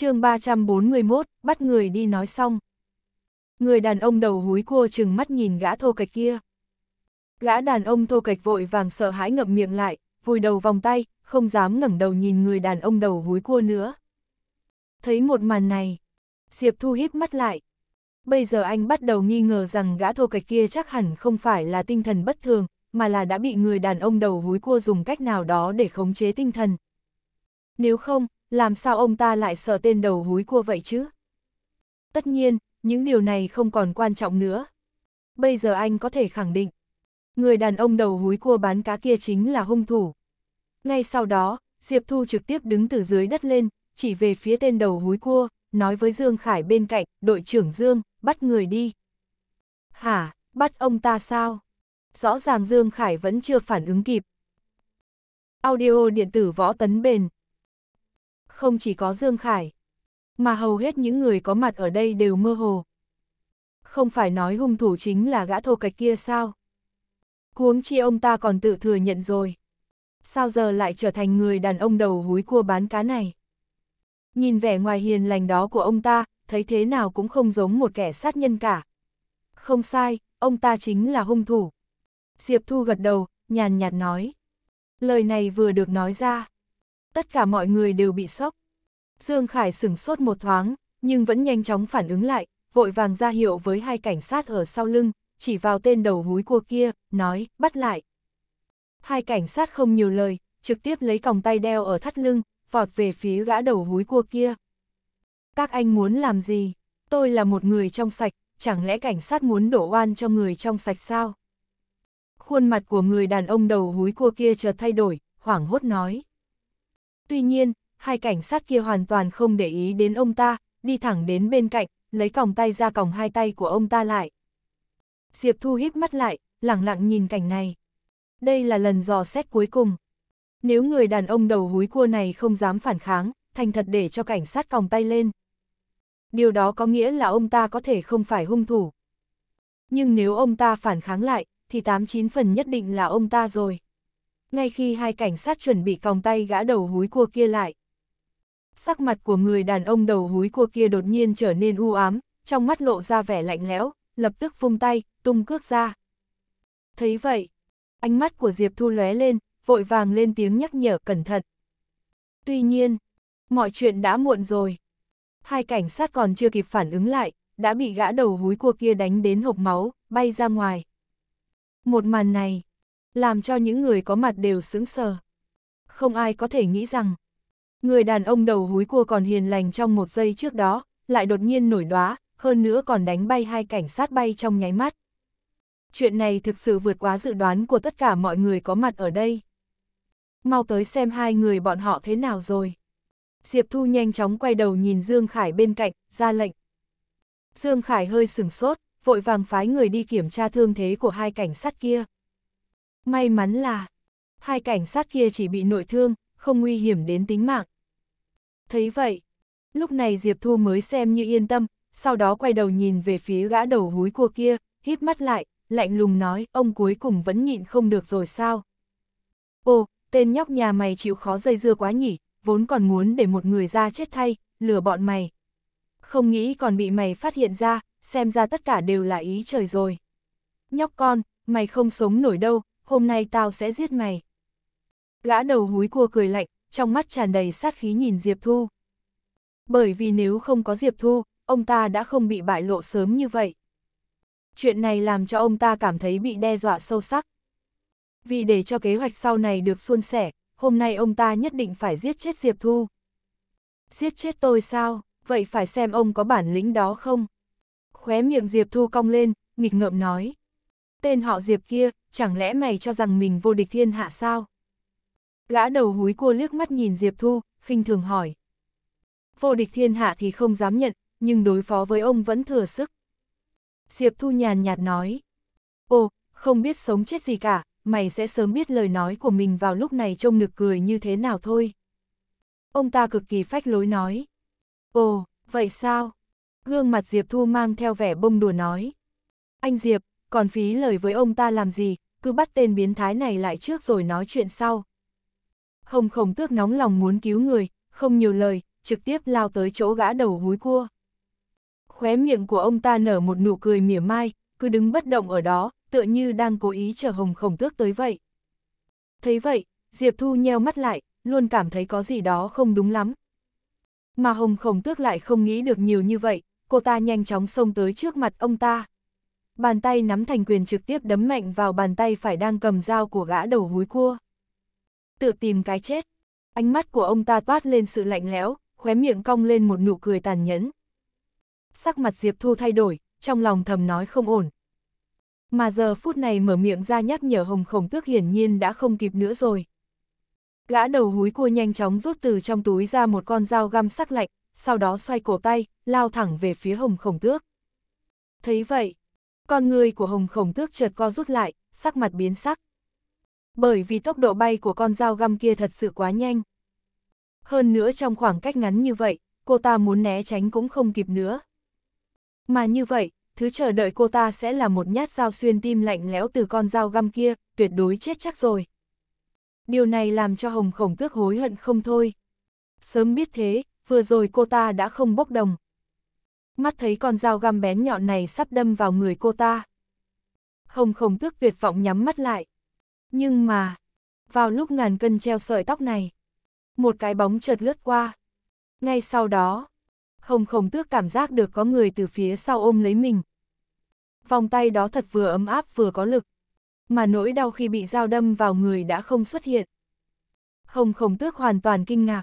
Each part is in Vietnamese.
chương 341, bắt người đi nói xong. Người đàn ông đầu húi cua chừng mắt nhìn gã thô kịch kia. Gã đàn ông thô kịch vội vàng sợ hãi ngậm miệng lại, vùi đầu vòng tay, không dám ngẩng đầu nhìn người đàn ông đầu húi cua nữa. Thấy một màn này, Diệp Thu híp mắt lại. Bây giờ anh bắt đầu nghi ngờ rằng gã thô kịch kia chắc hẳn không phải là tinh thần bất thường, mà là đã bị người đàn ông đầu húi cua dùng cách nào đó để khống chế tinh thần. Nếu không, làm sao ông ta lại sợ tên đầu húi cua vậy chứ? Tất nhiên, những điều này không còn quan trọng nữa. Bây giờ anh có thể khẳng định, người đàn ông đầu húi cua bán cá kia chính là hung thủ. Ngay sau đó, Diệp Thu trực tiếp đứng từ dưới đất lên, chỉ về phía tên đầu húi cua, nói với Dương Khải bên cạnh, đội trưởng Dương, bắt người đi. Hả, bắt ông ta sao? Rõ ràng Dương Khải vẫn chưa phản ứng kịp. Audio điện tử võ tấn bền không chỉ có Dương Khải, mà hầu hết những người có mặt ở đây đều mơ hồ. Không phải nói hung thủ chính là gã thô cạch kia sao? Huống chi ông ta còn tự thừa nhận rồi. Sao giờ lại trở thành người đàn ông đầu húi cua bán cá này? Nhìn vẻ ngoài hiền lành đó của ông ta, thấy thế nào cũng không giống một kẻ sát nhân cả. Không sai, ông ta chính là hung thủ. Diệp Thu gật đầu, nhàn nhạt nói. Lời này vừa được nói ra, tất cả mọi người đều bị sốc. Dương Khải sửng sốt một thoáng, nhưng vẫn nhanh chóng phản ứng lại, vội vàng ra hiệu với hai cảnh sát ở sau lưng, chỉ vào tên đầu húi cua kia, nói, bắt lại. Hai cảnh sát không nhiều lời, trực tiếp lấy còng tay đeo ở thắt lưng, vọt về phía gã đầu húi cua kia. Các anh muốn làm gì? Tôi là một người trong sạch, chẳng lẽ cảnh sát muốn đổ oan cho người trong sạch sao? Khuôn mặt của người đàn ông đầu húi cua kia chợt thay đổi, hoảng hốt nói. Tuy nhiên, hai cảnh sát kia hoàn toàn không để ý đến ông ta, đi thẳng đến bên cạnh, lấy còng tay ra còng hai tay của ông ta lại. Diệp Thu hít mắt lại, lặng lặng nhìn cảnh này. Đây là lần dò xét cuối cùng. Nếu người đàn ông đầu húi cua này không dám phản kháng, thành thật để cho cảnh sát còng tay lên. Điều đó có nghĩa là ông ta có thể không phải hung thủ. Nhưng nếu ông ta phản kháng lại, thì 89 phần nhất định là ông ta rồi ngay khi hai cảnh sát chuẩn bị còng tay gã đầu húi cua kia lại. Sắc mặt của người đàn ông đầu húi cua kia đột nhiên trở nên u ám, trong mắt lộ ra vẻ lạnh lẽo, lập tức vung tay, tung cước ra. Thấy vậy, ánh mắt của Diệp Thu lóe lên, vội vàng lên tiếng nhắc nhở cẩn thận. Tuy nhiên, mọi chuyện đã muộn rồi. Hai cảnh sát còn chưa kịp phản ứng lại, đã bị gã đầu húi cua kia đánh đến hộc máu, bay ra ngoài. Một màn này, làm cho những người có mặt đều sững sờ. Không ai có thể nghĩ rằng, người đàn ông đầu húi cua còn hiền lành trong một giây trước đó, lại đột nhiên nổi đóa, hơn nữa còn đánh bay hai cảnh sát bay trong nháy mắt. Chuyện này thực sự vượt quá dự đoán của tất cả mọi người có mặt ở đây. Mau tới xem hai người bọn họ thế nào rồi. Diệp Thu nhanh chóng quay đầu nhìn Dương Khải bên cạnh, ra lệnh. Dương Khải hơi sừng sốt, vội vàng phái người đi kiểm tra thương thế của hai cảnh sát kia. May mắn là, hai cảnh sát kia chỉ bị nội thương, không nguy hiểm đến tính mạng. Thấy vậy, lúc này Diệp Thu mới xem như yên tâm, sau đó quay đầu nhìn về phía gã đầu húi cua kia, hít mắt lại, lạnh lùng nói, ông cuối cùng vẫn nhịn không được rồi sao? Ồ, tên nhóc nhà mày chịu khó dây dưa quá nhỉ, vốn còn muốn để một người ra chết thay, lừa bọn mày. Không nghĩ còn bị mày phát hiện ra, xem ra tất cả đều là ý trời rồi. Nhóc con, mày không sống nổi đâu, hôm nay tao sẽ giết mày. Gã đầu húi cua cười lạnh, trong mắt tràn đầy sát khí nhìn Diệp Thu. Bởi vì nếu không có Diệp Thu, ông ta đã không bị bại lộ sớm như vậy. Chuyện này làm cho ông ta cảm thấy bị đe dọa sâu sắc. Vì để cho kế hoạch sau này được suôn sẻ, hôm nay ông ta nhất định phải giết chết Diệp Thu. Giết chết tôi sao, vậy phải xem ông có bản lĩnh đó không? Khóe miệng Diệp Thu cong lên, nghịch ngợm nói tên họ Diệp kia, chẳng lẽ mày cho rằng mình vô địch thiên hạ sao? Gã đầu húi cua liếc mắt nhìn Diệp Thu, khinh thường hỏi. Vô địch thiên hạ thì không dám nhận, nhưng đối phó với ông vẫn thừa sức. Diệp Thu nhàn nhạt nói. Ồ, không biết sống chết gì cả, mày sẽ sớm biết lời nói của mình vào lúc này trông nực cười như thế nào thôi. Ông ta cực kỳ phách lối nói. Ồ, vậy sao? Gương mặt Diệp Thu mang theo vẻ bông đùa nói. Anh Diệp, còn phí lời với ông ta làm gì, cứ bắt tên biến thái này lại trước rồi nói chuyện sau. Hồng khổng tước nóng lòng muốn cứu người, không nhiều lời, trực tiếp lao tới chỗ gã đầu húi cua. Khóe miệng của ông ta nở một nụ cười mỉa mai, cứ đứng bất động ở đó, tựa như đang cố ý chờ hồng khổng tước tới vậy. Thấy vậy, Diệp Thu nheo mắt lại, luôn cảm thấy có gì đó không đúng lắm. Mà hồng khổng tước lại không nghĩ được nhiều như vậy, cô ta nhanh chóng xông tới trước mặt ông ta. Bàn tay nắm thành quyền trực tiếp đấm mạnh vào bàn tay phải đang cầm dao của gã đầu húi cua. Tự tìm cái chết. Ánh mắt của ông ta toát lên sự lạnh lẽo, khóe miệng cong lên một nụ cười tàn nhẫn. Sắc mặt Diệp Thu thay đổi, trong lòng thầm nói không ổn. Mà giờ phút này mở miệng ra nhắc nhở Hồng Khổng Tước hiển nhiên đã không kịp nữa rồi. Gã đầu húi cua nhanh chóng rút từ trong túi ra một con dao găm sắc lạnh, sau đó xoay cổ tay, lao thẳng về phía Hồng Khổng Tước. Thấy vậy, con người của hồng khổng tước chợt co rút lại, sắc mặt biến sắc. Bởi vì tốc độ bay của con dao găm kia thật sự quá nhanh. Hơn nữa trong khoảng cách ngắn như vậy, cô ta muốn né tránh cũng không kịp nữa. Mà như vậy, thứ chờ đợi cô ta sẽ là một nhát dao xuyên tim lạnh lẽo từ con dao găm kia, tuyệt đối chết chắc rồi. Điều này làm cho Hồng Khổng Tước hối hận không thôi. Sớm biết thế, vừa rồi cô ta đã không bốc đồng, mắt thấy con dao găm bén nhọn này sắp đâm vào người cô ta. Hồng khổng tước tuyệt vọng nhắm mắt lại. Nhưng mà, vào lúc ngàn cân treo sợi tóc này, một cái bóng chợt lướt qua. Ngay sau đó, Hồng khổng tước cảm giác được có người từ phía sau ôm lấy mình. Vòng tay đó thật vừa ấm áp vừa có lực, mà nỗi đau khi bị dao đâm vào người đã không xuất hiện. Hồng khổng tước hoàn toàn kinh ngạc.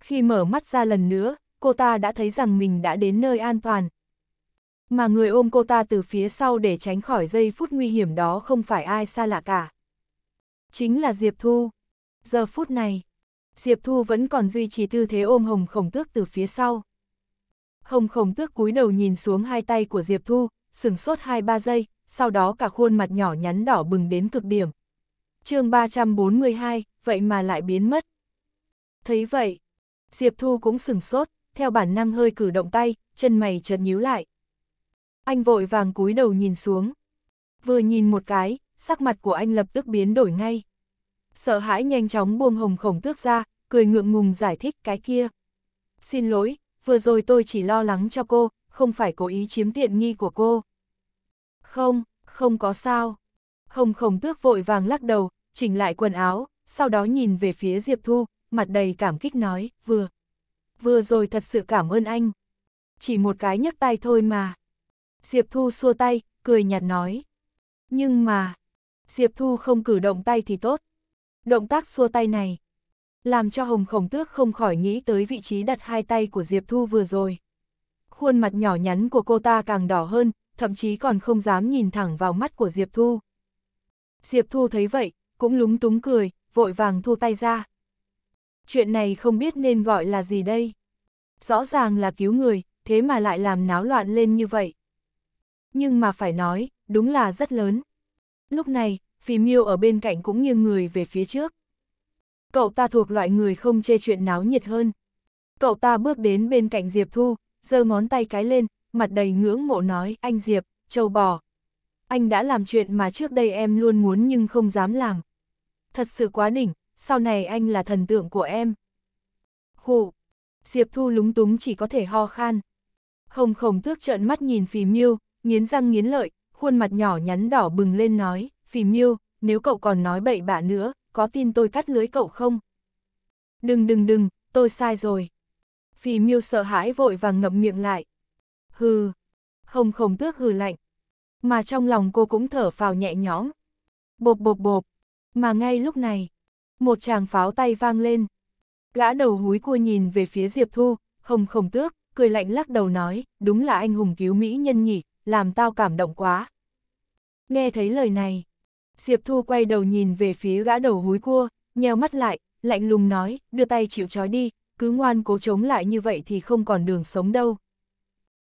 Khi mở mắt ra lần nữa, cô ta đã thấy rằng mình đã đến nơi an toàn. Mà người ôm cô ta từ phía sau để tránh khỏi giây phút nguy hiểm đó không phải ai xa lạ cả. Chính là Diệp Thu. Giờ phút này, Diệp Thu vẫn còn duy trì tư thế ôm Hồng Khổng Tước từ phía sau. Hồng Khổng Tước cúi đầu nhìn xuống hai tay của Diệp Thu, sừng sốt 2-3 giây, sau đó cả khuôn mặt nhỏ nhắn đỏ bừng đến cực điểm. chương 342, vậy mà lại biến mất. Thấy vậy, Diệp Thu cũng sừng sốt, theo bản năng hơi cử động tay, chân mày chợt nhíu lại. Anh vội vàng cúi đầu nhìn xuống. Vừa nhìn một cái, sắc mặt của anh lập tức biến đổi ngay. Sợ hãi nhanh chóng buông hồng khổng tước ra, cười ngượng ngùng giải thích cái kia. Xin lỗi, vừa rồi tôi chỉ lo lắng cho cô, không phải cố ý chiếm tiện nghi của cô. Không, không có sao. Hồng khổng tước vội vàng lắc đầu, chỉnh lại quần áo, sau đó nhìn về phía Diệp Thu, mặt đầy cảm kích nói, vừa vừa rồi thật sự cảm ơn anh. Chỉ một cái nhấc tay thôi mà. Diệp Thu xua tay, cười nhạt nói. Nhưng mà, Diệp Thu không cử động tay thì tốt. Động tác xua tay này, làm cho Hồng Khổng Tước không khỏi nghĩ tới vị trí đặt hai tay của Diệp Thu vừa rồi. Khuôn mặt nhỏ nhắn của cô ta càng đỏ hơn, thậm chí còn không dám nhìn thẳng vào mắt của Diệp Thu. Diệp Thu thấy vậy, cũng lúng túng cười, vội vàng thu tay ra, Chuyện này không biết nên gọi là gì đây? Rõ ràng là cứu người, thế mà lại làm náo loạn lên như vậy. Nhưng mà phải nói, đúng là rất lớn. Lúc này, phì miêu ở bên cạnh cũng nghiêng người về phía trước. Cậu ta thuộc loại người không chê chuyện náo nhiệt hơn. Cậu ta bước đến bên cạnh Diệp Thu, giơ ngón tay cái lên, mặt đầy ngưỡng mộ nói, anh Diệp, châu bò. Anh đã làm chuyện mà trước đây em luôn muốn nhưng không dám làm. Thật sự quá đỉnh, sau này anh là thần tượng của em. Khụ, Diệp Thu lúng túng chỉ có thể ho khan. Hồng khổng tước trợn mắt nhìn phì miu, nghiến răng nghiến lợi, khuôn mặt nhỏ nhắn đỏ bừng lên nói, phì miu, nếu cậu còn nói bậy bạ nữa, có tin tôi cắt lưới cậu không? Đừng đừng đừng, tôi sai rồi. Phì miu sợ hãi vội vàng ngậm miệng lại. Hừ, hồng khổng tước hừ lạnh. Mà trong lòng cô cũng thở phào nhẹ nhõm. Bộp bộp bộp, mà ngay lúc này, một chàng pháo tay vang lên. Gã đầu húi cua nhìn về phía Diệp Thu, hồng khổng tước, cười lạnh lắc đầu nói, đúng là anh hùng cứu Mỹ nhân nhỉ, làm tao cảm động quá. Nghe thấy lời này, Diệp Thu quay đầu nhìn về phía gã đầu húi cua, nheo mắt lại, lạnh lùng nói, đưa tay chịu trói đi, cứ ngoan cố chống lại như vậy thì không còn đường sống đâu.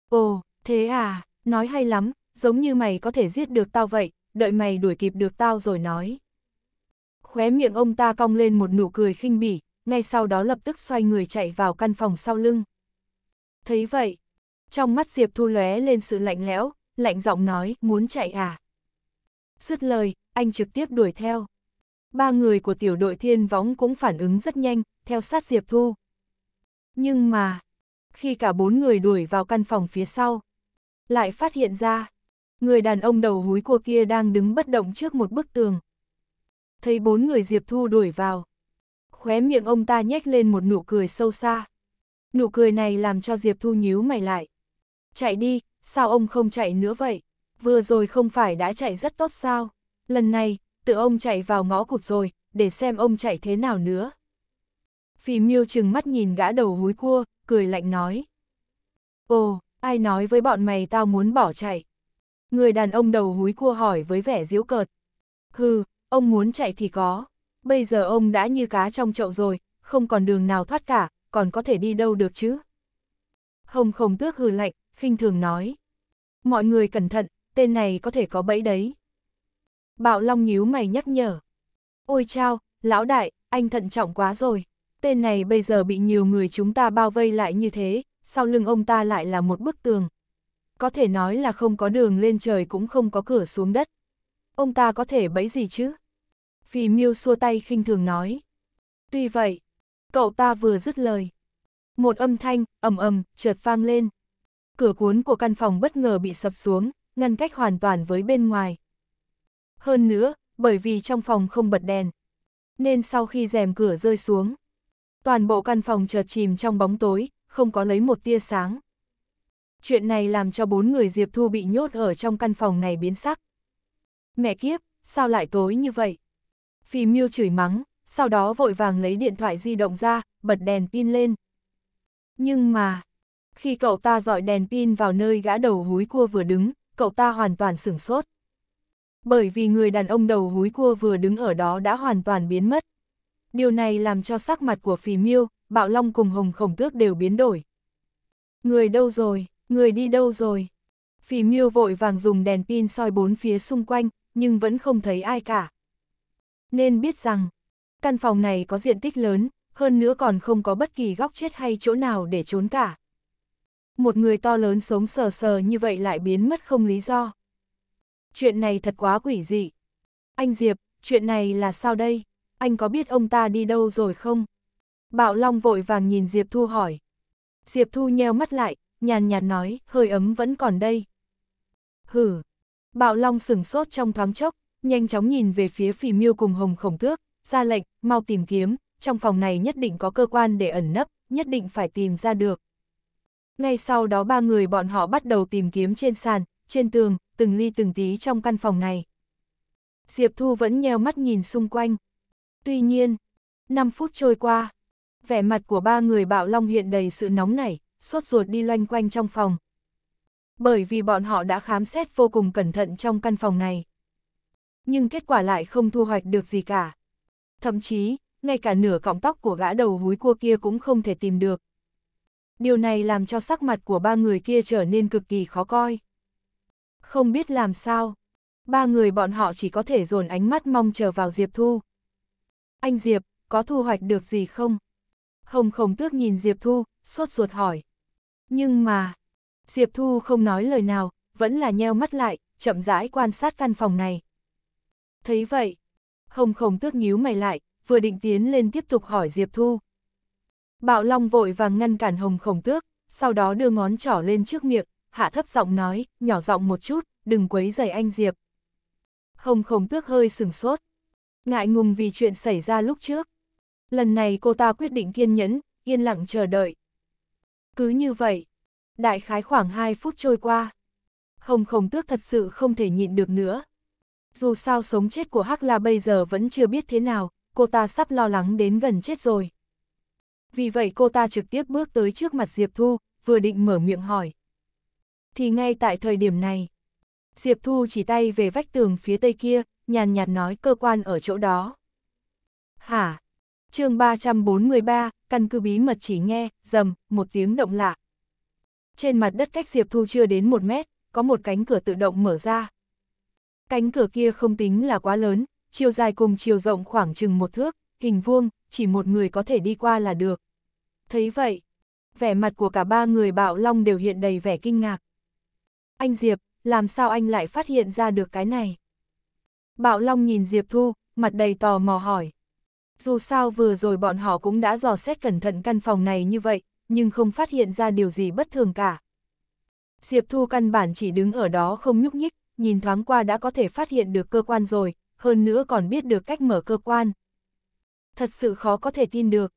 Ồ, thế à, nói hay lắm, giống như mày có thể giết được tao vậy, đợi mày đuổi kịp được tao rồi nói khóe miệng ông ta cong lên một nụ cười khinh bỉ, ngay sau đó lập tức xoay người chạy vào căn phòng sau lưng. Thấy vậy, trong mắt Diệp Thu lóe lên sự lạnh lẽo, lạnh giọng nói, muốn chạy à? Dứt lời, anh trực tiếp đuổi theo. Ba người của tiểu đội thiên võng cũng phản ứng rất nhanh, theo sát Diệp Thu. Nhưng mà, khi cả bốn người đuổi vào căn phòng phía sau, lại phát hiện ra, người đàn ông đầu húi cua kia đang đứng bất động trước một bức tường, thấy bốn người Diệp Thu đuổi vào. Khóe miệng ông ta nhếch lên một nụ cười sâu xa. Nụ cười này làm cho Diệp Thu nhíu mày lại. Chạy đi, sao ông không chạy nữa vậy? Vừa rồi không phải đã chạy rất tốt sao? Lần này, tự ông chạy vào ngõ cụt rồi, để xem ông chạy thế nào nữa. Phì miêu chừng mắt nhìn gã đầu húi cua, cười lạnh nói. Ồ, ai nói với bọn mày tao muốn bỏ chạy? Người đàn ông đầu húi cua hỏi với vẻ diễu cợt. Hừ, Ông muốn chạy thì có. Bây giờ ông đã như cá trong chậu rồi, không còn đường nào thoát cả, còn có thể đi đâu được chứ. Hồng khổng tước hừ lạnh, khinh thường nói. Mọi người cẩn thận, tên này có thể có bẫy đấy. Bạo Long nhíu mày nhắc nhở. Ôi chao, lão đại, anh thận trọng quá rồi. Tên này bây giờ bị nhiều người chúng ta bao vây lại như thế, sau lưng ông ta lại là một bức tường. Có thể nói là không có đường lên trời cũng không có cửa xuống đất. Ông ta có thể bẫy gì chứ? Phì miêu xua tay khinh thường nói. Tuy vậy, cậu ta vừa dứt lời. Một âm thanh, ầm ầm, trượt vang lên. Cửa cuốn của căn phòng bất ngờ bị sập xuống, ngăn cách hoàn toàn với bên ngoài. Hơn nữa, bởi vì trong phòng không bật đèn. Nên sau khi rèm cửa rơi xuống, toàn bộ căn phòng chợt chìm trong bóng tối, không có lấy một tia sáng. Chuyện này làm cho bốn người Diệp Thu bị nhốt ở trong căn phòng này biến sắc. Mẹ kiếp, sao lại tối như vậy? Phì miêu chửi mắng, sau đó vội vàng lấy điện thoại di động ra, bật đèn pin lên. Nhưng mà, khi cậu ta dọi đèn pin vào nơi gã đầu húi cua vừa đứng, cậu ta hoàn toàn sửng sốt. Bởi vì người đàn ông đầu húi cua vừa đứng ở đó đã hoàn toàn biến mất. Điều này làm cho sắc mặt của phì miêu, bạo long cùng hồng khổng tước đều biến đổi. Người đâu rồi, người đi đâu rồi? Phì miêu vội vàng dùng đèn pin soi bốn phía xung quanh, nhưng vẫn không thấy ai cả nên biết rằng, căn phòng này có diện tích lớn, hơn nữa còn không có bất kỳ góc chết hay chỗ nào để trốn cả. Một người to lớn sống sờ sờ như vậy lại biến mất không lý do. Chuyện này thật quá quỷ dị. Anh Diệp, chuyện này là sao đây? Anh có biết ông ta đi đâu rồi không? Bạo Long vội vàng nhìn Diệp Thu hỏi. Diệp Thu nheo mắt lại, nhàn nhạt nói, hơi ấm vẫn còn đây. Hử. Bạo Long sửng sốt trong thoáng chốc, nhanh chóng nhìn về phía phì miêu cùng hồng khổng tước, ra lệnh, mau tìm kiếm, trong phòng này nhất định có cơ quan để ẩn nấp, nhất định phải tìm ra được. Ngay sau đó ba người bọn họ bắt đầu tìm kiếm trên sàn, trên tường, từng ly từng tí trong căn phòng này. Diệp Thu vẫn nheo mắt nhìn xung quanh. Tuy nhiên, 5 phút trôi qua, vẻ mặt của ba người bạo long hiện đầy sự nóng nảy, sốt ruột đi loanh quanh trong phòng. Bởi vì bọn họ đã khám xét vô cùng cẩn thận trong căn phòng này nhưng kết quả lại không thu hoạch được gì cả. Thậm chí, ngay cả nửa cọng tóc của gã đầu húi cua kia cũng không thể tìm được. Điều này làm cho sắc mặt của ba người kia trở nên cực kỳ khó coi. Không biết làm sao, ba người bọn họ chỉ có thể dồn ánh mắt mong chờ vào Diệp Thu. Anh Diệp, có thu hoạch được gì không? Hồng khổng tước nhìn Diệp Thu, sốt ruột hỏi. Nhưng mà, Diệp Thu không nói lời nào, vẫn là nheo mắt lại, chậm rãi quan sát căn phòng này. Thấy vậy, Hồng Khổng Tước nhíu mày lại, vừa định tiến lên tiếp tục hỏi Diệp Thu. Bạo Long vội vàng ngăn cản Hồng Khổng Tước, sau đó đưa ngón trỏ lên trước miệng, hạ thấp giọng nói, nhỏ giọng một chút, đừng quấy rầy anh Diệp. Hồng Khổng Tước hơi sừng sốt, ngại ngùng vì chuyện xảy ra lúc trước. Lần này cô ta quyết định kiên nhẫn, yên lặng chờ đợi. Cứ như vậy, đại khái khoảng 2 phút trôi qua. Hồng Khổng Tước thật sự không thể nhịn được nữa, dù sao sống chết của Hắc La bây giờ vẫn chưa biết thế nào, cô ta sắp lo lắng đến gần chết rồi. Vì vậy cô ta trực tiếp bước tới trước mặt Diệp Thu, vừa định mở miệng hỏi. Thì ngay tại thời điểm này, Diệp Thu chỉ tay về vách tường phía tây kia, nhàn nhạt nói cơ quan ở chỗ đó. Hả? chương 343, căn cứ bí mật chỉ nghe, dầm, một tiếng động lạ. Trên mặt đất cách Diệp Thu chưa đến một mét, có một cánh cửa tự động mở ra. Cánh cửa kia không tính là quá lớn, chiều dài cùng chiều rộng khoảng chừng một thước, hình vuông, chỉ một người có thể đi qua là được. Thấy vậy, vẻ mặt của cả ba người bạo long đều hiện đầy vẻ kinh ngạc. Anh Diệp, làm sao anh lại phát hiện ra được cái này? Bạo long nhìn Diệp Thu, mặt đầy tò mò hỏi. Dù sao vừa rồi bọn họ cũng đã dò xét cẩn thận căn phòng này như vậy, nhưng không phát hiện ra điều gì bất thường cả. Diệp Thu căn bản chỉ đứng ở đó không nhúc nhích, nhìn thoáng qua đã có thể phát hiện được cơ quan rồi, hơn nữa còn biết được cách mở cơ quan. Thật sự khó có thể tin được.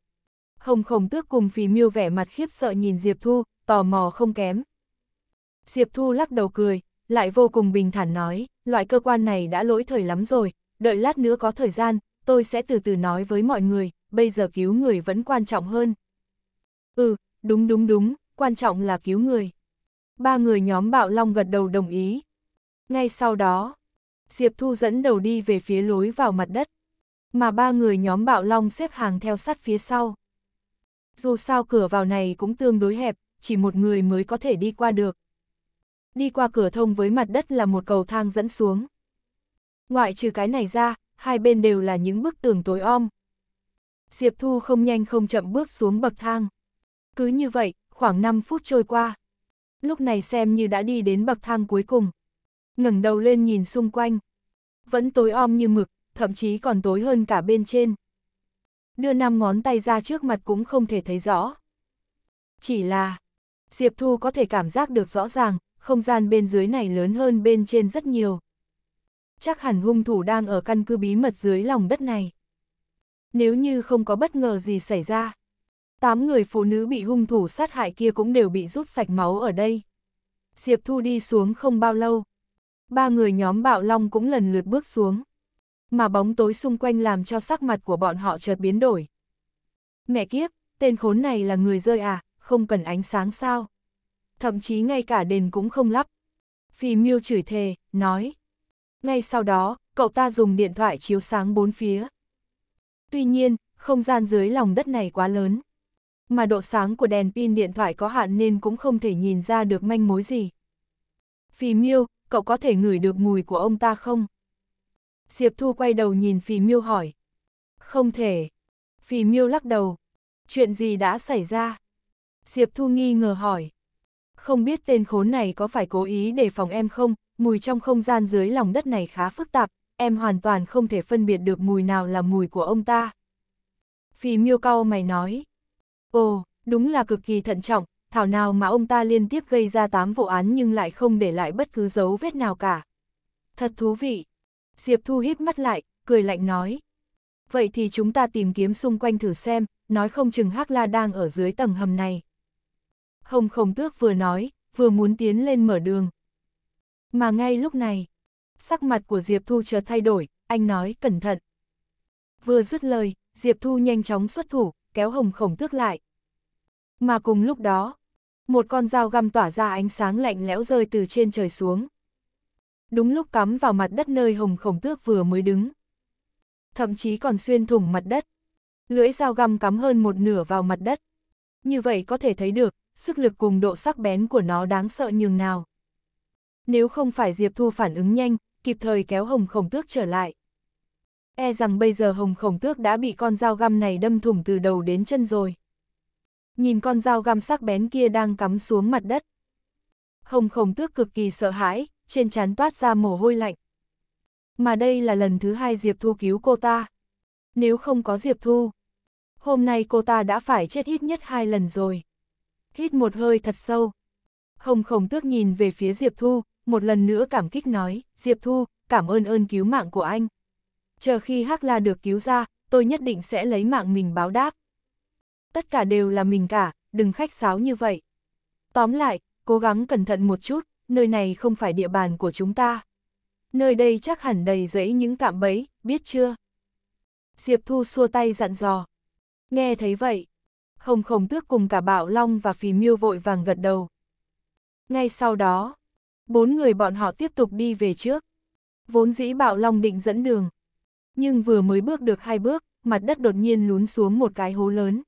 Hồng khổng tước cùng phì miêu vẻ mặt khiếp sợ nhìn Diệp Thu, tò mò không kém. Diệp Thu lắc đầu cười, lại vô cùng bình thản nói, loại cơ quan này đã lỗi thời lắm rồi, đợi lát nữa có thời gian, tôi sẽ từ từ nói với mọi người, bây giờ cứu người vẫn quan trọng hơn. Ừ, đúng đúng đúng, quan trọng là cứu người. Ba người nhóm bạo long gật đầu đồng ý, ngay sau đó, Diệp Thu dẫn đầu đi về phía lối vào mặt đất, mà ba người nhóm bạo long xếp hàng theo sát phía sau. Dù sao cửa vào này cũng tương đối hẹp, chỉ một người mới có thể đi qua được. Đi qua cửa thông với mặt đất là một cầu thang dẫn xuống. Ngoại trừ cái này ra, hai bên đều là những bức tường tối om. Diệp Thu không nhanh không chậm bước xuống bậc thang. Cứ như vậy, khoảng 5 phút trôi qua. Lúc này xem như đã đi đến bậc thang cuối cùng, ngẩng đầu lên nhìn xung quanh. Vẫn tối om như mực, thậm chí còn tối hơn cả bên trên. Đưa năm ngón tay ra trước mặt cũng không thể thấy rõ. Chỉ là, Diệp Thu có thể cảm giác được rõ ràng, không gian bên dưới này lớn hơn bên trên rất nhiều. Chắc hẳn hung thủ đang ở căn cứ bí mật dưới lòng đất này. Nếu như không có bất ngờ gì xảy ra, tám người phụ nữ bị hung thủ sát hại kia cũng đều bị rút sạch máu ở đây. Diệp Thu đi xuống không bao lâu, ba người nhóm bạo long cũng lần lượt bước xuống. Mà bóng tối xung quanh làm cho sắc mặt của bọn họ chợt biến đổi. Mẹ kiếp, tên khốn này là người rơi à, không cần ánh sáng sao? Thậm chí ngay cả đền cũng không lắp. Phi miêu chửi thề, nói. Ngay sau đó, cậu ta dùng điện thoại chiếu sáng bốn phía. Tuy nhiên, không gian dưới lòng đất này quá lớn. Mà độ sáng của đèn pin điện thoại có hạn nên cũng không thể nhìn ra được manh mối gì. Phi miêu, cậu có thể ngửi được mùi của ông ta không? Diệp Thu quay đầu nhìn Phì Miêu hỏi. Không thể. Phì Miêu lắc đầu. Chuyện gì đã xảy ra? Diệp Thu nghi ngờ hỏi. Không biết tên khốn này có phải cố ý để phòng em không? Mùi trong không gian dưới lòng đất này khá phức tạp, em hoàn toàn không thể phân biệt được mùi nào là mùi của ông ta. Phì Miêu cau mày nói. Ồ, đúng là cực kỳ thận trọng, thảo nào mà ông ta liên tiếp gây ra 8 vụ án nhưng lại không để lại bất cứ dấu vết nào cả. Thật thú vị. Diệp Thu híp mắt lại, cười lạnh nói. Vậy thì chúng ta tìm kiếm xung quanh thử xem, nói không chừng Hắc La đang ở dưới tầng hầm này. Hồng Khổng Tước vừa nói, vừa muốn tiến lên mở đường. Mà ngay lúc này, sắc mặt của Diệp Thu chợt thay đổi, anh nói cẩn thận. Vừa dứt lời, Diệp Thu nhanh chóng xuất thủ, kéo Hồng Khổng Tước lại. Mà cùng lúc đó, một con dao găm tỏa ra ánh sáng lạnh lẽo rơi từ trên trời xuống. Đúng lúc cắm vào mặt đất nơi hồng khổng tước vừa mới đứng. Thậm chí còn xuyên thủng mặt đất. Lưỡi dao găm cắm hơn một nửa vào mặt đất. Như vậy có thể thấy được, sức lực cùng độ sắc bén của nó đáng sợ nhường nào. Nếu không phải Diệp Thu phản ứng nhanh, kịp thời kéo hồng khổng tước trở lại. E rằng bây giờ hồng khổng tước đã bị con dao găm này đâm thủng từ đầu đến chân rồi. Nhìn con dao găm sắc bén kia đang cắm xuống mặt đất. Hồng khổng tước cực kỳ sợ hãi, trên trán toát ra mồ hôi lạnh. Mà đây là lần thứ hai Diệp Thu cứu cô ta. Nếu không có Diệp Thu, hôm nay cô ta đã phải chết ít nhất hai lần rồi. Hít một hơi thật sâu. Hồng khổng tước nhìn về phía Diệp Thu, một lần nữa cảm kích nói, Diệp Thu, cảm ơn ơn cứu mạng của anh. Chờ khi Hắc La được cứu ra, tôi nhất định sẽ lấy mạng mình báo đáp tất cả đều là mình cả, đừng khách sáo như vậy. Tóm lại, cố gắng cẩn thận một chút, nơi này không phải địa bàn của chúng ta. Nơi đây chắc hẳn đầy rẫy những cạm bẫy, biết chưa? Diệp Thu xua tay dặn dò. Nghe thấy vậy, Hồng Khổng Tước cùng cả Bảo Long và Phì Miêu vội vàng gật đầu. Ngay sau đó, bốn người bọn họ tiếp tục đi về trước. Vốn dĩ Bảo Long định dẫn đường, nhưng vừa mới bước được hai bước, mặt đất đột nhiên lún xuống một cái hố lớn.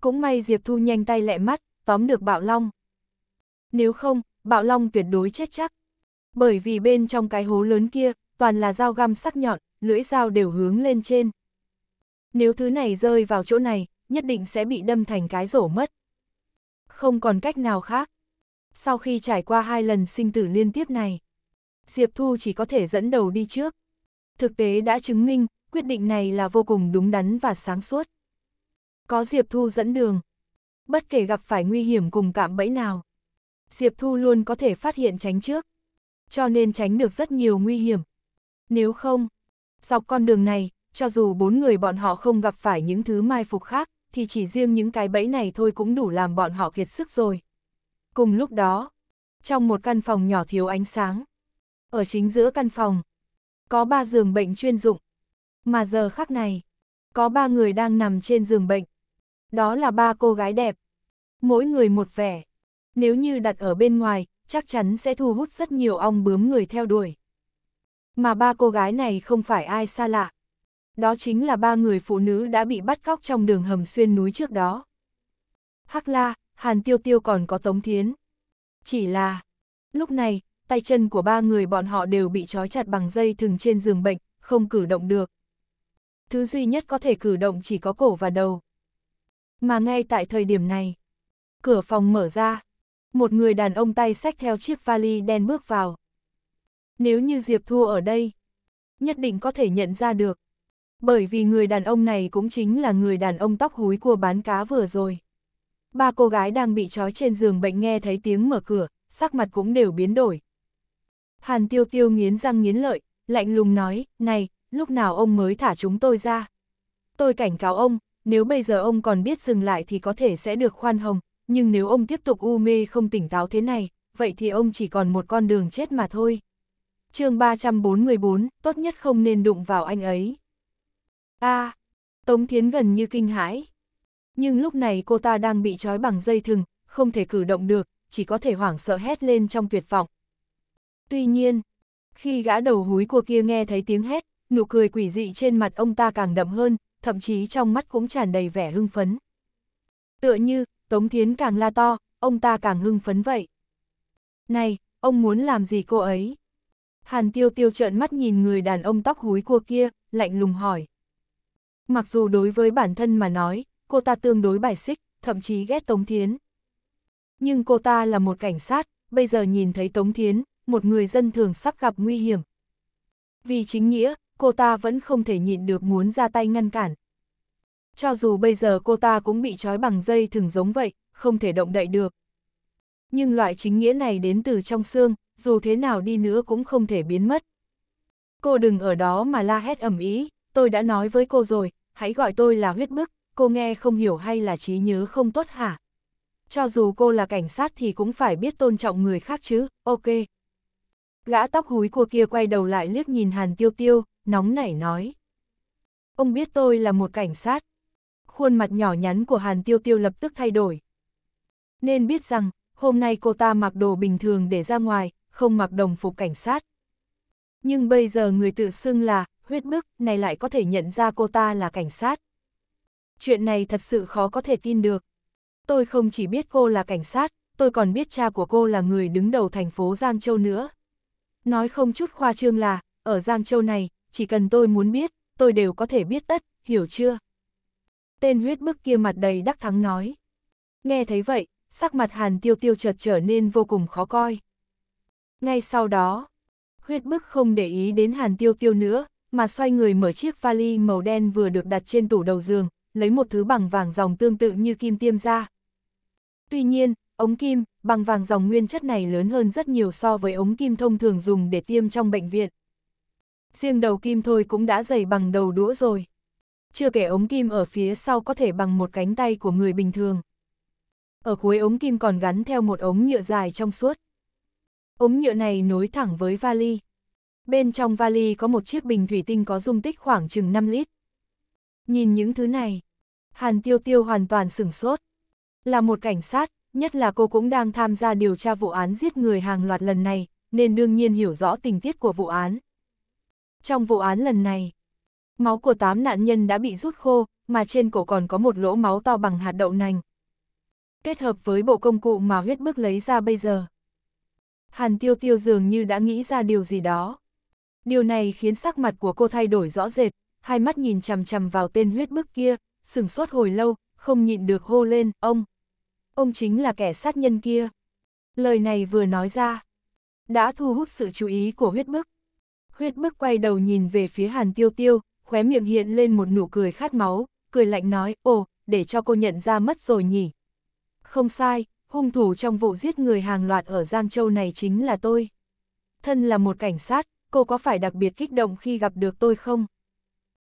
Cũng may Diệp Thu nhanh tay lẹ mắt, tóm được Bạo Long. Nếu không, Bạo Long tuyệt đối chết chắc. Bởi vì bên trong cái hố lớn kia, toàn là dao găm sắc nhọn, lưỡi dao đều hướng lên trên. Nếu thứ này rơi vào chỗ này, nhất định sẽ bị đâm thành cái rổ mất. Không còn cách nào khác. Sau khi trải qua hai lần sinh tử liên tiếp này, Diệp Thu chỉ có thể dẫn đầu đi trước. Thực tế đã chứng minh, quyết định này là vô cùng đúng đắn và sáng suốt có Diệp Thu dẫn đường. Bất kể gặp phải nguy hiểm cùng cạm bẫy nào, Diệp Thu luôn có thể phát hiện tránh trước, cho nên tránh được rất nhiều nguy hiểm. Nếu không, dọc con đường này, cho dù bốn người bọn họ không gặp phải những thứ mai phục khác, thì chỉ riêng những cái bẫy này thôi cũng đủ làm bọn họ kiệt sức rồi. Cùng lúc đó, trong một căn phòng nhỏ thiếu ánh sáng, ở chính giữa căn phòng, có ba giường bệnh chuyên dụng, mà giờ khắc này, có ba người đang nằm trên giường bệnh. Đó là ba cô gái đẹp. Mỗi người một vẻ. Nếu như đặt ở bên ngoài, chắc chắn sẽ thu hút rất nhiều ong bướm người theo đuổi. Mà ba cô gái này không phải ai xa lạ. Đó chính là ba người phụ nữ đã bị bắt cóc trong đường hầm xuyên núi trước đó. Hắc La, Hàn Tiêu Tiêu còn có Tống Thiến. Chỉ là, lúc này, tay chân của ba người bọn họ đều bị trói chặt bằng dây thừng trên giường bệnh, không cử động được. Thứ duy nhất có thể cử động chỉ có cổ và đầu. Mà ngay tại thời điểm này, cửa phòng mở ra, một người đàn ông tay xách theo chiếc vali đen bước vào. Nếu như Diệp Thua ở đây, nhất định có thể nhận ra được. Bởi vì người đàn ông này cũng chính là người đàn ông tóc húi của bán cá vừa rồi. Ba cô gái đang bị trói trên giường bệnh nghe thấy tiếng mở cửa, sắc mặt cũng đều biến đổi. Hàn tiêu tiêu nghiến răng nghiến lợi, lạnh lùng nói, này, lúc nào ông mới thả chúng tôi ra. Tôi cảnh cáo ông, nếu bây giờ ông còn biết dừng lại thì có thể sẽ được khoan hồng, nhưng nếu ông tiếp tục u mê không tỉnh táo thế này, vậy thì ông chỉ còn một con đường chết mà thôi. chương 344, tốt nhất không nên đụng vào anh ấy. a à, Tống Thiến gần như kinh hãi. Nhưng lúc này cô ta đang bị trói bằng dây thừng, không thể cử động được, chỉ có thể hoảng sợ hét lên trong tuyệt vọng. Tuy nhiên, khi gã đầu húi của kia nghe thấy tiếng hét, nụ cười quỷ dị trên mặt ông ta càng đậm hơn, thậm chí trong mắt cũng tràn đầy vẻ hưng phấn. Tựa như, Tống Thiến càng la to, ông ta càng hưng phấn vậy. Này, ông muốn làm gì cô ấy? Hàn tiêu tiêu trợn mắt nhìn người đàn ông tóc húi cua kia, lạnh lùng hỏi. Mặc dù đối với bản thân mà nói, cô ta tương đối bài xích, thậm chí ghét Tống Thiến. Nhưng cô ta là một cảnh sát, bây giờ nhìn thấy Tống Thiến, một người dân thường sắp gặp nguy hiểm. Vì chính nghĩa, cô ta vẫn không thể nhịn được muốn ra tay ngăn cản. Cho dù bây giờ cô ta cũng bị trói bằng dây thừng giống vậy, không thể động đậy được. Nhưng loại chính nghĩa này đến từ trong xương, dù thế nào đi nữa cũng không thể biến mất. Cô đừng ở đó mà la hét ẩm ý, tôi đã nói với cô rồi, hãy gọi tôi là huyết bức, cô nghe không hiểu hay là trí nhớ không tốt hả? Cho dù cô là cảnh sát thì cũng phải biết tôn trọng người khác chứ, ok. Gã tóc húi của kia quay đầu lại liếc nhìn Hàn Tiêu Tiêu, nóng nảy nói. Ông biết tôi là một cảnh sát. Khuôn mặt nhỏ nhắn của Hàn Tiêu Tiêu lập tức thay đổi. Nên biết rằng, hôm nay cô ta mặc đồ bình thường để ra ngoài, không mặc đồng phục cảnh sát. Nhưng bây giờ người tự xưng là, huyết bức, này lại có thể nhận ra cô ta là cảnh sát. Chuyện này thật sự khó có thể tin được. Tôi không chỉ biết cô là cảnh sát, tôi còn biết cha của cô là người đứng đầu thành phố Giang Châu nữa. Nói không chút khoa trương là, ở Giang Châu này, chỉ cần tôi muốn biết, tôi đều có thể biết tất, hiểu chưa? Tên huyết bức kia mặt đầy đắc thắng nói. Nghe thấy vậy, sắc mặt hàn tiêu tiêu chợt trở nên vô cùng khó coi. Ngay sau đó, huyết bức không để ý đến hàn tiêu tiêu nữa, mà xoay người mở chiếc vali màu đen vừa được đặt trên tủ đầu giường, lấy một thứ bằng vàng dòng tương tự như kim tiêm ra. Tuy nhiên, ống kim, bằng vàng dòng nguyên chất này lớn hơn rất nhiều so với ống kim thông thường dùng để tiêm trong bệnh viện. Riêng đầu kim thôi cũng đã dày bằng đầu đũa rồi. Chưa kể ống kim ở phía sau có thể bằng một cánh tay của người bình thường. Ở cuối ống kim còn gắn theo một ống nhựa dài trong suốt. Ống nhựa này nối thẳng với vali. Bên trong vali có một chiếc bình thủy tinh có dung tích khoảng chừng 5 lít. Nhìn những thứ này, Hàn Tiêu Tiêu hoàn toàn sửng sốt. Là một cảnh sát, nhất là cô cũng đang tham gia điều tra vụ án giết người hàng loạt lần này, nên đương nhiên hiểu rõ tình tiết của vụ án. Trong vụ án lần này, máu của 8 nạn nhân đã bị rút khô, mà trên cổ còn có một lỗ máu to bằng hạt đậu nành. Kết hợp với bộ công cụ mà huyết bức lấy ra bây giờ. Hàn tiêu tiêu dường như đã nghĩ ra điều gì đó. Điều này khiến sắc mặt của cô thay đổi rõ rệt, hai mắt nhìn chằm chằm vào tên huyết bức kia, sửng sốt hồi lâu, không nhịn được hô lên, ông ông chính là kẻ sát nhân kia. Lời này vừa nói ra, đã thu hút sự chú ý của huyết bức. Huyết bức quay đầu nhìn về phía hàn tiêu tiêu, khóe miệng hiện lên một nụ cười khát máu, cười lạnh nói, ồ, để cho cô nhận ra mất rồi nhỉ. Không sai, hung thủ trong vụ giết người hàng loạt ở Giang Châu này chính là tôi. Thân là một cảnh sát, cô có phải đặc biệt kích động khi gặp được tôi không?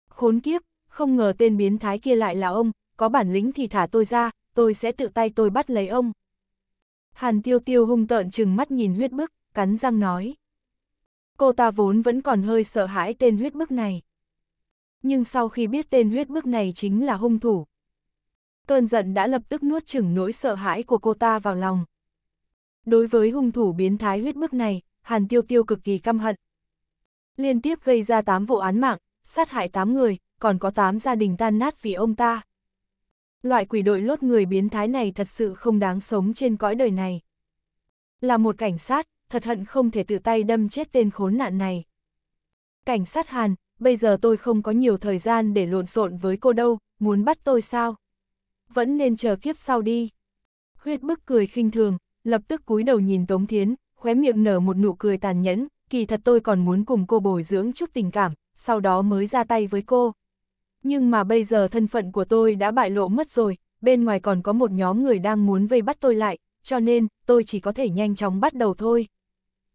Khốn kiếp, không ngờ tên biến thái kia lại là ông, có bản lĩnh thì thả tôi ra, tôi sẽ tự tay tôi bắt lấy ông. Hàn tiêu tiêu hung tợn chừng mắt nhìn huyết bức, cắn răng nói. Cô ta vốn vẫn còn hơi sợ hãi tên huyết bức này. Nhưng sau khi biết tên huyết bức này chính là hung thủ, cơn giận đã lập tức nuốt chửng nỗi sợ hãi của cô ta vào lòng. Đối với hung thủ biến thái huyết bức này, Hàn Tiêu Tiêu cực kỳ căm hận. Liên tiếp gây ra 8 vụ án mạng, sát hại 8 người, còn có 8 gia đình tan nát vì ông ta loại quỷ đội lốt người biến thái này thật sự không đáng sống trên cõi đời này. Là một cảnh sát, thật hận không thể tự tay đâm chết tên khốn nạn này. Cảnh sát Hàn, bây giờ tôi không có nhiều thời gian để lộn xộn với cô đâu, muốn bắt tôi sao? Vẫn nên chờ kiếp sau đi. Huyết bức cười khinh thường, lập tức cúi đầu nhìn Tống Thiến, khóe miệng nở một nụ cười tàn nhẫn, kỳ thật tôi còn muốn cùng cô bồi dưỡng chút tình cảm, sau đó mới ra tay với cô nhưng mà bây giờ thân phận của tôi đã bại lộ mất rồi, bên ngoài còn có một nhóm người đang muốn vây bắt tôi lại, cho nên tôi chỉ có thể nhanh chóng bắt đầu thôi.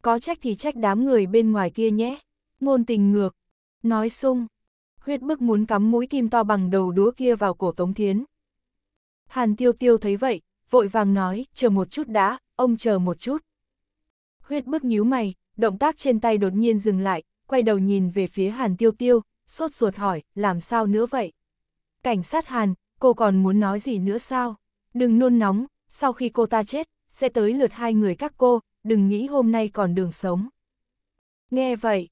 Có trách thì trách đám người bên ngoài kia nhé. Ngôn tình ngược. Nói sung. Huyết bức muốn cắm mũi kim to bằng đầu đũa kia vào cổ Tống Thiến. Hàn tiêu tiêu thấy vậy, vội vàng nói, chờ một chút đã, ông chờ một chút. Huyết bức nhíu mày, động tác trên tay đột nhiên dừng lại, quay đầu nhìn về phía Hàn tiêu tiêu, sốt ruột hỏi, làm sao nữa vậy? Cảnh sát Hàn, cô còn muốn nói gì nữa sao? Đừng nôn nóng, sau khi cô ta chết, sẽ tới lượt hai người các cô, đừng nghĩ hôm nay còn đường sống. Nghe vậy,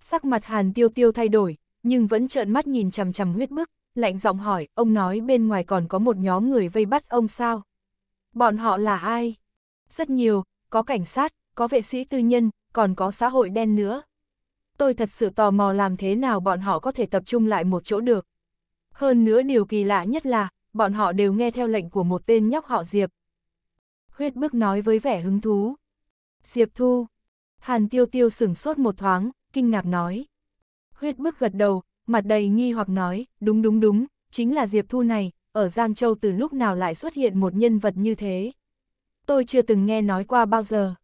sắc mặt Hàn Tiêu Tiêu thay đổi, nhưng vẫn trợn mắt nhìn chằm chằm huyết bức, lạnh giọng hỏi, ông nói bên ngoài còn có một nhóm người vây bắt ông sao? Bọn họ là ai? Rất nhiều, có cảnh sát, có vệ sĩ tư nhân, còn có xã hội đen nữa tôi thật sự tò mò làm thế nào bọn họ có thể tập trung lại một chỗ được. Hơn nữa điều kỳ lạ nhất là, bọn họ đều nghe theo lệnh của một tên nhóc họ Diệp. Huyết bước nói với vẻ hứng thú. Diệp Thu. Hàn Tiêu Tiêu sửng sốt một thoáng, kinh ngạc nói. Huyết bước gật đầu, mặt đầy nghi hoặc nói, đúng đúng đúng, chính là Diệp Thu này, ở Giang Châu từ lúc nào lại xuất hiện một nhân vật như thế. Tôi chưa từng nghe nói qua bao giờ.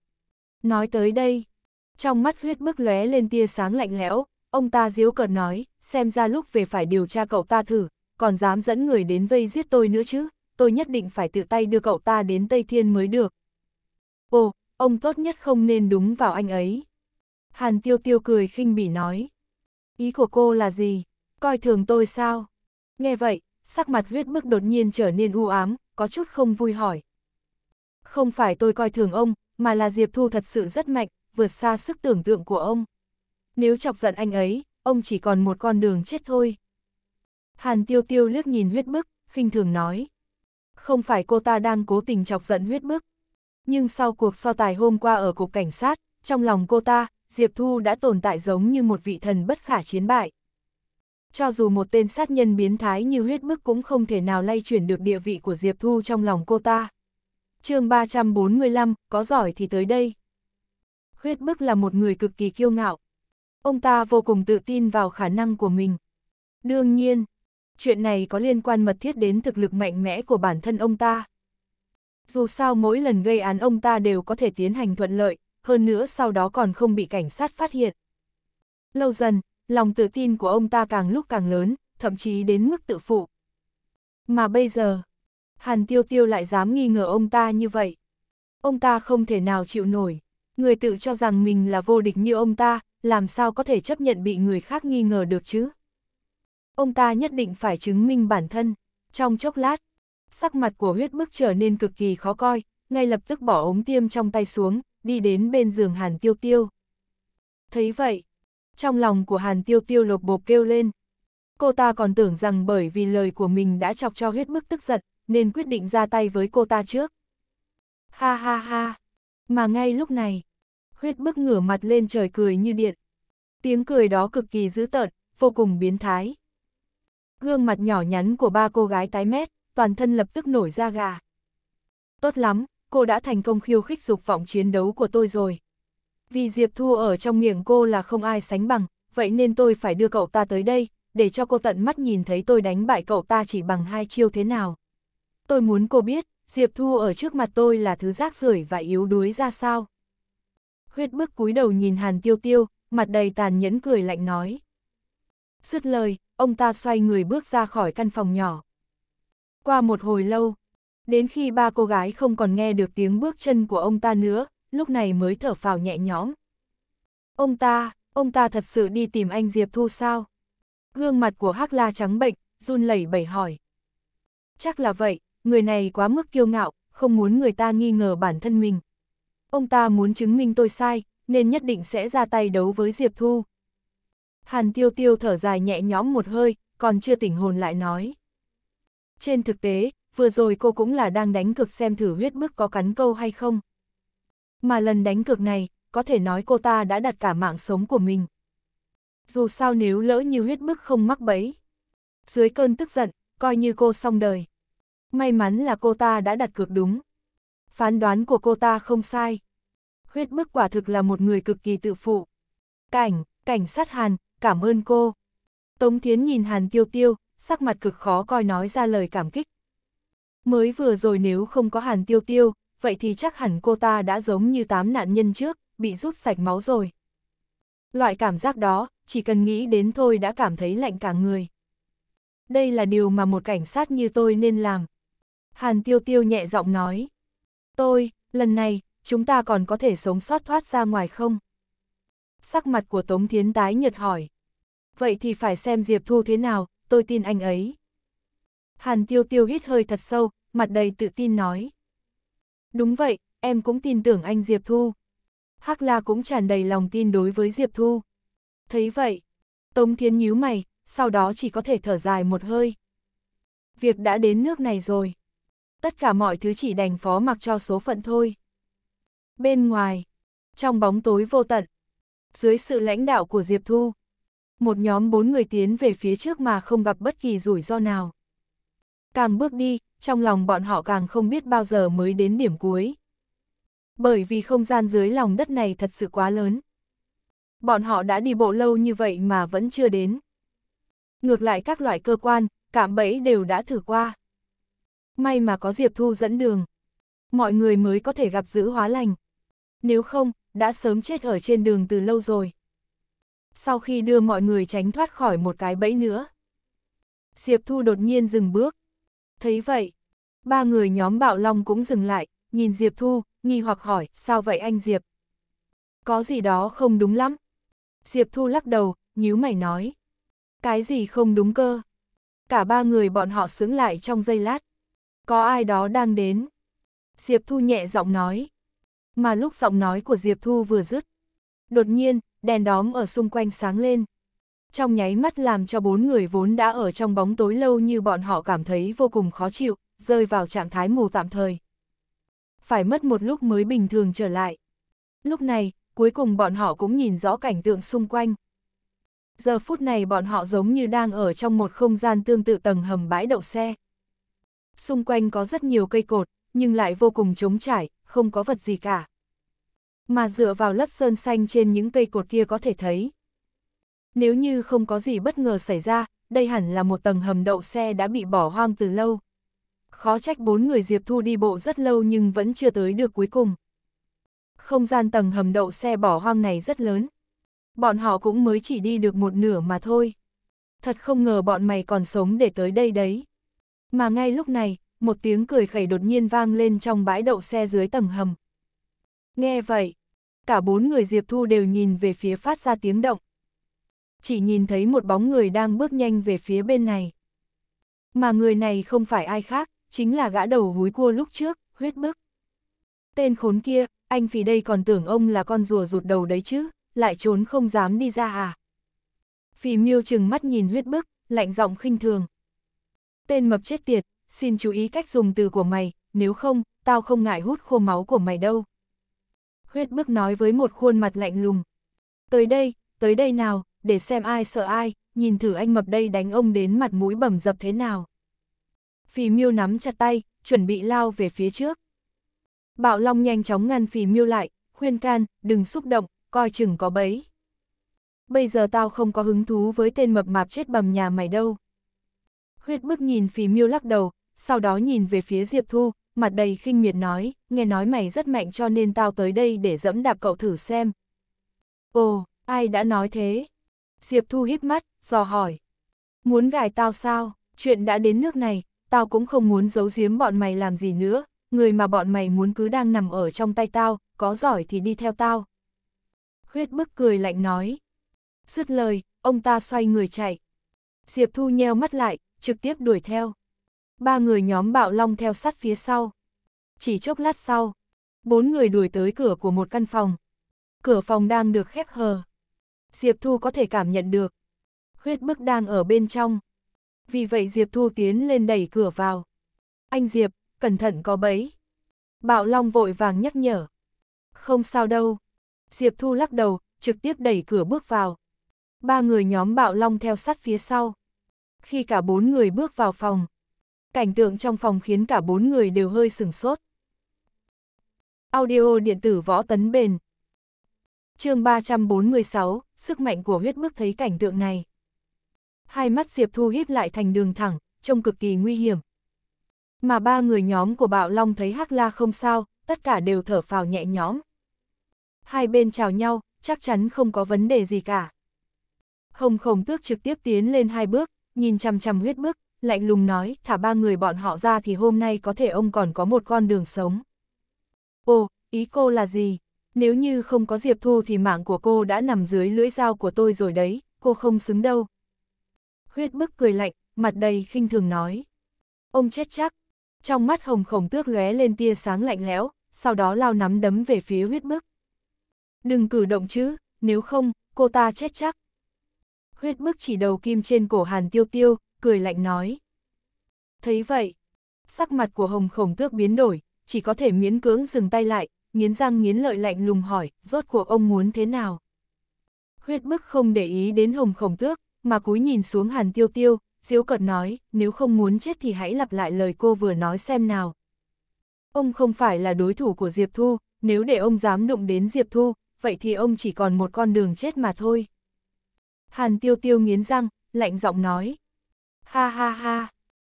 Nói tới đây, trong mắt huyết bức lóe lên tia sáng lạnh lẽo, ông ta diếu cợt nói, xem ra lúc về phải điều tra cậu ta thử, còn dám dẫn người đến vây giết tôi nữa chứ, tôi nhất định phải tự tay đưa cậu ta đến Tây Thiên mới được. Ồ, ông tốt nhất không nên đúng vào anh ấy. Hàn tiêu tiêu cười khinh bỉ nói. Ý của cô là gì? Coi thường tôi sao? Nghe vậy, sắc mặt huyết bức đột nhiên trở nên u ám, có chút không vui hỏi. Không phải tôi coi thường ông, mà là Diệp Thu thật sự rất mạnh, vượt xa sức tưởng tượng của ông. Nếu chọc giận anh ấy, ông chỉ còn một con đường chết thôi. Hàn tiêu tiêu liếc nhìn huyết bức, khinh thường nói. Không phải cô ta đang cố tình chọc giận huyết bức. Nhưng sau cuộc so tài hôm qua ở cục cảnh sát, trong lòng cô ta, Diệp Thu đã tồn tại giống như một vị thần bất khả chiến bại. Cho dù một tên sát nhân biến thái như huyết bức cũng không thể nào lay chuyển được địa vị của Diệp Thu trong lòng cô ta. chương 345, có giỏi thì tới đây huyết bức là một người cực kỳ kiêu ngạo. Ông ta vô cùng tự tin vào khả năng của mình. Đương nhiên, chuyện này có liên quan mật thiết đến thực lực mạnh mẽ của bản thân ông ta. Dù sao mỗi lần gây án ông ta đều có thể tiến hành thuận lợi, hơn nữa sau đó còn không bị cảnh sát phát hiện. Lâu dần, lòng tự tin của ông ta càng lúc càng lớn, thậm chí đến mức tự phụ. Mà bây giờ, Hàn Tiêu Tiêu lại dám nghi ngờ ông ta như vậy. Ông ta không thể nào chịu nổi người tự cho rằng mình là vô địch như ông ta, làm sao có thể chấp nhận bị người khác nghi ngờ được chứ? Ông ta nhất định phải chứng minh bản thân. Trong chốc lát, sắc mặt của huyết bức trở nên cực kỳ khó coi, ngay lập tức bỏ ống tiêm trong tay xuống, đi đến bên giường Hàn Tiêu Tiêu. Thấy vậy, trong lòng của Hàn Tiêu Tiêu lột bột kêu lên. Cô ta còn tưởng rằng bởi vì lời của mình đã chọc cho huyết bức tức giận, nên quyết định ra tay với cô ta trước. Ha ha ha, mà ngay lúc này, huyết bức ngửa mặt lên trời cười như điện. Tiếng cười đó cực kỳ dữ tợn, vô cùng biến thái. Gương mặt nhỏ nhắn của ba cô gái tái mét, toàn thân lập tức nổi da gà. Tốt lắm, cô đã thành công khiêu khích dục vọng chiến đấu của tôi rồi. Vì Diệp Thu ở trong miệng cô là không ai sánh bằng, vậy nên tôi phải đưa cậu ta tới đây, để cho cô tận mắt nhìn thấy tôi đánh bại cậu ta chỉ bằng hai chiêu thế nào. Tôi muốn cô biết, Diệp Thu ở trước mặt tôi là thứ rác rưởi và yếu đuối ra sao. Huyết bức cúi đầu nhìn Hàn Tiêu Tiêu, mặt đầy tàn nhẫn cười lạnh nói. Dứt lời, ông ta xoay người bước ra khỏi căn phòng nhỏ. Qua một hồi lâu, đến khi ba cô gái không còn nghe được tiếng bước chân của ông ta nữa, lúc này mới thở phào nhẹ nhõm. Ông ta, ông ta thật sự đi tìm anh Diệp Thu sao? Gương mặt của Hắc La trắng bệnh, run lẩy bẩy hỏi. Chắc là vậy, người này quá mức kiêu ngạo, không muốn người ta nghi ngờ bản thân mình. Ông ta muốn chứng minh tôi sai, nên nhất định sẽ ra tay đấu với Diệp Thu. Hàn Tiêu Tiêu thở dài nhẹ nhõm một hơi, còn chưa tỉnh hồn lại nói. Trên thực tế, vừa rồi cô cũng là đang đánh cược xem thử huyết bức có cắn câu hay không. Mà lần đánh cược này, có thể nói cô ta đã đặt cả mạng sống của mình. Dù sao nếu lỡ như huyết bức không mắc bẫy. Dưới cơn tức giận, coi như cô xong đời. May mắn là cô ta đã đặt cược đúng. Phán đoán của cô ta không sai. Huyết bức quả thực là một người cực kỳ tự phụ. Cảnh, cảnh sát Hàn, cảm ơn cô. Tống Thiến nhìn Hàn Tiêu Tiêu, sắc mặt cực khó coi nói ra lời cảm kích. Mới vừa rồi nếu không có Hàn Tiêu Tiêu, vậy thì chắc hẳn cô ta đã giống như tám nạn nhân trước, bị rút sạch máu rồi. Loại cảm giác đó, chỉ cần nghĩ đến thôi đã cảm thấy lạnh cả người. Đây là điều mà một cảnh sát như tôi nên làm. Hàn tiêu tiêu nhẹ giọng nói. Tôi, lần này, chúng ta còn có thể sống sót thoát ra ngoài không? Sắc mặt của Tống Thiến tái nhợt hỏi. Vậy thì phải xem Diệp Thu thế nào, tôi tin anh ấy. Hàn tiêu tiêu hít hơi thật sâu, mặt đầy tự tin nói. Đúng vậy, em cũng tin tưởng anh Diệp Thu. Hắc La cũng tràn đầy lòng tin đối với Diệp Thu. Thấy vậy, Tống Thiến nhíu mày, sau đó chỉ có thể thở dài một hơi. Việc đã đến nước này rồi tất cả mọi thứ chỉ đành phó mặc cho số phận thôi. Bên ngoài, trong bóng tối vô tận, dưới sự lãnh đạo của Diệp Thu, một nhóm bốn người tiến về phía trước mà không gặp bất kỳ rủi ro nào. Càng bước đi, trong lòng bọn họ càng không biết bao giờ mới đến điểm cuối. Bởi vì không gian dưới lòng đất này thật sự quá lớn. Bọn họ đã đi bộ lâu như vậy mà vẫn chưa đến. Ngược lại các loại cơ quan, cảm bẫy đều đã thử qua. May mà có Diệp Thu dẫn đường. Mọi người mới có thể gặp giữ hóa lành. Nếu không, đã sớm chết ở trên đường từ lâu rồi. Sau khi đưa mọi người tránh thoát khỏi một cái bẫy nữa. Diệp Thu đột nhiên dừng bước. Thấy vậy, ba người nhóm bạo long cũng dừng lại, nhìn Diệp Thu, nghi hoặc hỏi, sao vậy anh Diệp? Có gì đó không đúng lắm. Diệp Thu lắc đầu, nhíu mày nói. Cái gì không đúng cơ? Cả ba người bọn họ sướng lại trong giây lát. Có ai đó đang đến. Diệp Thu nhẹ giọng nói. Mà lúc giọng nói của Diệp Thu vừa dứt. Đột nhiên, đèn đóm ở xung quanh sáng lên. Trong nháy mắt làm cho bốn người vốn đã ở trong bóng tối lâu như bọn họ cảm thấy vô cùng khó chịu, rơi vào trạng thái mù tạm thời. Phải mất một lúc mới bình thường trở lại. Lúc này, cuối cùng bọn họ cũng nhìn rõ cảnh tượng xung quanh. Giờ phút này bọn họ giống như đang ở trong một không gian tương tự tầng hầm bãi đậu xe xung quanh có rất nhiều cây cột, nhưng lại vô cùng trống trải, không có vật gì cả. Mà dựa vào lớp sơn xanh trên những cây cột kia có thể thấy. Nếu như không có gì bất ngờ xảy ra, đây hẳn là một tầng hầm đậu xe đã bị bỏ hoang từ lâu. Khó trách bốn người Diệp Thu đi bộ rất lâu nhưng vẫn chưa tới được cuối cùng. Không gian tầng hầm đậu xe bỏ hoang này rất lớn. Bọn họ cũng mới chỉ đi được một nửa mà thôi. Thật không ngờ bọn mày còn sống để tới đây đấy. Mà ngay lúc này, một tiếng cười khẩy đột nhiên vang lên trong bãi đậu xe dưới tầng hầm. Nghe vậy, cả bốn người Diệp Thu đều nhìn về phía phát ra tiếng động. Chỉ nhìn thấy một bóng người đang bước nhanh về phía bên này. Mà người này không phải ai khác, chính là gã đầu húi cua lúc trước, huyết bức. Tên khốn kia, anh vì đây còn tưởng ông là con rùa rụt đầu đấy chứ, lại trốn không dám đi ra à. Phì miêu chừng mắt nhìn huyết bức, lạnh giọng khinh thường, tên mập chết tiệt, xin chú ý cách dùng từ của mày, nếu không, tao không ngại hút khô máu của mày đâu. Huyết bức nói với một khuôn mặt lạnh lùng. Tới đây, tới đây nào, để xem ai sợ ai, nhìn thử anh mập đây đánh ông đến mặt mũi bầm dập thế nào. Phì miêu nắm chặt tay, chuẩn bị lao về phía trước. Bạo Long nhanh chóng ngăn phì miêu lại, khuyên can, đừng xúc động, coi chừng có bấy. Bây giờ tao không có hứng thú với tên mập mạp chết bầm nhà mày đâu. Huyết bức nhìn phí miêu lắc đầu, sau đó nhìn về phía Diệp Thu, mặt đầy khinh miệt nói, nghe nói mày rất mạnh cho nên tao tới đây để dẫm đạp cậu thử xem. Ồ, ai đã nói thế? Diệp Thu hít mắt, dò hỏi. Muốn gài tao sao? Chuyện đã đến nước này, tao cũng không muốn giấu giếm bọn mày làm gì nữa, người mà bọn mày muốn cứ đang nằm ở trong tay tao, có giỏi thì đi theo tao. Huyết bức cười lạnh nói. Dứt lời, ông ta xoay người chạy. Diệp Thu nheo mắt lại, trực tiếp đuổi theo. Ba người nhóm bạo long theo sát phía sau. Chỉ chốc lát sau, bốn người đuổi tới cửa của một căn phòng. Cửa phòng đang được khép hờ. Diệp Thu có thể cảm nhận được. Huyết bức đang ở bên trong. Vì vậy Diệp Thu tiến lên đẩy cửa vào. Anh Diệp, cẩn thận có bẫy. Bạo Long vội vàng nhắc nhở. Không sao đâu. Diệp Thu lắc đầu, trực tiếp đẩy cửa bước vào. Ba người nhóm Bạo Long theo sát phía sau khi cả bốn người bước vào phòng. Cảnh tượng trong phòng khiến cả bốn người đều hơi sửng sốt. Audio điện tử võ tấn bền. chương 346, sức mạnh của huyết bước thấy cảnh tượng này. Hai mắt Diệp Thu híp lại thành đường thẳng, trông cực kỳ nguy hiểm. Mà ba người nhóm của Bạo Long thấy Hắc La không sao, tất cả đều thở phào nhẹ nhõm. Hai bên chào nhau, chắc chắn không có vấn đề gì cả. Hồng Khổng Tước trực tiếp tiến lên hai bước, nhìn chằm chằm huyết bức, lạnh lùng nói, thả ba người bọn họ ra thì hôm nay có thể ông còn có một con đường sống. Ồ, ý cô là gì? Nếu như không có Diệp Thu thì mạng của cô đã nằm dưới lưỡi dao của tôi rồi đấy, cô không xứng đâu. Huyết bức cười lạnh, mặt đầy khinh thường nói. Ông chết chắc. Trong mắt hồng khổng tước lóe lên tia sáng lạnh lẽo, sau đó lao nắm đấm về phía huyết bức. Đừng cử động chứ, nếu không, cô ta chết chắc huyết bức chỉ đầu kim trên cổ hàn tiêu tiêu, cười lạnh nói. Thấy vậy, sắc mặt của hồng khổng tước biến đổi, chỉ có thể miễn cưỡng dừng tay lại, nghiến răng nghiến lợi lạnh lùng hỏi, rốt cuộc ông muốn thế nào? Huyết bức không để ý đến hồng khổng tước, mà cúi nhìn xuống hàn tiêu tiêu, diếu cợt nói, nếu không muốn chết thì hãy lặp lại lời cô vừa nói xem nào. Ông không phải là đối thủ của Diệp Thu, nếu để ông dám đụng đến Diệp Thu, vậy thì ông chỉ còn một con đường chết mà thôi. Hàn tiêu tiêu nghiến răng, lạnh giọng nói. Ha ha ha.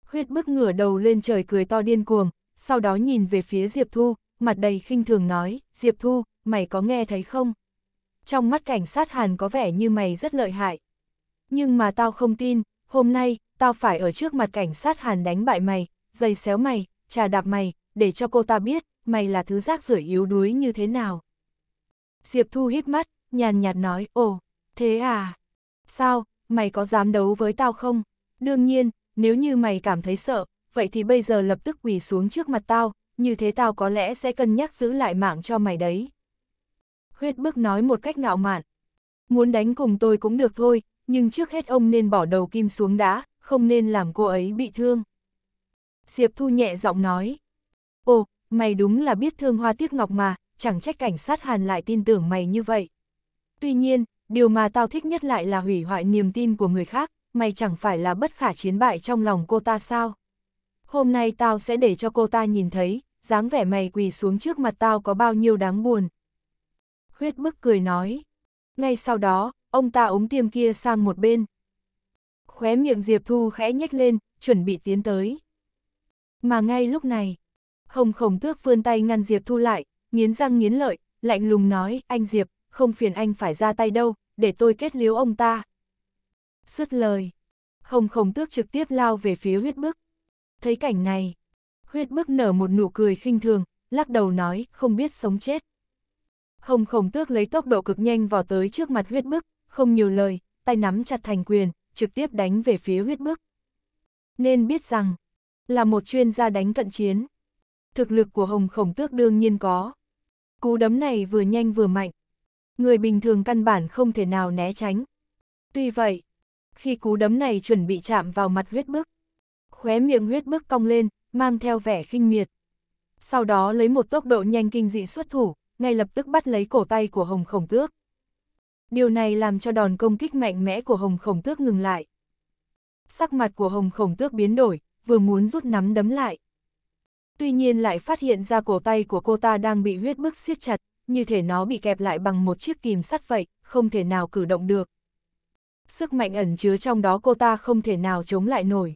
Huyết bức ngửa đầu lên trời cười to điên cuồng, sau đó nhìn về phía Diệp Thu, mặt đầy khinh thường nói, Diệp Thu, mày có nghe thấy không? Trong mắt cảnh sát Hàn có vẻ như mày rất lợi hại. Nhưng mà tao không tin, hôm nay, tao phải ở trước mặt cảnh sát Hàn đánh bại mày, giày xéo mày, trà đạp mày, để cho cô ta biết, mày là thứ rác rưởi yếu đuối như thế nào. Diệp Thu hít mắt, nhàn nhạt nói, ồ, thế à? Sao, mày có dám đấu với tao không? Đương nhiên, nếu như mày cảm thấy sợ, vậy thì bây giờ lập tức quỳ xuống trước mặt tao, như thế tao có lẽ sẽ cân nhắc giữ lại mạng cho mày đấy. Huyết bức nói một cách ngạo mạn. Muốn đánh cùng tôi cũng được thôi, nhưng trước hết ông nên bỏ đầu kim xuống đã, không nên làm cô ấy bị thương. Diệp Thu nhẹ giọng nói. Ồ, mày đúng là biết thương hoa tiếc ngọc mà, chẳng trách cảnh sát Hàn lại tin tưởng mày như vậy. Tuy nhiên, điều mà tao thích nhất lại là hủy hoại niềm tin của người khác, mày chẳng phải là bất khả chiến bại trong lòng cô ta sao? Hôm nay tao sẽ để cho cô ta nhìn thấy, dáng vẻ mày quỳ xuống trước mặt tao có bao nhiêu đáng buồn. Huyết bức cười nói. Ngay sau đó, ông ta ống tiêm kia sang một bên. Khóe miệng Diệp Thu khẽ nhếch lên, chuẩn bị tiến tới. Mà ngay lúc này, Hồng Khổng Tước vươn tay ngăn Diệp Thu lại, nghiến răng nghiến lợi, lạnh lùng nói, anh Diệp, không phiền anh phải ra tay đâu, để tôi kết liếu ông ta. Sứt lời, Hồng Khổng Tước trực tiếp lao về phía huyết bức. Thấy cảnh này, huyết bức nở một nụ cười khinh thường, lắc đầu nói không biết sống chết. Hồng Khổng Tước lấy tốc độ cực nhanh vào tới trước mặt huyết bức, không nhiều lời, tay nắm chặt thành quyền, trực tiếp đánh về phía huyết bức. Nên biết rằng, là một chuyên gia đánh cận chiến. Thực lực của Hồng Khổng Tước đương nhiên có. Cú đấm này vừa nhanh vừa mạnh, người bình thường căn bản không thể nào né tránh. Tuy vậy, khi cú đấm này chuẩn bị chạm vào mặt huyết bức, khóe miệng huyết bức cong lên, mang theo vẻ khinh miệt. Sau đó lấy một tốc độ nhanh kinh dị xuất thủ, ngay lập tức bắt lấy cổ tay của Hồng Khổng Tước. Điều này làm cho đòn công kích mạnh mẽ của Hồng Khổng Tước ngừng lại. Sắc mặt của Hồng Khổng Tước biến đổi, vừa muốn rút nắm đấm lại. Tuy nhiên lại phát hiện ra cổ tay của cô ta đang bị huyết bức siết chặt, như thể nó bị kẹp lại bằng một chiếc kìm sắt vậy, không thể nào cử động được. Sức mạnh ẩn chứa trong đó cô ta không thể nào chống lại nổi.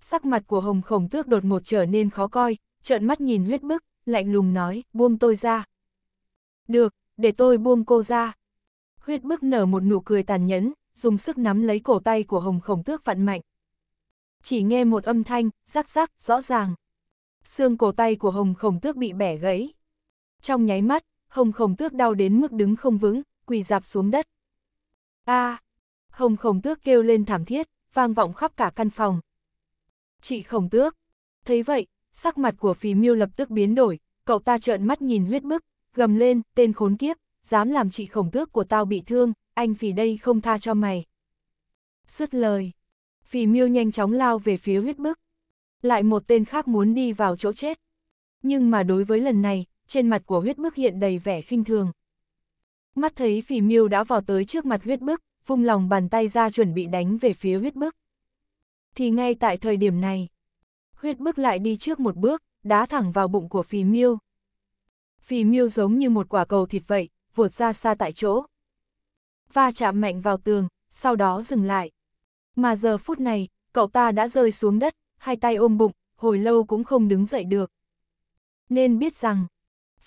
Sắc mặt của Hồng Khổng Tước đột ngột trở nên khó coi, trợn mắt nhìn huyết bức, lạnh lùng nói, buông tôi ra. Được, để tôi buông cô ra. Huyết bức nở một nụ cười tàn nhẫn, dùng sức nắm lấy cổ tay của Hồng Khổng Tước vặn mạnh. Chỉ nghe một âm thanh, rắc rắc, rõ ràng. Xương cổ tay của Hồng Khổng Tước bị bẻ gãy. Trong nháy mắt, hồng khổng tước đau đến mức đứng không vững, quỳ dạp xuống đất. a à, hồng khổng tước kêu lên thảm thiết, vang vọng khắp cả căn phòng. Chị khổng tước, thấy vậy, sắc mặt của phí miêu lập tức biến đổi, cậu ta trợn mắt nhìn huyết bức, gầm lên, tên khốn kiếp, dám làm chị khổng tước của tao bị thương, anh phỉ đây không tha cho mày. Sứt lời, phỉ miêu nhanh chóng lao về phía huyết bức. Lại một tên khác muốn đi vào chỗ chết. Nhưng mà đối với lần này, trên mặt của huyết bức hiện đầy vẻ khinh thường. Mắt thấy phỉ miêu đã vào tới trước mặt huyết bức, vung lòng bàn tay ra chuẩn bị đánh về phía huyết bức. Thì ngay tại thời điểm này, huyết bức lại đi trước một bước, đá thẳng vào bụng của phì miêu. Phì miêu giống như một quả cầu thịt vậy, vụt ra xa tại chỗ. Va chạm mạnh vào tường, sau đó dừng lại. Mà giờ phút này, cậu ta đã rơi xuống đất, hai tay ôm bụng, hồi lâu cũng không đứng dậy được. Nên biết rằng,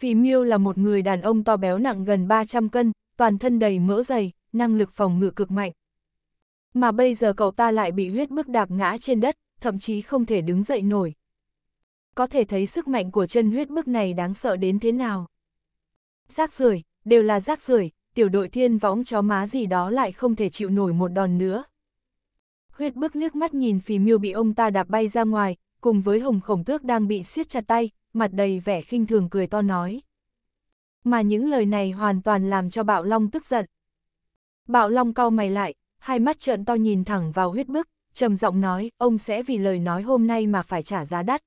Phì Miêu là một người đàn ông to béo nặng gần 300 cân, toàn thân đầy mỡ dày, năng lực phòng ngự cực mạnh. Mà bây giờ cậu ta lại bị huyết bức đạp ngã trên đất, thậm chí không thể đứng dậy nổi. Có thể thấy sức mạnh của chân huyết bức này đáng sợ đến thế nào. Rác rưởi đều là rác rưởi tiểu đội thiên võng chó má gì đó lại không thể chịu nổi một đòn nữa. Huyết bức liếc mắt nhìn phì miêu bị ông ta đạp bay ra ngoài, cùng với hồng khổng tước đang bị siết chặt tay, mặt đầy vẻ khinh thường cười to nói. Mà những lời này hoàn toàn làm cho Bạo Long tức giận. Bạo Long cau mày lại, hai mắt trợn to nhìn thẳng vào huyết bức, trầm giọng nói, ông sẽ vì lời nói hôm nay mà phải trả giá đắt.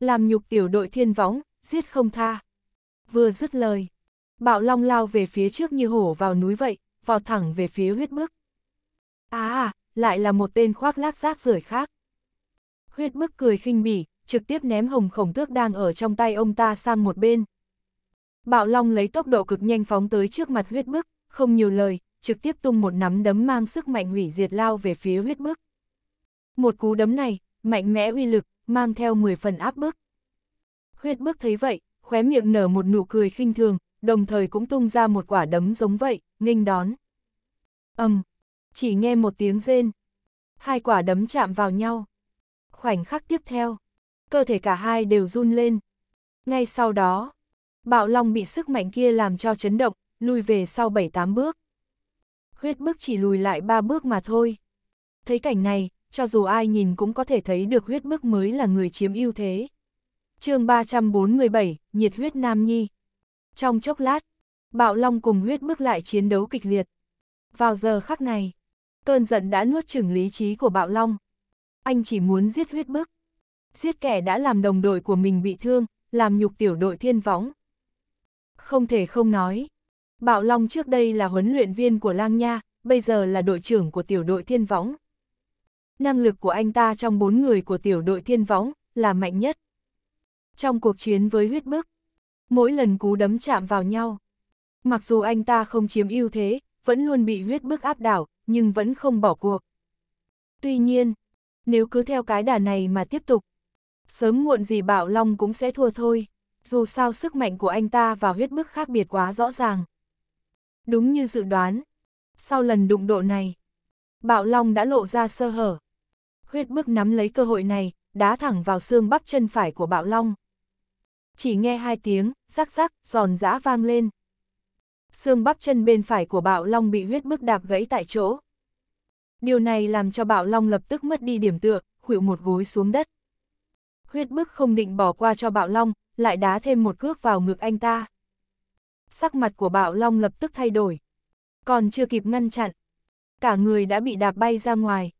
Làm nhục tiểu đội thiên võng, giết không tha. Vừa dứt lời, Bạo Long lao về phía trước như hổ vào núi vậy, vọt thẳng về phía huyết bức. À, à, lại là một tên khoác lác rác rưởi khác huyết bức cười khinh bỉ, trực tiếp ném hồng khổng tước đang ở trong tay ông ta sang một bên. Bạo Long lấy tốc độ cực nhanh phóng tới trước mặt huyết bức, không nhiều lời, trực tiếp tung một nắm đấm mang sức mạnh hủy diệt lao về phía huyết bức. Một cú đấm này, mạnh mẽ uy lực, mang theo 10 phần áp bức. Huyết bức thấy vậy, khóe miệng nở một nụ cười khinh thường, đồng thời cũng tung ra một quả đấm giống vậy, nghênh đón. ầm, um, chỉ nghe một tiếng rên. Hai quả đấm chạm vào nhau khoảnh khắc tiếp theo, cơ thể cả hai đều run lên. Ngay sau đó, bạo long bị sức mạnh kia làm cho chấn động, lùi về sau 7-8 bước. Huyết bức chỉ lùi lại 3 bước mà thôi. Thấy cảnh này, cho dù ai nhìn cũng có thể thấy được huyết bức mới là người chiếm ưu thế. chương 347, nhiệt huyết nam nhi. Trong chốc lát, bạo long cùng huyết bức lại chiến đấu kịch liệt. Vào giờ khắc này, cơn giận đã nuốt chửng lý trí của bạo long, anh chỉ muốn giết huyết bức. Giết kẻ đã làm đồng đội của mình bị thương, làm nhục tiểu đội thiên võng. Không thể không nói. Bạo Long trước đây là huấn luyện viên của Lang Nha, bây giờ là đội trưởng của tiểu đội thiên võng. Năng lực của anh ta trong bốn người của tiểu đội thiên võng là mạnh nhất. Trong cuộc chiến với huyết bức, mỗi lần cú đấm chạm vào nhau. Mặc dù anh ta không chiếm ưu thế, vẫn luôn bị huyết bức áp đảo, nhưng vẫn không bỏ cuộc. Tuy nhiên, nếu cứ theo cái đà này mà tiếp tục. Sớm muộn gì Bảo Long cũng sẽ thua thôi, dù sao sức mạnh của anh ta và huyết bức khác biệt quá rõ ràng. Đúng như dự đoán, sau lần đụng độ này, Bảo Long đã lộ ra sơ hở. Huyết bức nắm lấy cơ hội này, đá thẳng vào xương bắp chân phải của Bảo Long. Chỉ nghe hai tiếng, rắc rắc, giòn giã vang lên. Xương bắp chân bên phải của Bảo Long bị huyết bức đạp gãy tại chỗ. Điều này làm cho bạo long lập tức mất đi điểm tựa, khuỵu một gối xuống đất. Huyết bức không định bỏ qua cho bạo long, lại đá thêm một cước vào ngực anh ta. Sắc mặt của bạo long lập tức thay đổi. Còn chưa kịp ngăn chặn. Cả người đã bị đạp bay ra ngoài.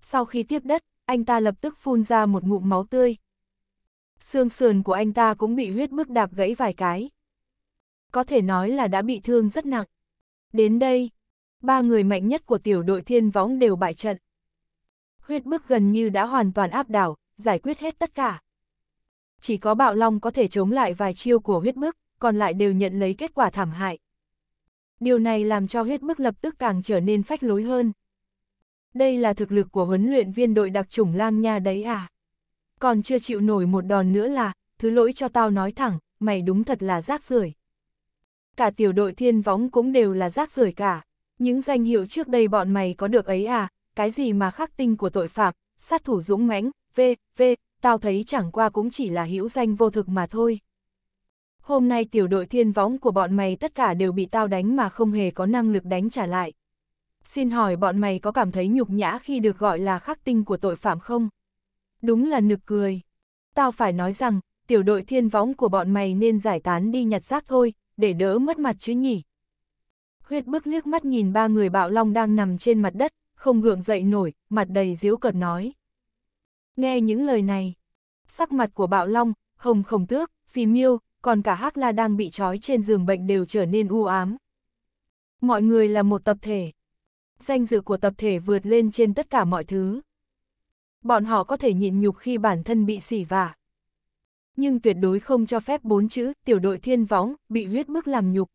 Sau khi tiếp đất, anh ta lập tức phun ra một ngụm máu tươi. Xương sườn của anh ta cũng bị huyết bức đạp gãy vài cái. Có thể nói là đã bị thương rất nặng. Đến đây, ba người mạnh nhất của tiểu đội thiên võng đều bại trận. Huyết bức gần như đã hoàn toàn áp đảo, giải quyết hết tất cả. Chỉ có bạo long có thể chống lại vài chiêu của huyết bức, còn lại đều nhận lấy kết quả thảm hại. Điều này làm cho huyết bức lập tức càng trở nên phách lối hơn. Đây là thực lực của huấn luyện viên đội đặc chủng lang nha đấy à. Còn chưa chịu nổi một đòn nữa là, thứ lỗi cho tao nói thẳng, mày đúng thật là rác rưởi. Cả tiểu đội thiên võng cũng đều là rác rưởi cả. Những danh hiệu trước đây bọn mày có được ấy à, cái gì mà khắc tinh của tội phạm, sát thủ dũng mãnh, v, v, tao thấy chẳng qua cũng chỉ là hữu danh vô thực mà thôi. Hôm nay tiểu đội thiên võng của bọn mày tất cả đều bị tao đánh mà không hề có năng lực đánh trả lại. Xin hỏi bọn mày có cảm thấy nhục nhã khi được gọi là khắc tinh của tội phạm không? Đúng là nực cười. Tao phải nói rằng, tiểu đội thiên võng của bọn mày nên giải tán đi nhặt rác thôi, để đỡ mất mặt chứ nhỉ. Huyết bức liếc mắt nhìn ba người bạo long đang nằm trên mặt đất, không gượng dậy nổi, mặt đầy díu cợt nói. Nghe những lời này, sắc mặt của bạo long, hồng khổng tước, phì miêu, còn cả hắc la đang bị trói trên giường bệnh đều trở nên u ám. Mọi người là một tập thể. Danh dự của tập thể vượt lên trên tất cả mọi thứ. Bọn họ có thể nhịn nhục khi bản thân bị xỉ vả. Nhưng tuyệt đối không cho phép bốn chữ tiểu đội thiên võng bị huyết bức làm nhục.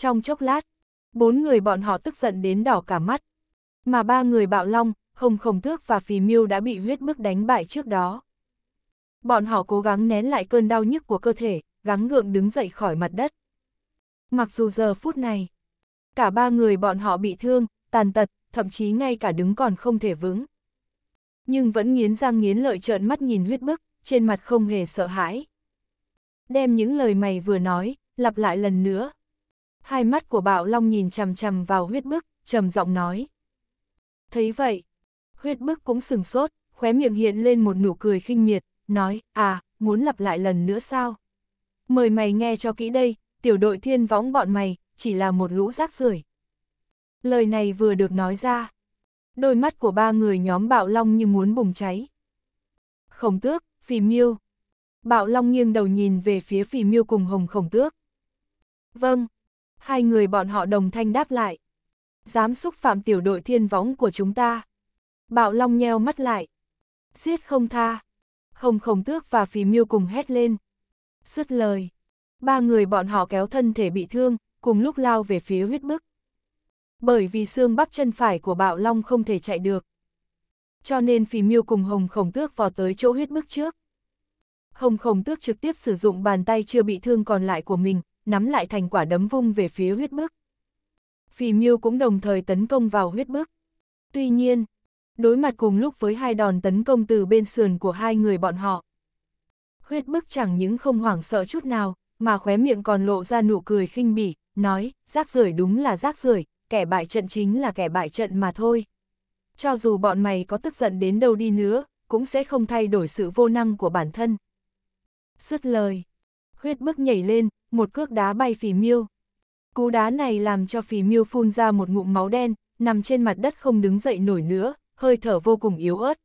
Trong chốc lát, bốn người bọn họ tức giận đến đỏ cả mắt. Mà ba người bạo long, hồng khổng tước và phì miêu đã bị huyết bức đánh bại trước đó. Bọn họ cố gắng nén lại cơn đau nhức của cơ thể, gắng gượng đứng dậy khỏi mặt đất. Mặc dù giờ phút này, cả ba người bọn họ bị thương, tàn tật, thậm chí ngay cả đứng còn không thể vững. Nhưng vẫn nghiến răng nghiến lợi trợn mắt nhìn huyết bức, trên mặt không hề sợ hãi. Đem những lời mày vừa nói, lặp lại lần nữa, Hai mắt của bạo long nhìn chằm chằm vào huyết bức, trầm giọng nói. Thấy vậy, huyết bức cũng sừng sốt, khóe miệng hiện lên một nụ cười khinh miệt, nói, à, muốn lặp lại lần nữa sao? Mời mày nghe cho kỹ đây, tiểu đội thiên võng bọn mày, chỉ là một lũ rác rưởi. Lời này vừa được nói ra. Đôi mắt của ba người nhóm bạo long như muốn bùng cháy. Khổng tước, phì miêu. Bạo long nghiêng đầu nhìn về phía phì miêu cùng hồng khổng tước. Vâng, hai người bọn họ đồng thanh đáp lại. Dám xúc phạm tiểu đội thiên võng của chúng ta. Bạo Long nheo mắt lại. Giết không tha. Hồng khổng tước và phì miêu cùng hét lên. xuất lời. Ba người bọn họ kéo thân thể bị thương, cùng lúc lao về phía huyết bức. Bởi vì xương bắp chân phải của bạo long không thể chạy được. Cho nên phì miêu cùng hồng khổng tước vào tới chỗ huyết bức trước. Hồng khổng tước trực tiếp sử dụng bàn tay chưa bị thương còn lại của mình, nắm lại thành quả đấm vung về phía huyết bức. Phì Miêu cũng đồng thời tấn công vào huyết bức. Tuy nhiên, đối mặt cùng lúc với hai đòn tấn công từ bên sườn của hai người bọn họ. Huyết bức chẳng những không hoảng sợ chút nào, mà khóe miệng còn lộ ra nụ cười khinh bỉ, nói, rác rưởi đúng là rác rưởi, kẻ bại trận chính là kẻ bại trận mà thôi. Cho dù bọn mày có tức giận đến đâu đi nữa, cũng sẽ không thay đổi sự vô năng của bản thân. Sứt lời, huyết bức nhảy lên, một cước đá bay phì miêu. Cú đá này làm cho phì miêu phun ra một ngụm máu đen, nằm trên mặt đất không đứng dậy nổi nữa, hơi thở vô cùng yếu ớt.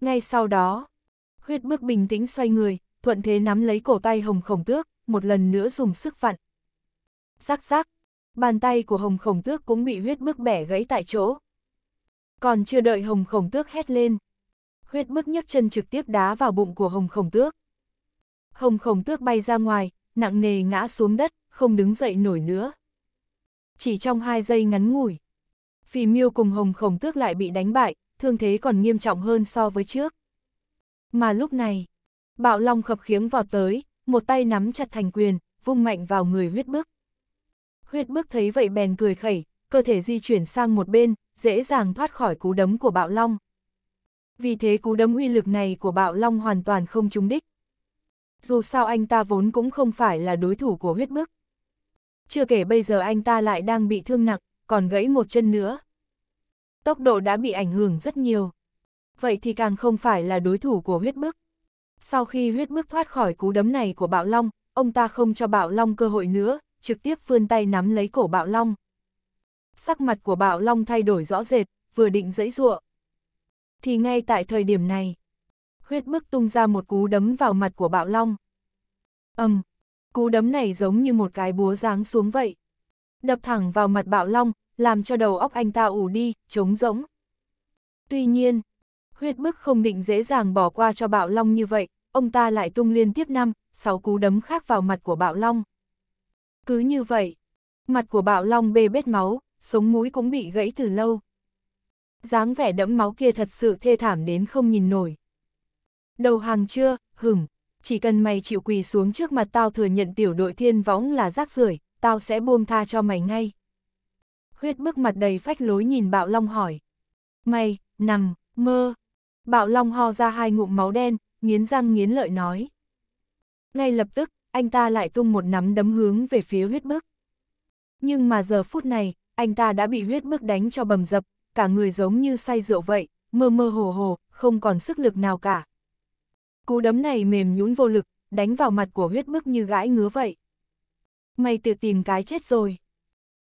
Ngay sau đó, huyết bước bình tĩnh xoay người, thuận thế nắm lấy cổ tay hồng khổng tước, một lần nữa dùng sức vặn. Rắc rắc, bàn tay của hồng khổng tước cũng bị huyết bước bẻ gãy tại chỗ. Còn chưa đợi hồng khổng tước hét lên. Huyết bước nhấc chân trực tiếp đá vào bụng của hồng khổng tước. Hồng khổng tước bay ra ngoài, nặng nề ngã xuống đất, không đứng dậy nổi nữa. Chỉ trong hai giây ngắn ngủi, Phì Miêu cùng Hồng Khổng Tước lại bị đánh bại, thương thế còn nghiêm trọng hơn so với trước. Mà lúc này, Bạo Long khập khiếng vọt tới, một tay nắm chặt thành quyền, vung mạnh vào người huyết bức. Huyết bức thấy vậy bèn cười khẩy, cơ thể di chuyển sang một bên, dễ dàng thoát khỏi cú đấm của Bạo Long. Vì thế cú đấm uy lực này của Bạo Long hoàn toàn không trúng đích dù sao anh ta vốn cũng không phải là đối thủ của huyết bức. Chưa kể bây giờ anh ta lại đang bị thương nặng, còn gãy một chân nữa. Tốc độ đã bị ảnh hưởng rất nhiều. Vậy thì càng không phải là đối thủ của huyết bức. Sau khi huyết bức thoát khỏi cú đấm này của Bạo Long, ông ta không cho Bạo Long cơ hội nữa, trực tiếp vươn tay nắm lấy cổ Bạo Long. Sắc mặt của Bạo Long thay đổi rõ rệt, vừa định dãy ruộng. Thì ngay tại thời điểm này, huyết bức tung ra một cú đấm vào mặt của bạo long. ầm, cú đấm này giống như một cái búa giáng xuống vậy. Đập thẳng vào mặt bạo long, làm cho đầu óc anh ta ù đi, trống rỗng. Tuy nhiên, huyết bức không định dễ dàng bỏ qua cho bạo long như vậy, ông ta lại tung liên tiếp năm, sáu cú đấm khác vào mặt của bạo long. Cứ như vậy, mặt của bạo long bê bết máu, sống mũi cũng bị gãy từ lâu. dáng vẻ đẫm máu kia thật sự thê thảm đến không nhìn nổi. Đầu hàng chưa, hửm chỉ cần mày chịu quỳ xuống trước mặt tao thừa nhận tiểu đội thiên võng là rác rưởi, tao sẽ buông tha cho mày ngay. Huyết bức mặt đầy phách lối nhìn bạo long hỏi. Mày, nằm, mơ. Bạo long ho ra hai ngụm máu đen, nghiến răng nghiến lợi nói. Ngay lập tức, anh ta lại tung một nắm đấm hướng về phía huyết bức. Nhưng mà giờ phút này, anh ta đã bị huyết bức đánh cho bầm dập, cả người giống như say rượu vậy, mơ mơ hồ hồ, không còn sức lực nào cả. Cú đấm này mềm nhũn vô lực, đánh vào mặt của huyết bức như gãi ngứa vậy. Mày tự tìm cái chết rồi.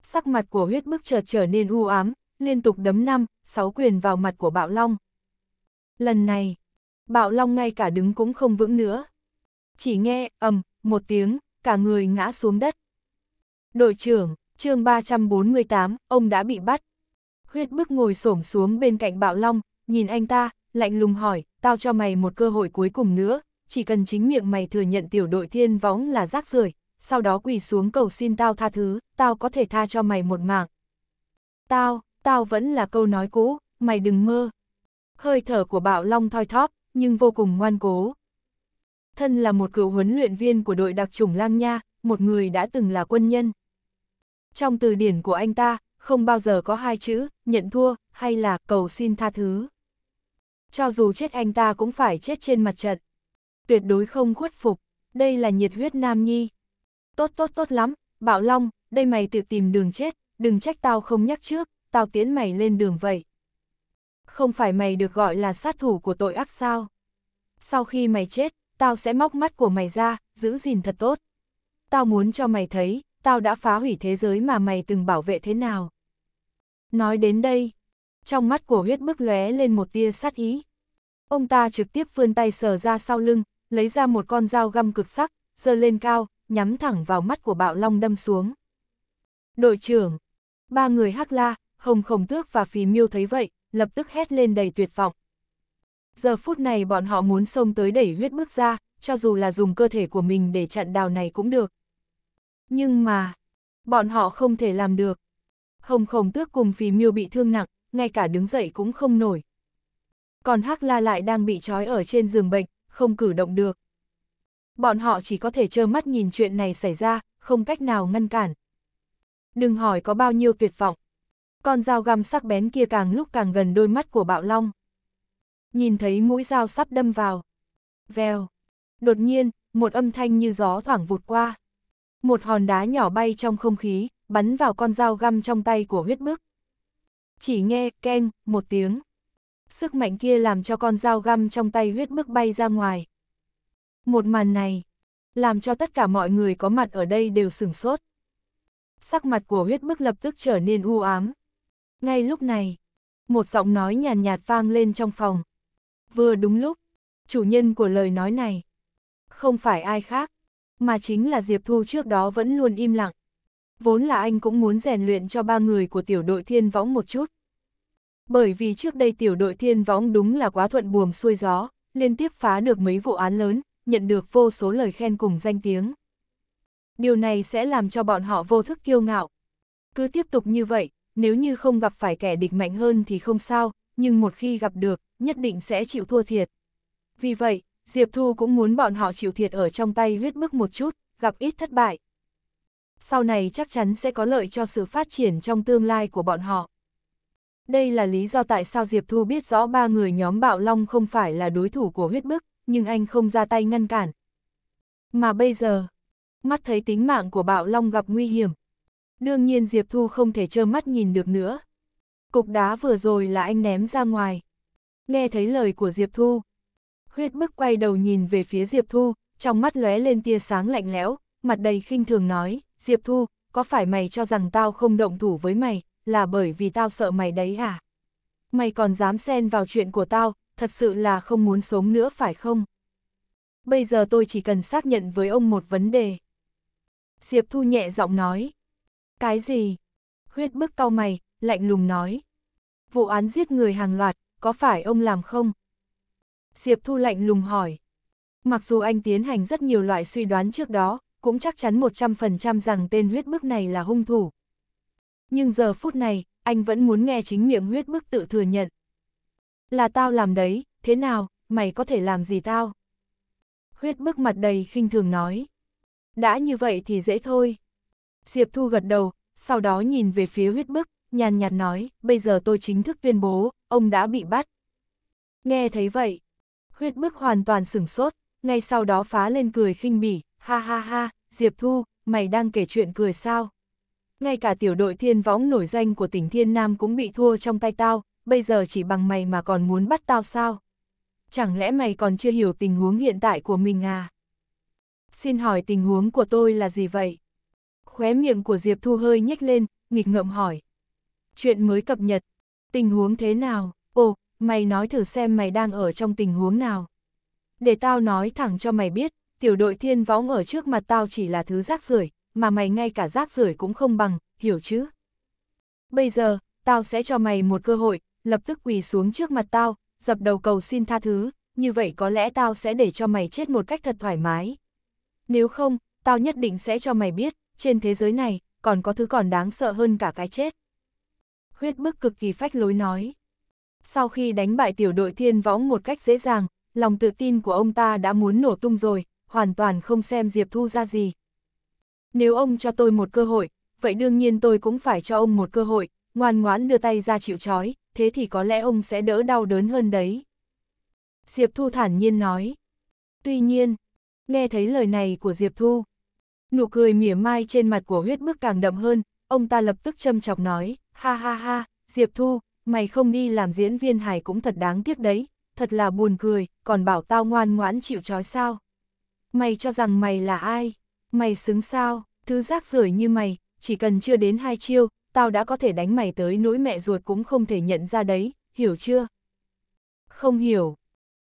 Sắc mặt của huyết bức chợt trở nên u ám, liên tục đấm năm, sáu quyền vào mặt của bạo long. Lần này, bạo long ngay cả đứng cũng không vững nữa. Chỉ nghe, ầm, một tiếng, cả người ngã xuống đất. Đội trưởng, chương 348, ông đã bị bắt. Huyết bức ngồi xổm xuống bên cạnh bạo long, nhìn anh ta, lạnh lùng hỏi, tao cho mày một cơ hội cuối cùng nữa, chỉ cần chính miệng mày thừa nhận tiểu đội thiên võng là rác rưởi sau đó quỳ xuống cầu xin tao tha thứ, tao có thể tha cho mày một mạng. Tao, tao vẫn là câu nói cũ, mày đừng mơ. Hơi thở của bạo long thoi thóp, nhưng vô cùng ngoan cố. Thân là một cựu huấn luyện viên của đội đặc chủng lang nha, một người đã từng là quân nhân. Trong từ điển của anh ta, không bao giờ có hai chữ, nhận thua, hay là cầu xin tha thứ cho dù chết anh ta cũng phải chết trên mặt trận. Tuyệt đối không khuất phục, đây là nhiệt huyết nam nhi. Tốt tốt tốt lắm, Bạo Long, đây mày tự tìm đường chết, đừng trách tao không nhắc trước, tao tiến mày lên đường vậy. Không phải mày được gọi là sát thủ của tội ác sao? Sau khi mày chết, tao sẽ móc mắt của mày ra, giữ gìn thật tốt. Tao muốn cho mày thấy, tao đã phá hủy thế giới mà mày từng bảo vệ thế nào. Nói đến đây, trong mắt của huyết bức lóe lên một tia sát ý. Ông ta trực tiếp vươn tay sờ ra sau lưng, lấy ra một con dao găm cực sắc, giơ lên cao, nhắm thẳng vào mắt của bạo long đâm xuống. Đội trưởng, ba người hắc la, hồng khổng tước và phì miêu thấy vậy, lập tức hét lên đầy tuyệt vọng. Giờ phút này bọn họ muốn xông tới đẩy huyết bức ra, cho dù là dùng cơ thể của mình để chặn đào này cũng được. Nhưng mà, bọn họ không thể làm được. Hồng khổng tước cùng phì miêu bị thương nặng, ngay cả đứng dậy cũng không nổi. Còn Hắc La lại đang bị trói ở trên giường bệnh, không cử động được. Bọn họ chỉ có thể trơ mắt nhìn chuyện này xảy ra, không cách nào ngăn cản. Đừng hỏi có bao nhiêu tuyệt vọng. Con dao găm sắc bén kia càng lúc càng gần đôi mắt của bạo long. Nhìn thấy mũi dao sắp đâm vào. Vèo. Đột nhiên, một âm thanh như gió thoảng vụt qua. Một hòn đá nhỏ bay trong không khí, bắn vào con dao găm trong tay của huyết bức chỉ nghe keng một tiếng. Sức mạnh kia làm cho con dao găm trong tay huyết bức bay ra ngoài. Một màn này, làm cho tất cả mọi người có mặt ở đây đều sửng sốt. Sắc mặt của huyết bức lập tức trở nên u ám. Ngay lúc này, một giọng nói nhàn nhạt, nhạt vang lên trong phòng. Vừa đúng lúc, chủ nhân của lời nói này. Không phải ai khác, mà chính là Diệp Thu trước đó vẫn luôn im lặng vốn là anh cũng muốn rèn luyện cho ba người của tiểu đội thiên võng một chút. Bởi vì trước đây tiểu đội thiên võng đúng là quá thuận buồm xuôi gió, liên tiếp phá được mấy vụ án lớn, nhận được vô số lời khen cùng danh tiếng. Điều này sẽ làm cho bọn họ vô thức kiêu ngạo. Cứ tiếp tục như vậy, nếu như không gặp phải kẻ địch mạnh hơn thì không sao, nhưng một khi gặp được, nhất định sẽ chịu thua thiệt. Vì vậy, Diệp Thu cũng muốn bọn họ chịu thiệt ở trong tay huyết bức một chút, gặp ít thất bại, sau này chắc chắn sẽ có lợi cho sự phát triển trong tương lai của bọn họ. Đây là lý do tại sao Diệp Thu biết rõ ba người nhóm Bạo Long không phải là đối thủ của huyết bức, nhưng anh không ra tay ngăn cản. Mà bây giờ, mắt thấy tính mạng của Bạo Long gặp nguy hiểm. Đương nhiên Diệp Thu không thể trơ mắt nhìn được nữa. Cục đá vừa rồi là anh ném ra ngoài. Nghe thấy lời của Diệp Thu. Huyết bức quay đầu nhìn về phía Diệp Thu, trong mắt lóe lên tia sáng lạnh lẽo, mặt đầy khinh thường nói. Diệp Thu, có phải mày cho rằng tao không động thủ với mày, là bởi vì tao sợ mày đấy hả? Mày còn dám xen vào chuyện của tao, thật sự là không muốn sống nữa phải không? Bây giờ tôi chỉ cần xác nhận với ông một vấn đề. Diệp Thu nhẹ giọng nói. Cái gì? Huyết bức cau mày, lạnh lùng nói. Vụ án giết người hàng loạt, có phải ông làm không? Diệp Thu lạnh lùng hỏi. Mặc dù anh tiến hành rất nhiều loại suy đoán trước đó, cũng chắc chắn 100% rằng tên huyết bức này là hung thủ. Nhưng giờ phút này, anh vẫn muốn nghe chính miệng huyết bức tự thừa nhận. Là tao làm đấy, thế nào, mày có thể làm gì tao? Huyết bức mặt đầy khinh thường nói. Đã như vậy thì dễ thôi. Diệp Thu gật đầu, sau đó nhìn về phía huyết bức, nhàn nhạt nói, bây giờ tôi chính thức tuyên bố, ông đã bị bắt. Nghe thấy vậy, huyết bức hoàn toàn sửng sốt, ngay sau đó phá lên cười khinh bỉ, Ha ha ha, Diệp Thu, mày đang kể chuyện cười sao? Ngay cả tiểu đội thiên võng nổi danh của tỉnh Thiên Nam cũng bị thua trong tay tao, bây giờ chỉ bằng mày mà còn muốn bắt tao sao? Chẳng lẽ mày còn chưa hiểu tình huống hiện tại của mình à? Xin hỏi tình huống của tôi là gì vậy? Khóe miệng của Diệp Thu hơi nhếch lên, nghịch ngợm hỏi. Chuyện mới cập nhật. Tình huống thế nào? Ồ, mày nói thử xem mày đang ở trong tình huống nào. Để tao nói thẳng cho mày biết, tiểu đội thiên võng ở trước mặt tao chỉ là thứ rác rưởi mà mày ngay cả rác rưởi cũng không bằng, hiểu chứ? Bây giờ, tao sẽ cho mày một cơ hội, lập tức quỳ xuống trước mặt tao, dập đầu cầu xin tha thứ, như vậy có lẽ tao sẽ để cho mày chết một cách thật thoải mái. Nếu không, tao nhất định sẽ cho mày biết, trên thế giới này, còn có thứ còn đáng sợ hơn cả cái chết. Huyết bức cực kỳ phách lối nói. Sau khi đánh bại tiểu đội thiên võng một cách dễ dàng, lòng tự tin của ông ta đã muốn nổ tung rồi, hoàn toàn không xem Diệp Thu ra gì. Nếu ông cho tôi một cơ hội, vậy đương nhiên tôi cũng phải cho ông một cơ hội, ngoan ngoãn đưa tay ra chịu trói, thế thì có lẽ ông sẽ đỡ đau đớn hơn đấy. Diệp Thu thản nhiên nói. Tuy nhiên, nghe thấy lời này của Diệp Thu, nụ cười mỉa mai trên mặt của huyết bức càng đậm hơn, ông ta lập tức châm chọc nói, ha ha ha, Diệp Thu, mày không đi làm diễn viên hài cũng thật đáng tiếc đấy, thật là buồn cười, còn bảo tao ngoan ngoãn chịu trói sao. Mày cho rằng mày là ai? Mày xứng sao? Thứ rác rưởi như mày, chỉ cần chưa đến hai chiêu, tao đã có thể đánh mày tới nỗi mẹ ruột cũng không thể nhận ra đấy, hiểu chưa? Không hiểu.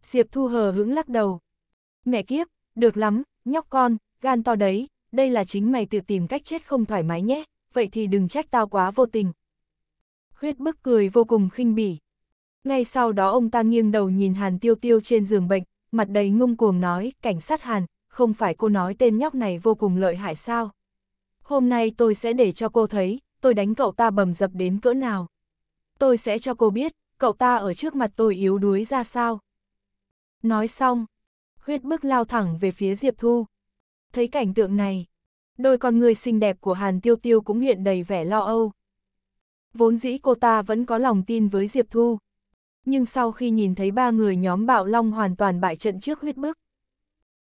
Diệp Thu hờ hững lắc đầu. Mẹ kiếp, được lắm, nhóc con, gan to đấy, đây là chính mày tự tìm cách chết không thoải mái nhé, vậy thì đừng trách tao quá vô tình. Huyết bức cười vô cùng khinh bỉ. Ngay sau đó ông ta nghiêng đầu nhìn Hàn Tiêu Tiêu trên giường bệnh, mặt đầy ngông cuồng nói, cảnh sát Hàn, không phải cô nói tên nhóc này vô cùng lợi hại sao? Hôm nay tôi sẽ để cho cô thấy, tôi đánh cậu ta bầm dập đến cỡ nào. Tôi sẽ cho cô biết, cậu ta ở trước mặt tôi yếu đuối ra sao. Nói xong, huyết bức lao thẳng về phía Diệp Thu. Thấy cảnh tượng này, đôi con người xinh đẹp của Hàn Tiêu Tiêu cũng hiện đầy vẻ lo âu. Vốn dĩ cô ta vẫn có lòng tin với Diệp Thu. Nhưng sau khi nhìn thấy ba người nhóm bạo long hoàn toàn bại trận trước huyết bức,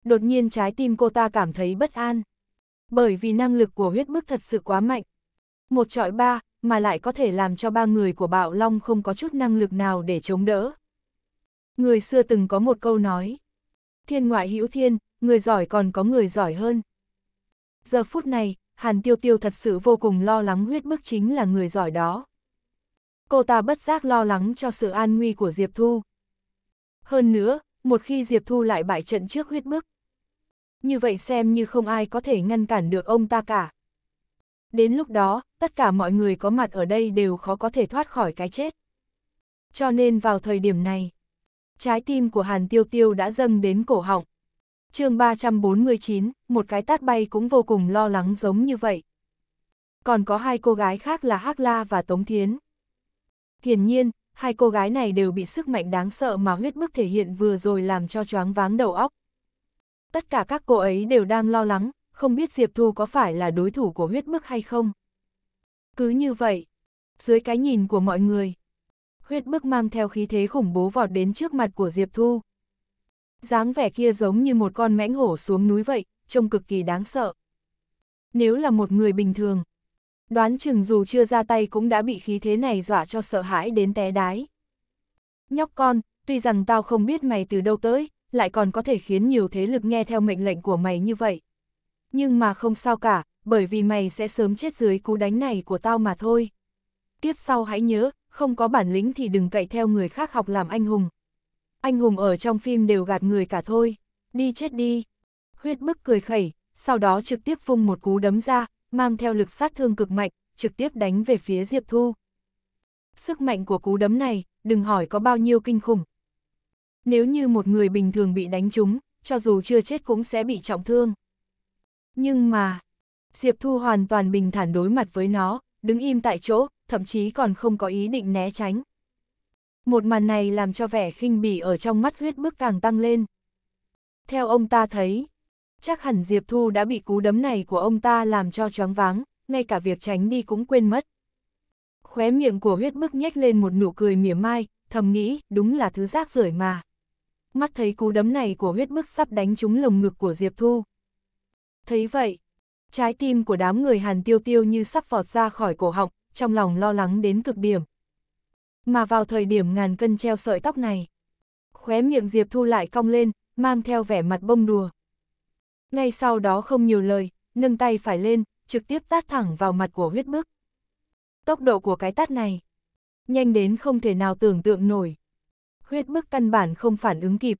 đột nhiên trái tim cô ta cảm thấy bất an. Bởi vì năng lực của huyết bức thật sự quá mạnh. Một trọi ba, mà lại có thể làm cho ba người của bạo long không có chút năng lực nào để chống đỡ. Người xưa từng có một câu nói. Thiên ngoại hữu thiên, người giỏi còn có người giỏi hơn. Giờ phút này, Hàn Tiêu Tiêu thật sự vô cùng lo lắng huyết bức chính là người giỏi đó. Cô ta bất giác lo lắng cho sự an nguy của Diệp Thu. Hơn nữa, một khi Diệp Thu lại bại trận trước huyết bức, như vậy xem như không ai có thể ngăn cản được ông ta cả. Đến lúc đó, tất cả mọi người có mặt ở đây đều khó có thể thoát khỏi cái chết. Cho nên vào thời điểm này, trái tim của Hàn Tiêu Tiêu đã dâng đến cổ họng. chương 349, một cái tát bay cũng vô cùng lo lắng giống như vậy. Còn có hai cô gái khác là Hắc La và Tống Thiến. Hiển nhiên, hai cô gái này đều bị sức mạnh đáng sợ mà huyết bức thể hiện vừa rồi làm cho choáng váng đầu óc tất cả các cô ấy đều đang lo lắng, không biết Diệp Thu có phải là đối thủ của huyết bức hay không. Cứ như vậy, dưới cái nhìn của mọi người, huyết bức mang theo khí thế khủng bố vọt đến trước mặt của Diệp Thu. dáng vẻ kia giống như một con mãnh hổ xuống núi vậy, trông cực kỳ đáng sợ. Nếu là một người bình thường, đoán chừng dù chưa ra tay cũng đã bị khí thế này dọa cho sợ hãi đến té đái. Nhóc con, tuy rằng tao không biết mày từ đâu tới, lại còn có thể khiến nhiều thế lực nghe theo mệnh lệnh của mày như vậy. Nhưng mà không sao cả, bởi vì mày sẽ sớm chết dưới cú đánh này của tao mà thôi. Tiếp sau hãy nhớ, không có bản lĩnh thì đừng cậy theo người khác học làm anh hùng. Anh hùng ở trong phim đều gạt người cả thôi, đi chết đi. Huyết bức cười khẩy, sau đó trực tiếp phung một cú đấm ra, mang theo lực sát thương cực mạnh, trực tiếp đánh về phía Diệp Thu. Sức mạnh của cú đấm này, đừng hỏi có bao nhiêu kinh khủng, nếu như một người bình thường bị đánh trúng, cho dù chưa chết cũng sẽ bị trọng thương. Nhưng mà, Diệp Thu hoàn toàn bình thản đối mặt với nó, đứng im tại chỗ, thậm chí còn không có ý định né tránh. Một màn này làm cho vẻ khinh bỉ ở trong mắt huyết bức càng tăng lên. Theo ông ta thấy, chắc hẳn Diệp Thu đã bị cú đấm này của ông ta làm cho choáng váng, ngay cả việc tránh đi cũng quên mất. Khóe miệng của huyết bức nhếch lên một nụ cười mỉa mai, thầm nghĩ, đúng là thứ rác rưởi mà mắt thấy cú đấm này của huyết bức sắp đánh trúng lồng ngực của Diệp Thu. Thấy vậy, trái tim của đám người Hàn Tiêu Tiêu như sắp vọt ra khỏi cổ họng, trong lòng lo lắng đến cực điểm. Mà vào thời điểm ngàn cân treo sợi tóc này, khóe miệng Diệp Thu lại cong lên, mang theo vẻ mặt bông đùa. Ngay sau đó không nhiều lời, nâng tay phải lên, trực tiếp tát thẳng vào mặt của huyết bức. Tốc độ của cái tát này, nhanh đến không thể nào tưởng tượng nổi huyết bức căn bản không phản ứng kịp.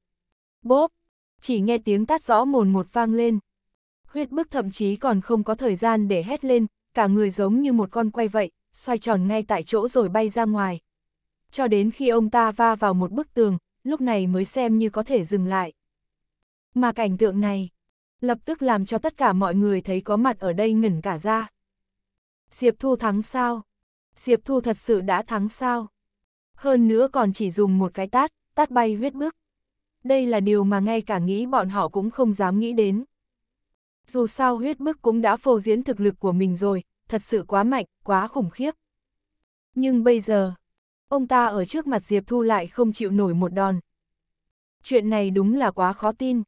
Bốp, chỉ nghe tiếng tát rõ mồn một vang lên. Huyết bức thậm chí còn không có thời gian để hét lên, cả người giống như một con quay vậy, xoay tròn ngay tại chỗ rồi bay ra ngoài. Cho đến khi ông ta va vào một bức tường, lúc này mới xem như có thể dừng lại. Mà cảnh tượng này, lập tức làm cho tất cả mọi người thấy có mặt ở đây ngẩn cả ra. Diệp Thu thắng sao? Diệp Thu thật sự đã thắng sao? hơn nữa còn chỉ dùng một cái tát, tát bay huyết bức. Đây là điều mà ngay cả nghĩ bọn họ cũng không dám nghĩ đến. Dù sao huyết bức cũng đã phô diễn thực lực của mình rồi, thật sự quá mạnh, quá khủng khiếp. Nhưng bây giờ, ông ta ở trước mặt Diệp Thu lại không chịu nổi một đòn. Chuyện này đúng là quá khó tin.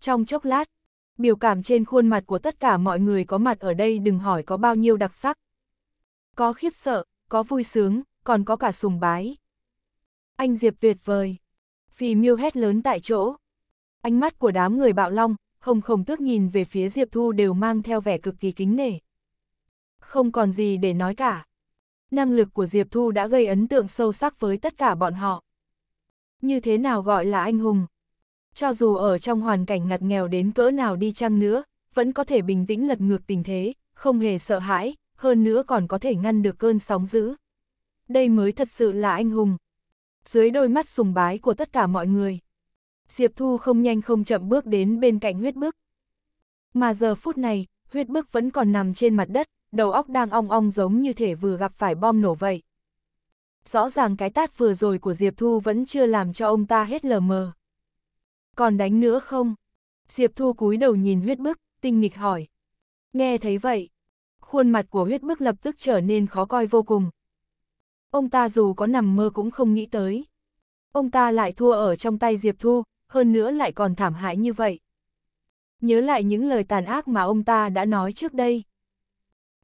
Trong chốc lát, biểu cảm trên khuôn mặt của tất cả mọi người có mặt ở đây đừng hỏi có bao nhiêu đặc sắc. Có khiếp sợ, có vui sướng, còn có cả sùng bái. Anh Diệp tuyệt vời. Phì miêu hét lớn tại chỗ. Ánh mắt của đám người bạo long, không khổng tước nhìn về phía Diệp Thu đều mang theo vẻ cực kỳ kính nể. Không còn gì để nói cả. Năng lực của Diệp Thu đã gây ấn tượng sâu sắc với tất cả bọn họ. Như thế nào gọi là anh hùng? Cho dù ở trong hoàn cảnh ngặt nghèo đến cỡ nào đi chăng nữa, vẫn có thể bình tĩnh lật ngược tình thế, không hề sợ hãi, hơn nữa còn có thể ngăn được cơn sóng dữ đây mới thật sự là anh hùng. Dưới đôi mắt sùng bái của tất cả mọi người, Diệp Thu không nhanh không chậm bước đến bên cạnh huyết bức. Mà giờ phút này, huyết bức vẫn còn nằm trên mặt đất, đầu óc đang ong ong giống như thể vừa gặp phải bom nổ vậy. Rõ ràng cái tát vừa rồi của Diệp Thu vẫn chưa làm cho ông ta hết lờ mờ. Còn đánh nữa không? Diệp Thu cúi đầu nhìn huyết bức, tinh nghịch hỏi. Nghe thấy vậy, khuôn mặt của huyết bức lập tức trở nên khó coi vô cùng, ông ta dù có nằm mơ cũng không nghĩ tới. Ông ta lại thua ở trong tay Diệp Thu, hơn nữa lại còn thảm hại như vậy. Nhớ lại những lời tàn ác mà ông ta đã nói trước đây.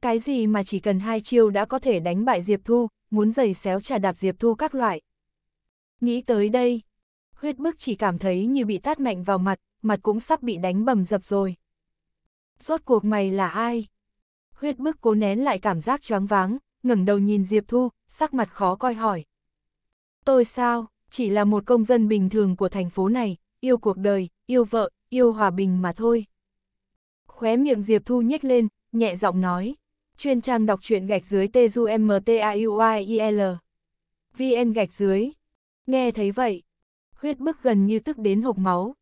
Cái gì mà chỉ cần hai chiêu đã có thể đánh bại Diệp Thu, muốn giày xéo trà đạp Diệp Thu các loại. Nghĩ tới đây, huyết bức chỉ cảm thấy như bị tát mạnh vào mặt, mặt cũng sắp bị đánh bầm dập rồi. Rốt cuộc mày là ai? Huyết bức cố nén lại cảm giác choáng váng, ngẩng đầu nhìn Diệp Thu, sắc mặt khó coi hỏi. Tôi sao, chỉ là một công dân bình thường của thành phố này, yêu cuộc đời, yêu vợ, yêu hòa bình mà thôi. Khóe miệng Diệp Thu nhếch lên, nhẹ giọng nói. Chuyên trang đọc truyện gạch dưới TUMTAUYIL. VN gạch dưới. Nghe thấy vậy, huyết bức gần như tức đến hộc máu.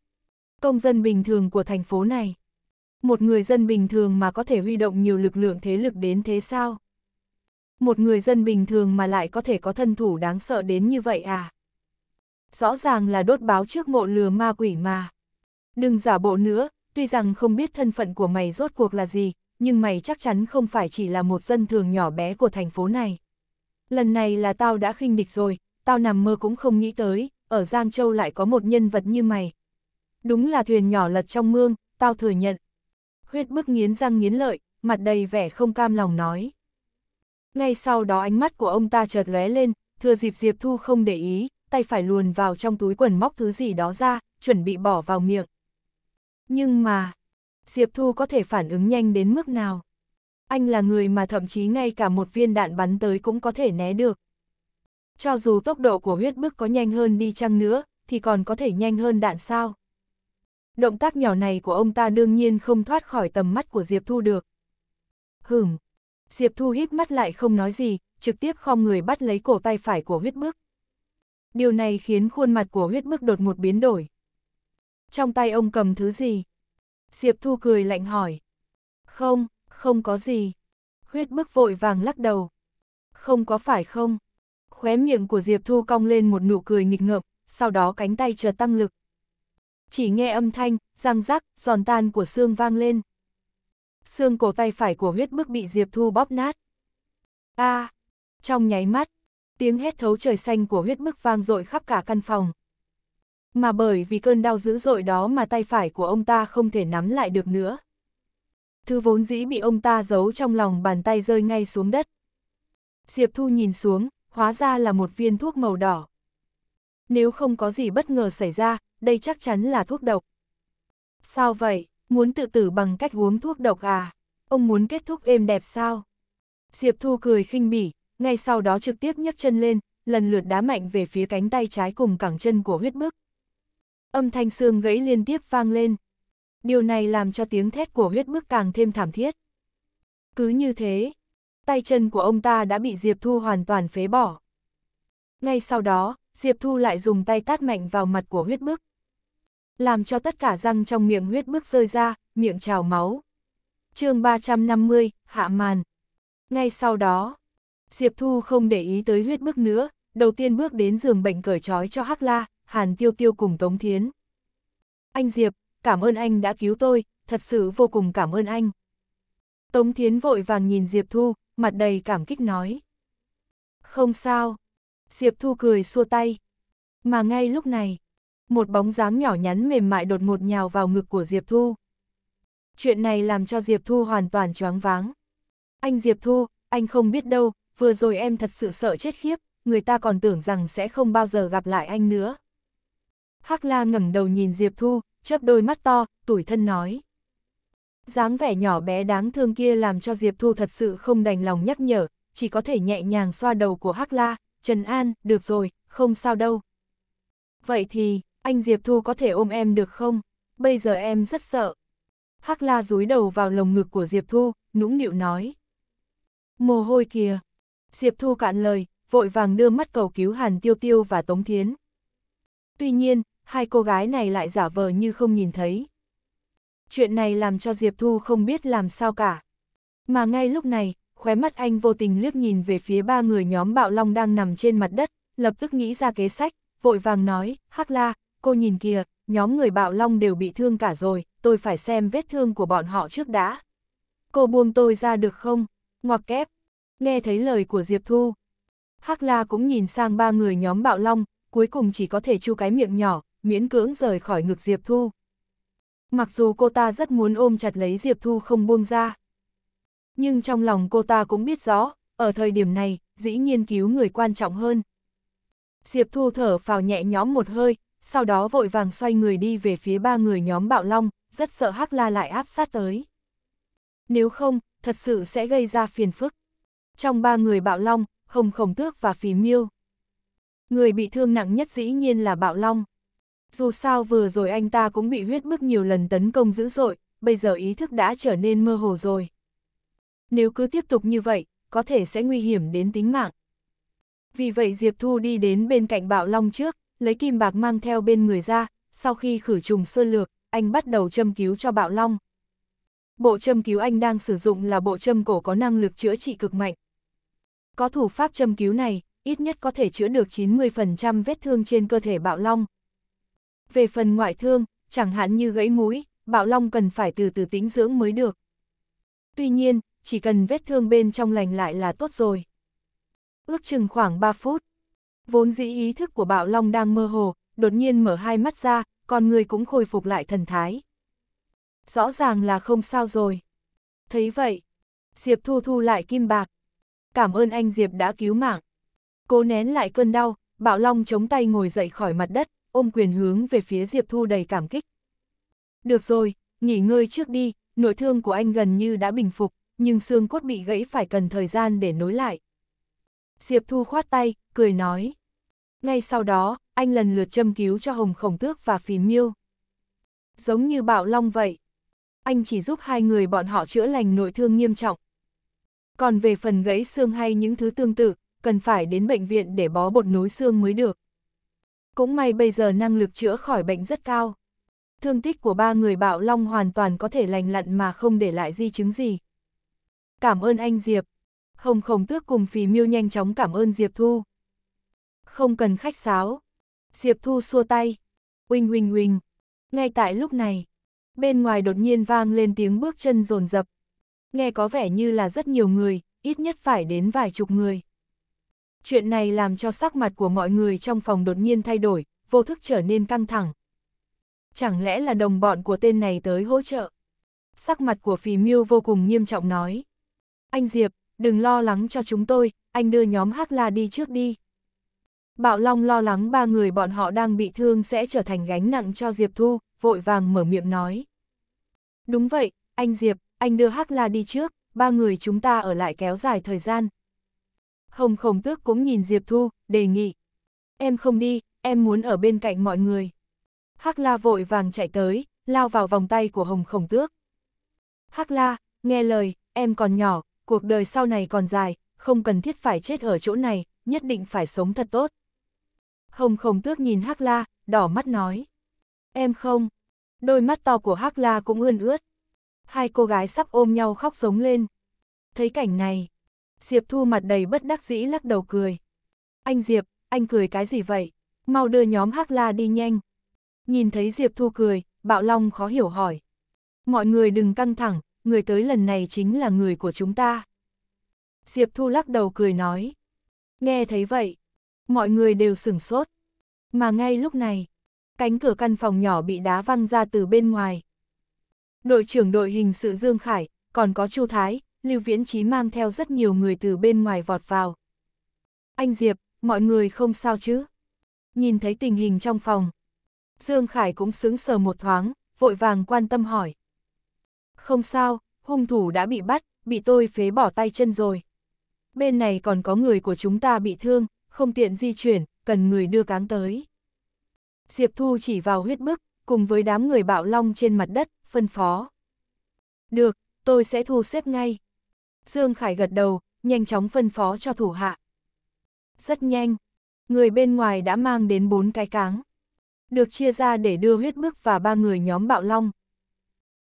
Công dân bình thường của thành phố này. Một người dân bình thường mà có thể huy động nhiều lực lượng thế lực đến thế sao? một người dân bình thường mà lại có thể có thân thủ đáng sợ đến như vậy à? Rõ ràng là đốt báo trước mộ lừa ma quỷ mà. Đừng giả bộ nữa, tuy rằng không biết thân phận của mày rốt cuộc là gì, nhưng mày chắc chắn không phải chỉ là một dân thường nhỏ bé của thành phố này. Lần này là tao đã khinh địch rồi, tao nằm mơ cũng không nghĩ tới, ở Giang Châu lại có một nhân vật như mày. Đúng là thuyền nhỏ lật trong mương, tao thừa nhận. Huyết bức nghiến răng nghiến lợi, mặt đầy vẻ không cam lòng nói. Ngay sau đó ánh mắt của ông ta chợt lóe lên, thừa dịp Diệp Thu không để ý, tay phải luồn vào trong túi quần móc thứ gì đó ra, chuẩn bị bỏ vào miệng. Nhưng mà, Diệp Thu có thể phản ứng nhanh đến mức nào? Anh là người mà thậm chí ngay cả một viên đạn bắn tới cũng có thể né được. Cho dù tốc độ của huyết bức có nhanh hơn đi chăng nữa, thì còn có thể nhanh hơn đạn sao? Động tác nhỏ này của ông ta đương nhiên không thoát khỏi tầm mắt của Diệp Thu được. Hửm, Diệp Thu híp mắt lại không nói gì, trực tiếp khom người bắt lấy cổ tay phải của huyết Bước. Điều này khiến khuôn mặt của huyết Bước đột ngột biến đổi. Trong tay ông cầm thứ gì? Diệp Thu cười lạnh hỏi. Không, không có gì. Huyết Bước vội vàng lắc đầu. Không có phải không? Khóe miệng của Diệp Thu cong lên một nụ cười nghịch ngợm, sau đó cánh tay chợt tăng lực. Chỉ nghe âm thanh, răng rắc, giòn tan của xương vang lên xương cổ tay phải của huyết bức bị Diệp Thu bóp nát. A! À, trong nháy mắt, tiếng hét thấu trời xanh của huyết bức vang dội khắp cả căn phòng. Mà bởi vì cơn đau dữ dội đó mà tay phải của ông ta không thể nắm lại được nữa. Thứ vốn dĩ bị ông ta giấu trong lòng bàn tay rơi ngay xuống đất. Diệp Thu nhìn xuống, hóa ra là một viên thuốc màu đỏ. Nếu không có gì bất ngờ xảy ra, đây chắc chắn là thuốc độc. Sao vậy? muốn tự tử bằng cách uống thuốc độc à? Ông muốn kết thúc êm đẹp sao? Diệp Thu cười khinh bỉ, ngay sau đó trực tiếp nhấc chân lên, lần lượt đá mạnh về phía cánh tay trái cùng cẳng chân của huyết bức. Âm thanh xương gãy liên tiếp vang lên. Điều này làm cho tiếng thét của huyết bức càng thêm thảm thiết. Cứ như thế, tay chân của ông ta đã bị Diệp Thu hoàn toàn phế bỏ. Ngay sau đó, Diệp Thu lại dùng tay tát mạnh vào mặt của huyết bức làm cho tất cả răng trong miệng huyết bước rơi ra, miệng trào máu. chương 350, hạ màn. Ngay sau đó, Diệp Thu không để ý tới huyết bước nữa, đầu tiên bước đến giường bệnh cởi trói cho Hắc La, Hàn Tiêu Tiêu cùng Tống Thiến. Anh Diệp, cảm ơn anh đã cứu tôi, thật sự vô cùng cảm ơn anh. Tống Thiến vội vàng nhìn Diệp Thu, mặt đầy cảm kích nói. Không sao. Diệp Thu cười xua tay. Mà ngay lúc này, một bóng dáng nhỏ nhắn mềm mại đột ngột nhào vào ngực của Diệp Thu. Chuyện này làm cho Diệp Thu hoàn toàn choáng váng. Anh Diệp Thu, anh không biết đâu, vừa rồi em thật sự sợ chết khiếp, người ta còn tưởng rằng sẽ không bao giờ gặp lại anh nữa. Hắc La ngẩng đầu nhìn Diệp Thu, chớp đôi mắt to, tủi thân nói. dáng vẻ nhỏ bé đáng thương kia làm cho Diệp Thu thật sự không đành lòng nhắc nhở, chỉ có thể nhẹ nhàng xoa đầu của Hắc La, Trần An, được rồi, không sao đâu. Vậy thì, anh Diệp Thu có thể ôm em được không? Bây giờ em rất sợ. Hắc la rúi đầu vào lồng ngực của Diệp Thu, nũng nịu nói. Mồ hôi kìa. Diệp Thu cạn lời, vội vàng đưa mắt cầu cứu Hàn Tiêu Tiêu và Tống Thiến. Tuy nhiên, hai cô gái này lại giả vờ như không nhìn thấy. Chuyện này làm cho Diệp Thu không biết làm sao cả. Mà ngay lúc này, khóe mắt anh vô tình liếc nhìn về phía ba người nhóm bạo long đang nằm trên mặt đất, lập tức nghĩ ra kế sách, vội vàng nói, Hắc La, cô nhìn kìa, nhóm người bạo long đều bị thương cả rồi, tôi phải xem vết thương của bọn họ trước đã. Cô buông tôi ra được không? Ngoặc kép. Nghe thấy lời của Diệp Thu. Hắc La cũng nhìn sang ba người nhóm bạo long, cuối cùng chỉ có thể chu cái miệng nhỏ, miễn cưỡng rời khỏi ngực Diệp Thu. Mặc dù cô ta rất muốn ôm chặt lấy Diệp Thu không buông ra. Nhưng trong lòng cô ta cũng biết rõ, ở thời điểm này, dĩ nhiên cứu người quan trọng hơn. Diệp Thu thở phào nhẹ nhõm một hơi, sau đó vội vàng xoay người đi về phía ba người nhóm bạo long, rất sợ Hắc La lại áp sát tới. Nếu không, thật sự sẽ gây ra phiền phức. Trong ba người bạo long, không Khổng Tước và Phí Miêu. Người bị thương nặng nhất dĩ nhiên là bạo long. Dù sao vừa rồi anh ta cũng bị huyết bức nhiều lần tấn công dữ dội, bây giờ ý thức đã trở nên mơ hồ rồi. Nếu cứ tiếp tục như vậy, có thể sẽ nguy hiểm đến tính mạng. Vì vậy Diệp Thu đi đến bên cạnh bạo long trước, lấy kim bạc mang theo bên người ra, sau khi khử trùng sơ lược, anh bắt đầu châm cứu cho bạo long. Bộ châm cứu anh đang sử dụng là bộ châm cổ có năng lực chữa trị cực mạnh. Có thủ pháp châm cứu này, ít nhất có thể chữa được 90% vết thương trên cơ thể bạo long. Về phần ngoại thương, chẳng hạn như gãy mũi, bạo long cần phải từ từ tĩnh dưỡng mới được. Tuy nhiên, chỉ cần vết thương bên trong lành lại là tốt rồi. Ước chừng khoảng 3 phút, Vốn dĩ ý thức của bạo long đang mơ hồ, đột nhiên mở hai mắt ra, con người cũng khôi phục lại thần thái. Rõ ràng là không sao rồi. Thấy vậy, Diệp Thu Thu lại kim bạc. Cảm ơn anh Diệp đã cứu mạng. Cô nén lại cơn đau, bạo long chống tay ngồi dậy khỏi mặt đất, ôm quyền hướng về phía Diệp Thu đầy cảm kích. Được rồi, nghỉ ngơi trước đi, nội thương của anh gần như đã bình phục, nhưng xương cốt bị gãy phải cần thời gian để nối lại. Diệp Thu khoát tay, cười nói. Ngay sau đó, anh lần lượt châm cứu cho Hồng Khổng Tước và phí Miêu. Giống như bạo long vậy. Anh chỉ giúp hai người bọn họ chữa lành nội thương nghiêm trọng. Còn về phần gãy xương hay những thứ tương tự, cần phải đến bệnh viện để bó bột nối xương mới được. Cũng may bây giờ năng lực chữa khỏi bệnh rất cao. Thương tích của ba người bạo long hoàn toàn có thể lành lặn mà không để lại di chứng gì. Cảm ơn anh Diệp. Hồng Khổng Tước cùng phí Miêu nhanh chóng cảm ơn Diệp Thu. Không cần khách sáo. Diệp Thu xua tay. Uỳnh uỳnh uỳnh. Ngay tại lúc này, bên ngoài đột nhiên vang lên tiếng bước chân rồn rập. Nghe có vẻ như là rất nhiều người, ít nhất phải đến vài chục người. Chuyện này làm cho sắc mặt của mọi người trong phòng đột nhiên thay đổi, vô thức trở nên căng thẳng. Chẳng lẽ là đồng bọn của tên này tới hỗ trợ? Sắc mặt của phì miêu vô cùng nghiêm trọng nói. Anh Diệp, đừng lo lắng cho chúng tôi, anh đưa nhóm Hắc La đi trước đi. Bạo Long lo lắng ba người bọn họ đang bị thương sẽ trở thành gánh nặng cho Diệp Thu, vội vàng mở miệng nói. Đúng vậy, anh Diệp, anh đưa Hắc La đi trước, ba người chúng ta ở lại kéo dài thời gian. Hồng Khổng Tước cũng nhìn Diệp Thu, đề nghị. Em không đi, em muốn ở bên cạnh mọi người. Hắc La vội vàng chạy tới, lao vào vòng tay của Hồng Khổng Tước. Hắc La, nghe lời, em còn nhỏ, cuộc đời sau này còn dài, không cần thiết phải chết ở chỗ này, nhất định phải sống thật tốt. Hồng Khổng Tước nhìn Hắc La, đỏ mắt nói. Em không. Đôi mắt to của Hắc La cũng ươn ướt. Hai cô gái sắp ôm nhau khóc giống lên. Thấy cảnh này, Diệp Thu mặt đầy bất đắc dĩ lắc đầu cười. Anh Diệp, anh cười cái gì vậy? Mau đưa nhóm Hắc La đi nhanh. Nhìn thấy Diệp Thu cười, Bạo Long khó hiểu hỏi. Mọi người đừng căng thẳng, người tới lần này chính là người của chúng ta. Diệp Thu lắc đầu cười nói. Nghe thấy vậy, Mọi người đều sửng sốt. Mà ngay lúc này, cánh cửa căn phòng nhỏ bị đá văng ra từ bên ngoài. Đội trưởng đội hình sự Dương Khải, còn có Chu Thái, Lưu Viễn Chí mang theo rất nhiều người từ bên ngoài vọt vào. Anh Diệp, mọi người không sao chứ? Nhìn thấy tình hình trong phòng. Dương Khải cũng sững sờ một thoáng, vội vàng quan tâm hỏi. Không sao, hung thủ đã bị bắt, bị tôi phế bỏ tay chân rồi. Bên này còn có người của chúng ta bị thương, không tiện di chuyển, cần người đưa cáng tới. Diệp Thu chỉ vào huyết bức, cùng với đám người bạo long trên mặt đất, phân phó. Được, tôi sẽ thu xếp ngay. Dương Khải gật đầu, nhanh chóng phân phó cho thủ hạ. Rất nhanh, người bên ngoài đã mang đến bốn cái cáng. Được chia ra để đưa huyết bức và ba người nhóm bạo long.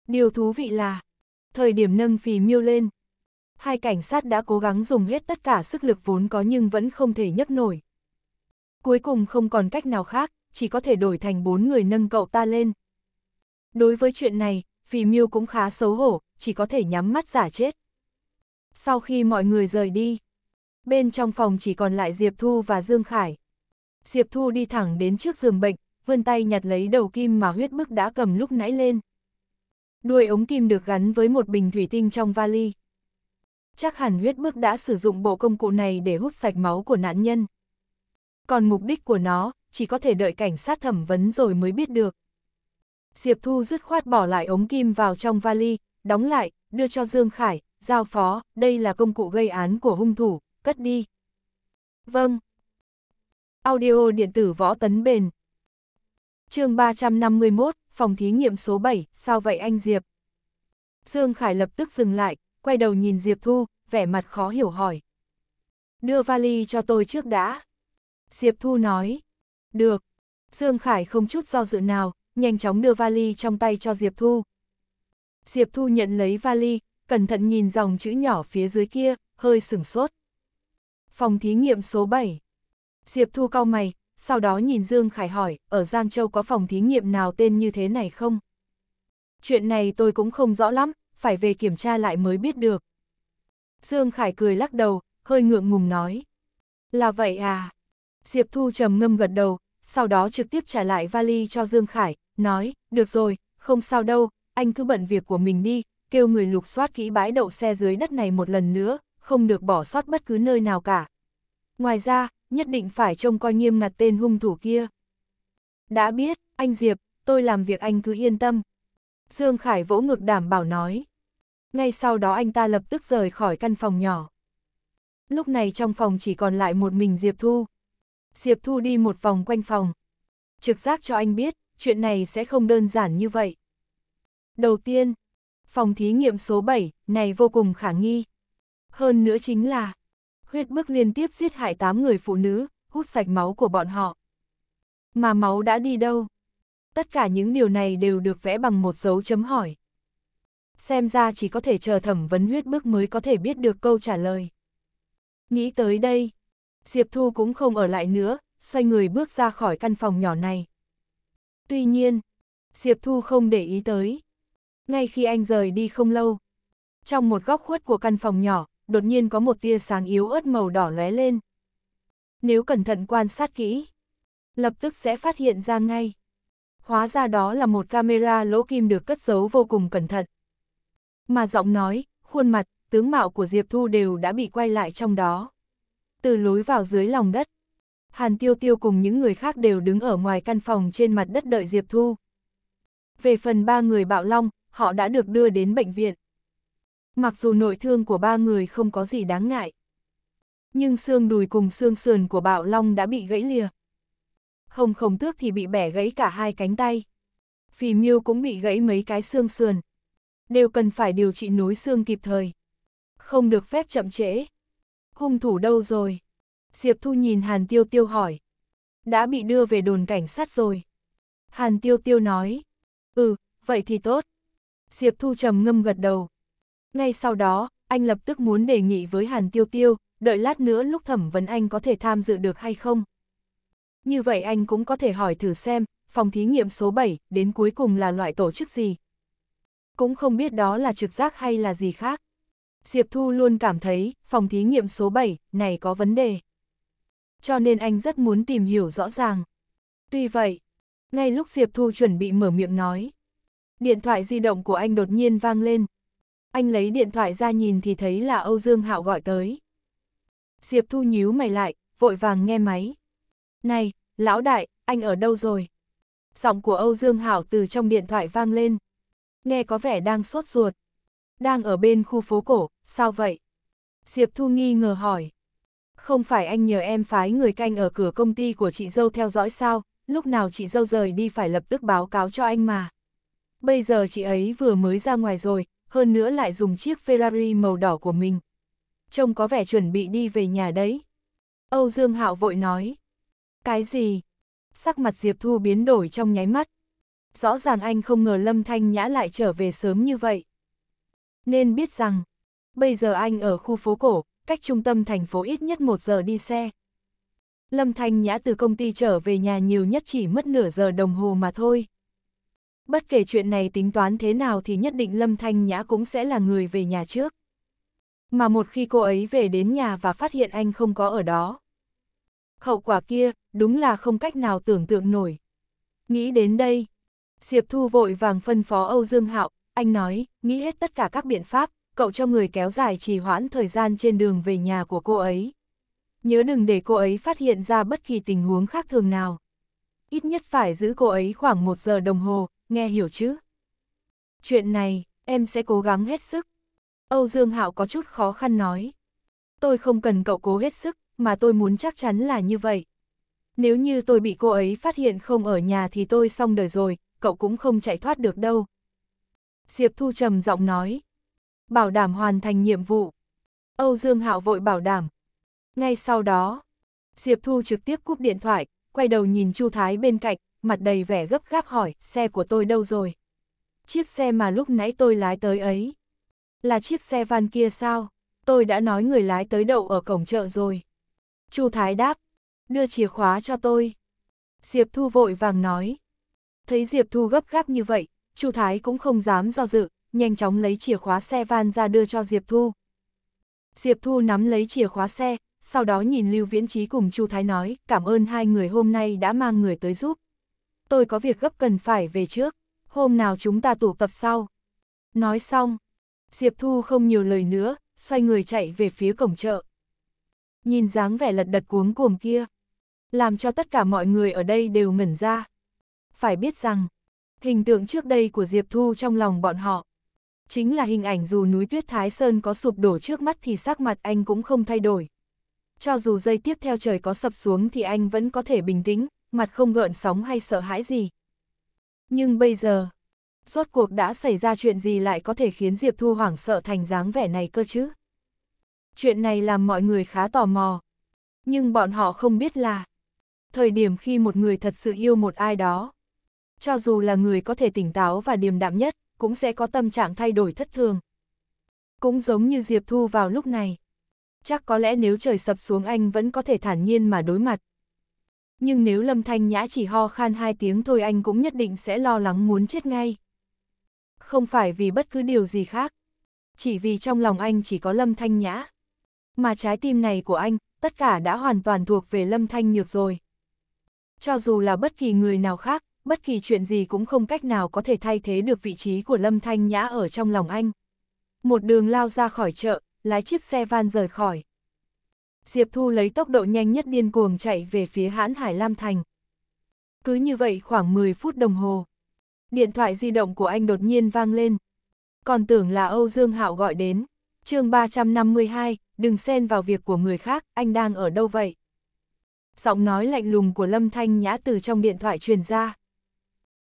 Điều thú vị là, thời điểm nâng phì miêu lên, Hai cảnh sát đã cố gắng dùng hết tất cả sức lực vốn có nhưng vẫn không thể nhấc nổi. Cuối cùng không còn cách nào khác, chỉ có thể đổi thành bốn người nâng cậu ta lên. Đối với chuyện này, phi Miêu cũng khá xấu hổ, chỉ có thể nhắm mắt giả chết. Sau khi mọi người rời đi, bên trong phòng chỉ còn lại Diệp Thu và Dương Khải. Diệp Thu đi thẳng đến trước giường bệnh, vươn tay nhặt lấy đầu kim mà huyết bức đã cầm lúc nãy lên. Đuôi ống kim được gắn với một bình thủy tinh trong vali, chắc hẳn huyết bước đã sử dụng bộ công cụ này để hút sạch máu của nạn nhân. Còn mục đích của nó, chỉ có thể đợi cảnh sát thẩm vấn rồi mới biết được. Diệp Thu dứt khoát bỏ lại ống kim vào trong vali, đóng lại, đưa cho Dương Khải, giao phó, đây là công cụ gây án của hung thủ, cất đi. Vâng. Audio điện tử võ tấn bền. chương 351, phòng thí nghiệm số 7, sao vậy anh Diệp? Dương Khải lập tức dừng lại, quay đầu nhìn Diệp Thu, vẻ mặt khó hiểu hỏi. Đưa vali cho tôi trước đã. Diệp Thu nói. Được. Dương Khải không chút do dự nào, nhanh chóng đưa vali trong tay cho Diệp Thu. Diệp Thu nhận lấy vali, cẩn thận nhìn dòng chữ nhỏ phía dưới kia, hơi sửng sốt. Phòng thí nghiệm số 7. Diệp Thu cau mày, sau đó nhìn Dương Khải hỏi, ở Giang Châu có phòng thí nghiệm nào tên như thế này không? Chuyện này tôi cũng không rõ lắm, phải về kiểm tra lại mới biết được. Dương Khải cười lắc đầu, hơi ngượng ngùng nói. Là vậy à? Diệp Thu trầm ngâm gật đầu, sau đó trực tiếp trả lại vali cho Dương Khải, nói, được rồi, không sao đâu, anh cứ bận việc của mình đi, kêu người lục soát kỹ bãi đậu xe dưới đất này một lần nữa, không được bỏ sót bất cứ nơi nào cả. Ngoài ra, nhất định phải trông coi nghiêm ngặt tên hung thủ kia. Đã biết, anh Diệp, tôi làm việc anh cứ yên tâm. Dương Khải vỗ ngực đảm bảo nói. Ngay sau đó anh ta lập tức rời khỏi căn phòng nhỏ. Lúc này trong phòng chỉ còn lại một mình Diệp Thu. Diệp Thu đi một vòng quanh phòng. Trực giác cho anh biết, chuyện này sẽ không đơn giản như vậy. Đầu tiên, phòng thí nghiệm số 7 này vô cùng khả nghi. Hơn nữa chính là, huyết bức liên tiếp giết hại 8 người phụ nữ, hút sạch máu của bọn họ. Mà máu đã đi đâu? tất cả những điều này đều được vẽ bằng một dấu chấm hỏi. Xem ra chỉ có thể chờ thẩm vấn huyết bức mới có thể biết được câu trả lời. Nghĩ tới đây, Diệp Thu cũng không ở lại nữa, xoay người bước ra khỏi căn phòng nhỏ này. Tuy nhiên, Diệp Thu không để ý tới. Ngay khi anh rời đi không lâu, trong một góc khuất của căn phòng nhỏ, đột nhiên có một tia sáng yếu ớt màu đỏ lóe lên. Nếu cẩn thận quan sát kỹ, lập tức sẽ phát hiện ra ngay hóa ra đó là một camera lỗ kim được cất giấu vô cùng cẩn thận. Mà giọng nói, khuôn mặt, tướng mạo của Diệp Thu đều đã bị quay lại trong đó. Từ lối vào dưới lòng đất, Hàn Tiêu Tiêu cùng những người khác đều đứng ở ngoài căn phòng trên mặt đất đợi Diệp Thu. Về phần ba người bạo long, họ đã được đưa đến bệnh viện. Mặc dù nội thương của ba người không có gì đáng ngại, nhưng xương đùi cùng xương sườn của bạo long đã bị gãy lìa hồng khổng tước thì bị bẻ gãy cả hai cánh tay. Phì miêu cũng bị gãy mấy cái xương sườn. Đều cần phải điều trị nối xương kịp thời. Không được phép chậm trễ. Hung thủ đâu rồi? Diệp Thu nhìn Hàn Tiêu Tiêu hỏi. Đã bị đưa về đồn cảnh sát rồi. Hàn Tiêu Tiêu nói. Ừ, vậy thì tốt. Diệp Thu trầm ngâm gật đầu. Ngay sau đó, anh lập tức muốn đề nghị với Hàn Tiêu Tiêu, đợi lát nữa lúc thẩm vấn anh có thể tham dự được hay không như vậy anh cũng có thể hỏi thử xem, phòng thí nghiệm số 7 đến cuối cùng là loại tổ chức gì. Cũng không biết đó là trực giác hay là gì khác. Diệp Thu luôn cảm thấy phòng thí nghiệm số 7 này có vấn đề. Cho nên anh rất muốn tìm hiểu rõ ràng. Tuy vậy, ngay lúc Diệp Thu chuẩn bị mở miệng nói, điện thoại di động của anh đột nhiên vang lên. Anh lấy điện thoại ra nhìn thì thấy là Âu Dương Hạo gọi tới. Diệp Thu nhíu mày lại, vội vàng nghe máy. Này, lão đại, anh ở đâu rồi? Giọng của Âu Dương Hảo từ trong điện thoại vang lên. Nghe có vẻ đang sốt ruột. Đang ở bên khu phố cổ, sao vậy? Diệp Thu nghi ngờ hỏi. Không phải anh nhờ em phái người canh ở cửa công ty của chị dâu theo dõi sao, lúc nào chị dâu rời đi phải lập tức báo cáo cho anh mà. Bây giờ chị ấy vừa mới ra ngoài rồi, hơn nữa lại dùng chiếc Ferrari màu đỏ của mình. Trông có vẻ chuẩn bị đi về nhà đấy. Âu Dương Hạo vội nói. Cái gì? Sắc mặt Diệp Thu biến đổi trong nháy mắt. Rõ ràng anh không ngờ Lâm Thanh Nhã lại trở về sớm như vậy. Nên biết rằng, bây giờ anh ở khu phố cổ, cách trung tâm thành phố ít nhất một giờ đi xe. Lâm Thanh Nhã từ công ty trở về nhà nhiều nhất chỉ mất nửa giờ đồng hồ mà thôi. Bất kể chuyện này tính toán thế nào thì nhất định Lâm Thanh Nhã cũng sẽ là người về nhà trước. Mà một khi cô ấy về đến nhà và phát hiện anh không có ở đó hậu quả kia, đúng là không cách nào tưởng tượng nổi. Nghĩ đến đây, Diệp Thu vội vàng phân phó Âu Dương Hạo, anh nói, nghĩ hết tất cả các biện pháp, cậu cho người kéo dài trì hoãn thời gian trên đường về nhà của cô ấy. Nhớ đừng để cô ấy phát hiện ra bất kỳ tình huống khác thường nào. Ít nhất phải giữ cô ấy khoảng một giờ đồng hồ, nghe hiểu chứ? Chuyện này, em sẽ cố gắng hết sức. Âu Dương Hạo có chút khó khăn nói. Tôi không cần cậu cố hết sức, mà tôi muốn chắc chắn là như vậy. Nếu như tôi bị cô ấy phát hiện không ở nhà thì tôi xong đời rồi, cậu cũng không chạy thoát được đâu. Diệp Thu trầm giọng nói. Bảo đảm hoàn thành nhiệm vụ. Âu Dương Hạo vội bảo đảm. Ngay sau đó, Diệp Thu trực tiếp cúp điện thoại, quay đầu nhìn Chu Thái bên cạnh, mặt đầy vẻ gấp gáp hỏi, xe của tôi đâu rồi? Chiếc xe mà lúc nãy tôi lái tới ấy. Là chiếc xe van kia sao? Tôi đã nói người lái tới đậu ở cổng chợ rồi. Chu Thái đáp, đưa chìa khóa cho tôi. Diệp Thu vội vàng nói. Thấy Diệp Thu gấp gáp như vậy, Chu Thái cũng không dám do dự, nhanh chóng lấy chìa khóa xe van ra đưa cho Diệp Thu. Diệp Thu nắm lấy chìa khóa xe, sau đó nhìn Lưu Viễn Trí cùng Chu Thái nói, cảm ơn hai người hôm nay đã mang người tới giúp. Tôi có việc gấp cần phải về trước, hôm nào chúng ta tụ tập sau. Nói xong, Diệp Thu không nhiều lời nữa, xoay người chạy về phía cổng chợ nhìn dáng vẻ lật đật cuống cuồng kia. Làm cho tất cả mọi người ở đây đều ngẩn ra. Phải biết rằng, hình tượng trước đây của Diệp Thu trong lòng bọn họ. Chính là hình ảnh dù núi tuyết Thái Sơn có sụp đổ trước mắt thì sắc mặt anh cũng không thay đổi. Cho dù dây tiếp theo trời có sập xuống thì anh vẫn có thể bình tĩnh, mặt không gợn sóng hay sợ hãi gì. Nhưng bây giờ, rốt cuộc đã xảy ra chuyện gì lại có thể khiến Diệp Thu hoảng sợ thành dáng vẻ này cơ chứ? chuyện này làm mọi người khá tò mò. Nhưng bọn họ không biết là, thời điểm khi một người thật sự yêu một ai đó, cho dù là người có thể tỉnh táo và điềm đạm nhất, cũng sẽ có tâm trạng thay đổi thất thường. Cũng giống như Diệp Thu vào lúc này. Chắc có lẽ nếu trời sập xuống anh vẫn có thể thản nhiên mà đối mặt. Nhưng nếu Lâm Thanh Nhã chỉ ho khan hai tiếng thôi anh cũng nhất định sẽ lo lắng muốn chết ngay. Không phải vì bất cứ điều gì khác. Chỉ vì trong lòng anh chỉ có Lâm Thanh Nhã mà trái tim này của anh, tất cả đã hoàn toàn thuộc về Lâm Thanh Nhược rồi. Cho dù là bất kỳ người nào khác, bất kỳ chuyện gì cũng không cách nào có thể thay thế được vị trí của Lâm Thanh Nhã ở trong lòng anh. Một đường lao ra khỏi chợ, lái chiếc xe van rời khỏi. Diệp Thu lấy tốc độ nhanh nhất điên cuồng chạy về phía hãn Hải Lam Thành. Cứ như vậy khoảng 10 phút đồng hồ. Điện thoại di động của anh đột nhiên vang lên. Còn tưởng là Âu Dương Hạo gọi đến. chương 352, đừng xen vào việc của người khác, anh đang ở đâu vậy? Giọng nói lạnh lùng của Lâm Thanh Nhã từ trong điện thoại truyền ra.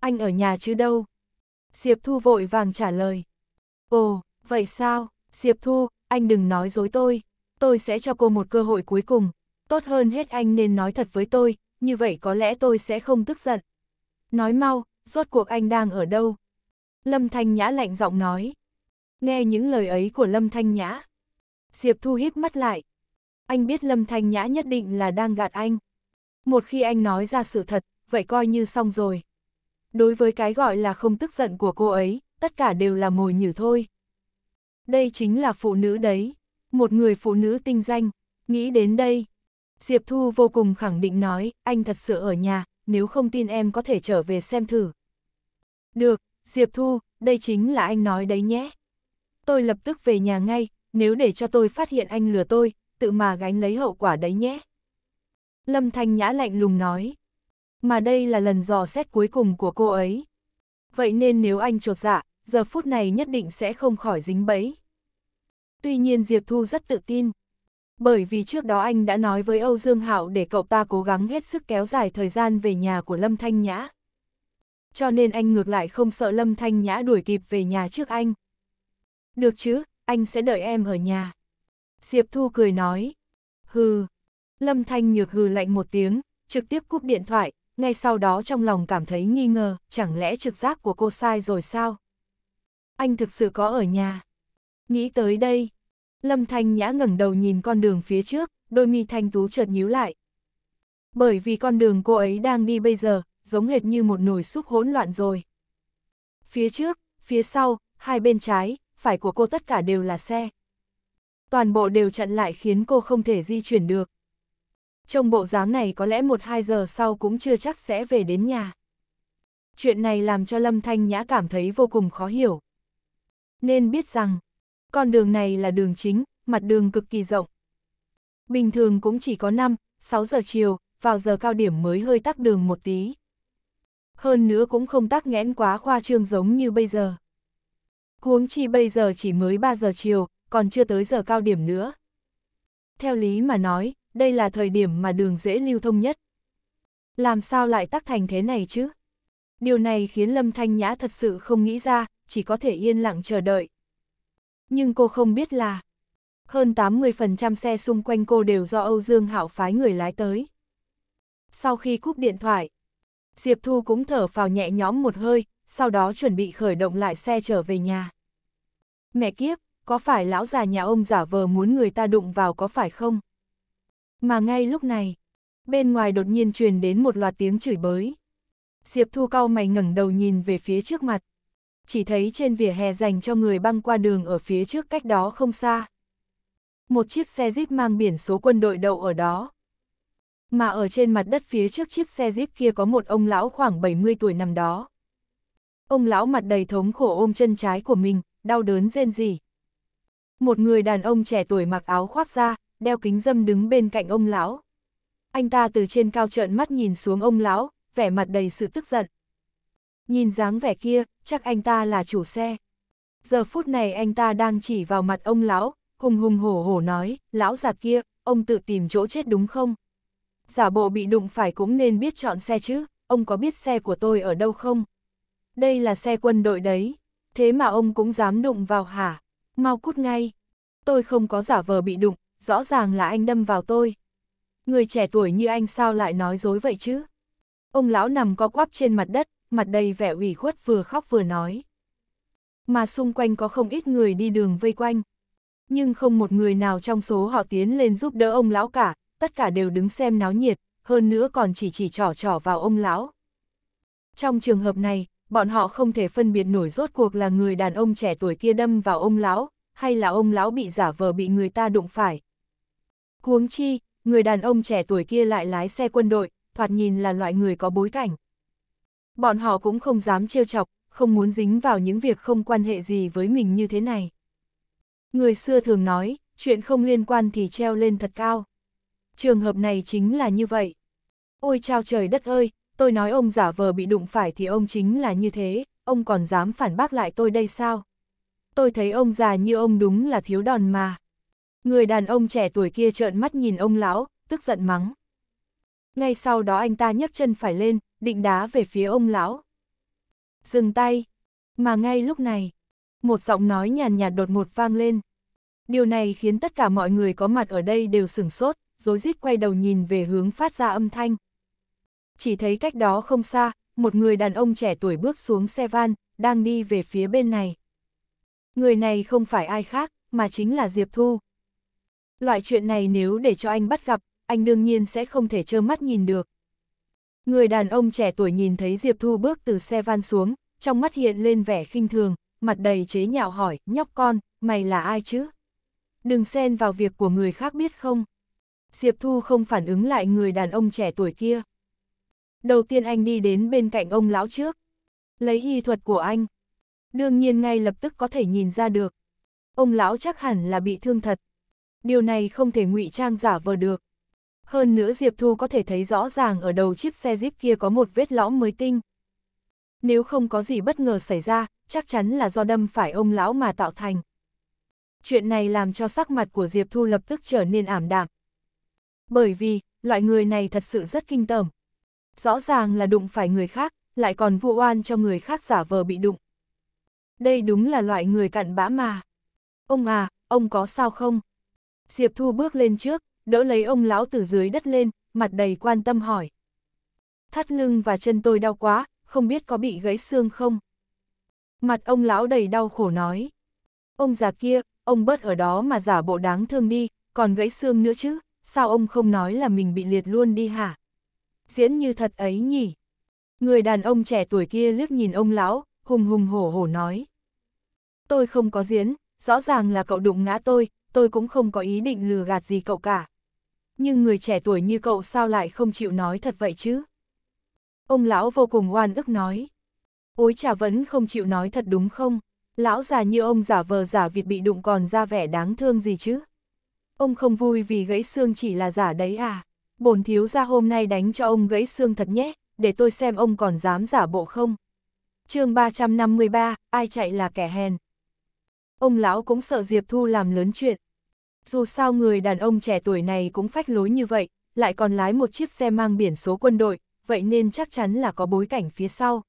Anh ở nhà chứ đâu? Diệp Thu vội vàng trả lời. Ồ, vậy sao? Diệp Thu, anh đừng nói dối tôi. Tôi sẽ cho cô một cơ hội cuối cùng. Tốt hơn hết anh nên nói thật với tôi, như vậy có lẽ tôi sẽ không tức giận. Nói mau, rốt cuộc anh đang ở đâu? Lâm Thanh Nhã lạnh giọng nói. Nghe những lời ấy của Lâm Thanh Nhã, Diệp Thu hít mắt lại. Anh biết Lâm Thanh Nhã nhất định là đang gạt anh. Một khi anh nói ra sự thật, vậy coi như xong rồi. Đối với cái gọi là không tức giận của cô ấy, tất cả đều là mồi nhử thôi. Đây chính là phụ nữ đấy, một người phụ nữ tinh danh, nghĩ đến đây. Diệp Thu vô cùng khẳng định nói, anh thật sự ở nhà, nếu không tin em có thể trở về xem thử. Được, Diệp Thu, đây chính là anh nói đấy nhé. Tôi lập tức về nhà ngay, nếu để cho tôi phát hiện anh lừa tôi, tự mà gánh lấy hậu quả đấy nhé. Lâm Thanh Nhã lạnh lùng nói, mà đây là lần dò xét cuối cùng của cô ấy. Vậy nên nếu anh trột dạ, giờ phút này nhất định sẽ không khỏi dính bẫy. Tuy nhiên Diệp Thu rất tự tin, bởi vì trước đó anh đã nói với Âu Dương Hạo để cậu ta cố gắng hết sức kéo dài thời gian về nhà của Lâm Thanh Nhã. Cho nên anh ngược lại không sợ Lâm Thanh Nhã đuổi kịp về nhà trước anh. Được chứ, anh sẽ đợi em ở nhà. Diệp Thu cười nói, hừ. Lâm Thanh Nhược hừ lạnh một tiếng, trực tiếp cúp điện thoại, ngay sau đó trong lòng cảm thấy nghi ngờ, chẳng lẽ trực giác của cô sai rồi sao? Anh thực sự có ở nhà. Nghĩ tới đây, Lâm Thanh Nhã ngẩng đầu nhìn con đường phía trước, đôi mi thanh tú chợt nhíu lại. Bởi vì con đường cô ấy đang đi bây giờ, giống hệt như một nồi súp hỗn loạn rồi. Phía trước, phía sau, hai bên trái, phải của cô tất cả đều là xe. Toàn bộ đều chặn lại khiến cô không thể di chuyển được. Trong bộ dáng này có lẽ một hai giờ sau cũng chưa chắc sẽ về đến nhà. Chuyện này làm cho Lâm Thanh Nhã cảm thấy vô cùng khó hiểu. Nên biết rằng, con đường này là đường chính, mặt đường cực kỳ rộng. Bình thường cũng chỉ có 5, 6 giờ chiều, vào giờ cao điểm mới hơi tắc đường một tí. Hơn nữa cũng không tắc nghẽn quá khoa trương giống như bây giờ huống chi bây giờ chỉ mới 3 giờ chiều, còn chưa tới giờ cao điểm nữa. Theo lý mà nói, đây là thời điểm mà đường dễ lưu thông nhất. Làm sao lại tắc thành thế này chứ? Điều này khiến Lâm Thanh Nhã thật sự không nghĩ ra, chỉ có thể yên lặng chờ đợi. Nhưng cô không biết là, hơn 80% xe xung quanh cô đều do Âu Dương Hạo phái người lái tới. Sau khi cúp điện thoại, Diệp Thu cũng thở phào nhẹ nhõm một hơi, sau đó chuẩn bị khởi động lại xe trở về nhà. Mẹ kiếp, có phải lão già nhà ông giả vờ muốn người ta đụng vào có phải không? Mà ngay lúc này, bên ngoài đột nhiên truyền đến một loạt tiếng chửi bới. Diệp Thu cau mày ngẩng đầu nhìn về phía trước mặt. Chỉ thấy trên vỉa hè dành cho người băng qua đường ở phía trước cách đó không xa. Một chiếc xe jeep mang biển số quân đội đậu ở đó. Mà ở trên mặt đất phía trước chiếc xe jeep kia có một ông lão khoảng 70 tuổi nằm đó ông lão mặt đầy thống khổ ôm chân trái của mình, đau đớn rên rỉ. Một người đàn ông trẻ tuổi mặc áo khoác da, đeo kính dâm đứng bên cạnh ông lão. Anh ta từ trên cao trợn mắt nhìn xuống ông lão, vẻ mặt đầy sự tức giận. Nhìn dáng vẻ kia, chắc anh ta là chủ xe. Giờ phút này anh ta đang chỉ vào mặt ông lão, hùng hùng hổ hổ nói, lão già kia, ông tự tìm chỗ chết đúng không? Giả bộ bị đụng phải cũng nên biết chọn xe chứ, ông có biết xe của tôi ở đâu không? đây là xe quân đội đấy, thế mà ông cũng dám đụng vào hả, mau cút ngay. Tôi không có giả vờ bị đụng, rõ ràng là anh đâm vào tôi. Người trẻ tuổi như anh sao lại nói dối vậy chứ? Ông lão nằm co quắp trên mặt đất, mặt đầy vẻ ủy khuất vừa khóc vừa nói. Mà xung quanh có không ít người đi đường vây quanh. Nhưng không một người nào trong số họ tiến lên giúp đỡ ông lão cả, tất cả đều đứng xem náo nhiệt, hơn nữa còn chỉ chỉ trỏ trỏ vào ông lão. Trong trường hợp này, bọn họ không thể phân biệt nổi rốt cuộc là người đàn ông trẻ tuổi kia đâm vào ông lão, hay là ông lão bị giả vờ bị người ta đụng phải. Huống chi, người đàn ông trẻ tuổi kia lại lái xe quân đội, thoạt nhìn là loại người có bối cảnh. Bọn họ cũng không dám trêu chọc, không muốn dính vào những việc không quan hệ gì với mình như thế này. Người xưa thường nói, chuyện không liên quan thì treo lên thật cao. Trường hợp này chính là như vậy. Ôi chao trời đất ơi, tôi nói ông giả vờ bị đụng phải thì ông chính là như thế, ông còn dám phản bác lại tôi đây sao? Tôi thấy ông già như ông đúng là thiếu đòn mà. Người đàn ông trẻ tuổi kia trợn mắt nhìn ông lão, tức giận mắng. Ngay sau đó anh ta nhấc chân phải lên, định đá về phía ông lão. Dừng tay. Mà ngay lúc này, một giọng nói nhàn nhạt đột ngột vang lên. Điều này khiến tất cả mọi người có mặt ở đây đều sửng sốt, rối rít quay đầu nhìn về hướng phát ra âm thanh chỉ thấy cách đó không xa, một người đàn ông trẻ tuổi bước xuống xe van, đang đi về phía bên này. Người này không phải ai khác, mà chính là Diệp Thu. Loại chuyện này nếu để cho anh bắt gặp, anh đương nhiên sẽ không thể trơ mắt nhìn được. Người đàn ông trẻ tuổi nhìn thấy Diệp Thu bước từ xe van xuống, trong mắt hiện lên vẻ khinh thường, mặt đầy chế nhạo hỏi, nhóc con, mày là ai chứ? Đừng xen vào việc của người khác biết không? Diệp Thu không phản ứng lại người đàn ông trẻ tuổi kia. Đầu tiên anh đi đến bên cạnh ông lão trước. Lấy y thuật của anh. Đương nhiên ngay lập tức có thể nhìn ra được. Ông lão chắc hẳn là bị thương thật. Điều này không thể ngụy trang giả vờ được. Hơn nữa Diệp Thu có thể thấy rõ ràng ở đầu chiếc xe Jeep kia có một vết lõm mới tinh. Nếu không có gì bất ngờ xảy ra, chắc chắn là do đâm phải ông lão mà tạo thành. Chuyện này làm cho sắc mặt của Diệp Thu lập tức trở nên ảm đạm. Bởi vì, loại người này thật sự rất kinh tởm, rõ ràng là đụng phải người khác, lại còn vu oan cho người khác giả vờ bị đụng. Đây đúng là loại người cặn bã mà. Ông à, ông có sao không? Diệp Thu bước lên trước, đỡ lấy ông lão từ dưới đất lên, mặt đầy quan tâm hỏi. Thắt lưng và chân tôi đau quá, không biết có bị gãy xương không? Mặt ông lão đầy đau khổ nói. Ông già kia, ông bớt ở đó mà giả bộ đáng thương đi, còn gãy xương nữa chứ, sao ông không nói là mình bị liệt luôn đi hả? diễn như thật ấy nhỉ. Người đàn ông trẻ tuổi kia liếc nhìn ông lão, hùng hùng hổ hổ nói. Tôi không có diễn, rõ ràng là cậu đụng ngã tôi, tôi cũng không có ý định lừa gạt gì cậu cả. Nhưng người trẻ tuổi như cậu sao lại không chịu nói thật vậy chứ? Ông lão vô cùng oan ức nói. Ôi chả vẫn không chịu nói thật đúng không? Lão già như ông giả vờ giả vịt bị đụng còn ra vẻ đáng thương gì chứ? Ông không vui vì gãy xương chỉ là giả đấy à? bổn thiếu ra hôm nay đánh cho ông gãy xương thật nhé, để tôi xem ông còn dám giả bộ không. chương 353, ai chạy là kẻ hèn. Ông lão cũng sợ Diệp Thu làm lớn chuyện. Dù sao người đàn ông trẻ tuổi này cũng phách lối như vậy, lại còn lái một chiếc xe mang biển số quân đội, vậy nên chắc chắn là có bối cảnh phía sau.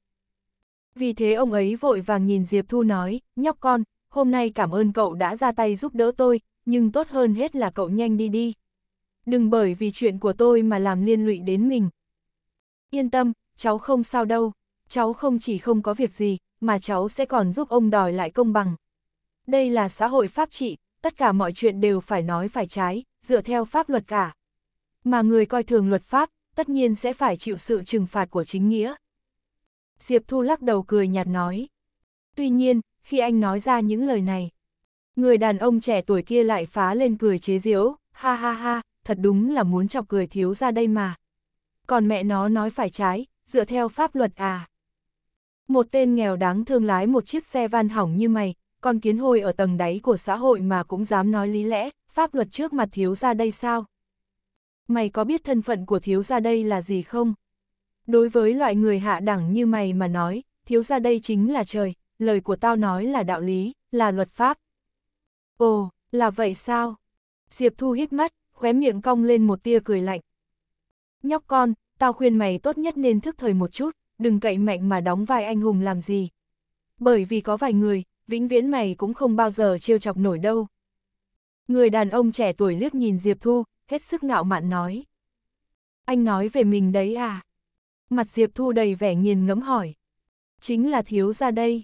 Vì thế ông ấy vội vàng nhìn Diệp Thu nói, nhóc con, hôm nay cảm ơn cậu đã ra tay giúp đỡ tôi, nhưng tốt hơn hết là cậu nhanh đi đi đừng bởi vì chuyện của tôi mà làm liên lụy đến mình. Yên tâm, cháu không sao đâu, cháu không chỉ không có việc gì, mà cháu sẽ còn giúp ông đòi lại công bằng. Đây là xã hội pháp trị, tất cả mọi chuyện đều phải nói phải trái, dựa theo pháp luật cả. Mà người coi thường luật pháp, tất nhiên sẽ phải chịu sự trừng phạt của chính nghĩa. Diệp Thu lắc đầu cười nhạt nói. Tuy nhiên, khi anh nói ra những lời này, người đàn ông trẻ tuổi kia lại phá lên cười chế giễu, ha ha ha, thật đúng là muốn chọc cười thiếu ra đây mà. Còn mẹ nó nói phải trái, dựa theo pháp luật à. Một tên nghèo đáng thương lái một chiếc xe van hỏng như mày, con kiến hôi ở tầng đáy của xã hội mà cũng dám nói lý lẽ, pháp luật trước mặt thiếu ra đây sao? Mày có biết thân phận của thiếu ra đây là gì không? Đối với loại người hạ đẳng như mày mà nói, thiếu ra đây chính là trời, lời của tao nói là đạo lý, là luật pháp. Ồ, là vậy sao? Diệp Thu hít mắt, khóe miệng cong lên một tia cười lạnh. Nhóc con, tao khuyên mày tốt nhất nên thức thời một chút, đừng cậy mạnh mà đóng vai anh hùng làm gì. Bởi vì có vài người, vĩnh viễn mày cũng không bao giờ trêu chọc nổi đâu. Người đàn ông trẻ tuổi liếc nhìn Diệp Thu, hết sức ngạo mạn nói. Anh nói về mình đấy à? Mặt Diệp Thu đầy vẻ nghiền ngẫm hỏi. Chính là thiếu ra đây.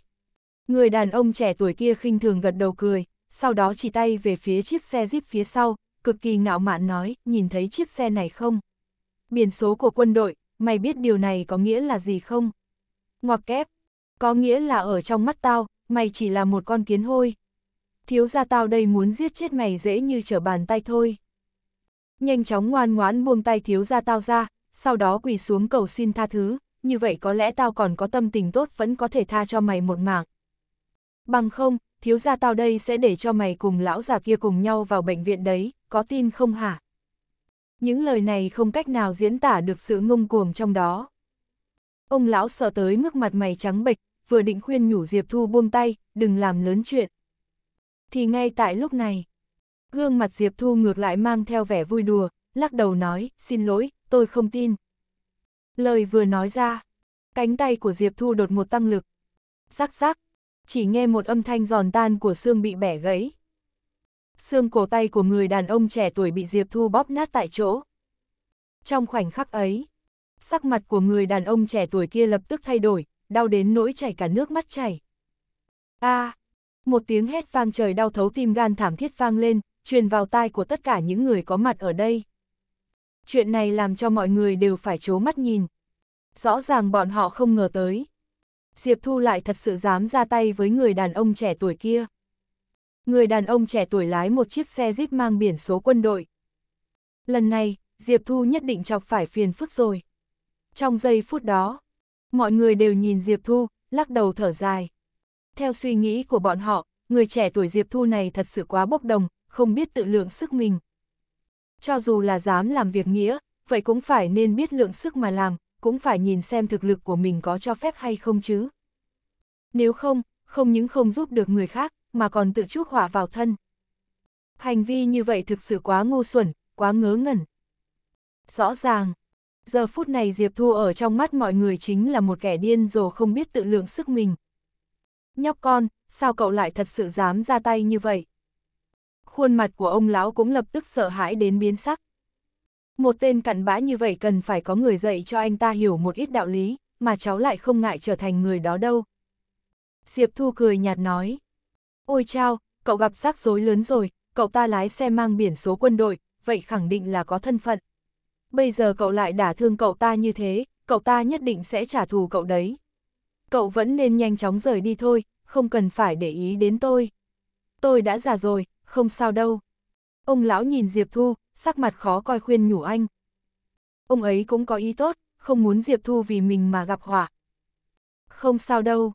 Người đàn ông trẻ tuổi kia khinh thường gật đầu cười, sau đó chỉ tay về phía chiếc xe jeep phía sau, cực kỳ ngạo mạn nói, nhìn thấy chiếc xe này không? Biển số của quân đội, mày biết điều này có nghĩa là gì không? Ngoặc kép, có nghĩa là ở trong mắt tao, mày chỉ là một con kiến hôi. Thiếu gia tao đây muốn giết chết mày dễ như trở bàn tay thôi. Nhanh chóng ngoan ngoãn buông tay thiếu gia tao ra, sau đó quỳ xuống cầu xin tha thứ, như vậy có lẽ tao còn có tâm tình tốt vẫn có thể tha cho mày một mạng. Bằng không, thiếu gia tao đây sẽ để cho mày cùng lão già kia cùng nhau vào bệnh viện đấy, có tin không hả? Những lời này không cách nào diễn tả được sự ngông cuồng trong đó. Ông lão sợ tới mức mặt mày trắng bệch, vừa định khuyên nhủ Diệp Thu buông tay, đừng làm lớn chuyện. Thì ngay tại lúc này, gương mặt Diệp Thu ngược lại mang theo vẻ vui đùa, lắc đầu nói, xin lỗi, tôi không tin. Lời vừa nói ra, cánh tay của Diệp Thu đột một tăng lực. Rắc rắc, chỉ nghe một âm thanh giòn tan của xương bị bẻ gãy. Xương cổ tay của người đàn ông trẻ tuổi bị Diệp Thu bóp nát tại chỗ. Trong khoảnh khắc ấy, sắc mặt của người đàn ông trẻ tuổi kia lập tức thay đổi, đau đến nỗi chảy cả nước mắt chảy. A! À, một tiếng hét vang trời đau thấu tim gan thảm thiết vang lên, truyền vào tai của tất cả những người có mặt ở đây. Chuyện này làm cho mọi người đều phải chố mắt nhìn. Rõ ràng bọn họ không ngờ tới, Diệp Thu lại thật sự dám ra tay với người đàn ông trẻ tuổi kia. Người đàn ông trẻ tuổi lái một chiếc xe jeep mang biển số quân đội. Lần này, Diệp Thu nhất định chọc phải phiền phức rồi. Trong giây phút đó, mọi người đều nhìn Diệp Thu, lắc đầu thở dài. Theo suy nghĩ của bọn họ, người trẻ tuổi Diệp Thu này thật sự quá bốc đồng, không biết tự lượng sức mình. Cho dù là dám làm việc nghĩa, vậy cũng phải nên biết lượng sức mà làm, cũng phải nhìn xem thực lực của mình có cho phép hay không chứ. Nếu không, không những không giúp được người khác, mà còn tự chuốc họa vào thân. Hành vi như vậy thực sự quá ngu xuẩn, quá ngớ ngẩn. Rõ ràng, giờ phút này Diệp Thu ở trong mắt mọi người chính là một kẻ điên rồ không biết tự lượng sức mình. Nhóc con, sao cậu lại thật sự dám ra tay như vậy? Khuôn mặt của ông lão cũng lập tức sợ hãi đến biến sắc. Một tên cặn bã như vậy cần phải có người dạy cho anh ta hiểu một ít đạo lý, mà cháu lại không ngại trở thành người đó đâu. Diệp Thu cười nhạt nói. Ôi chao, cậu gặp rắc rối lớn rồi, cậu ta lái xe mang biển số quân đội, vậy khẳng định là có thân phận. Bây giờ cậu lại đả thương cậu ta như thế, cậu ta nhất định sẽ trả thù cậu đấy. Cậu vẫn nên nhanh chóng rời đi thôi, không cần phải để ý đến tôi. Tôi đã già rồi, không sao đâu. Ông lão nhìn Diệp Thu, sắc mặt khó coi khuyên nhủ anh. Ông ấy cũng có ý tốt, không muốn Diệp Thu vì mình mà gặp họa. Không sao đâu.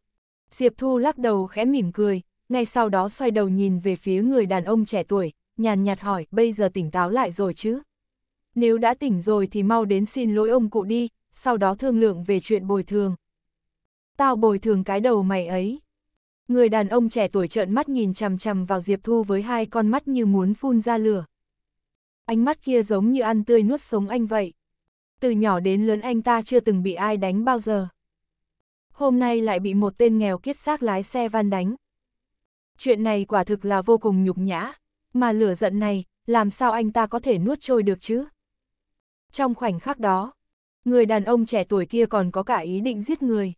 Diệp Thu lắc đầu khẽ mỉm cười, ngay sau đó xoay đầu nhìn về phía người đàn ông trẻ tuổi, nhàn nhạt hỏi bây giờ tỉnh táo lại rồi chứ? Nếu đã tỉnh rồi thì mau đến xin lỗi ông cụ đi, sau đó thương lượng về chuyện bồi thường. Tao bồi thường cái đầu mày ấy. Người đàn ông trẻ tuổi trợn mắt nhìn chằm chằm vào Diệp Thu với hai con mắt như muốn phun ra lửa ánh mắt kia giống như ăn tươi nuốt sống anh vậy. Từ nhỏ đến lớn anh ta chưa từng bị ai đánh bao giờ. Hôm nay lại bị một tên nghèo kiết xác lái xe van đánh. Chuyện này quả thực là vô cùng nhục nhã, mà lửa giận này, làm sao anh ta có thể nuốt trôi được chứ? Trong khoảnh khắc đó, người đàn ông trẻ tuổi kia còn có cả ý định giết người.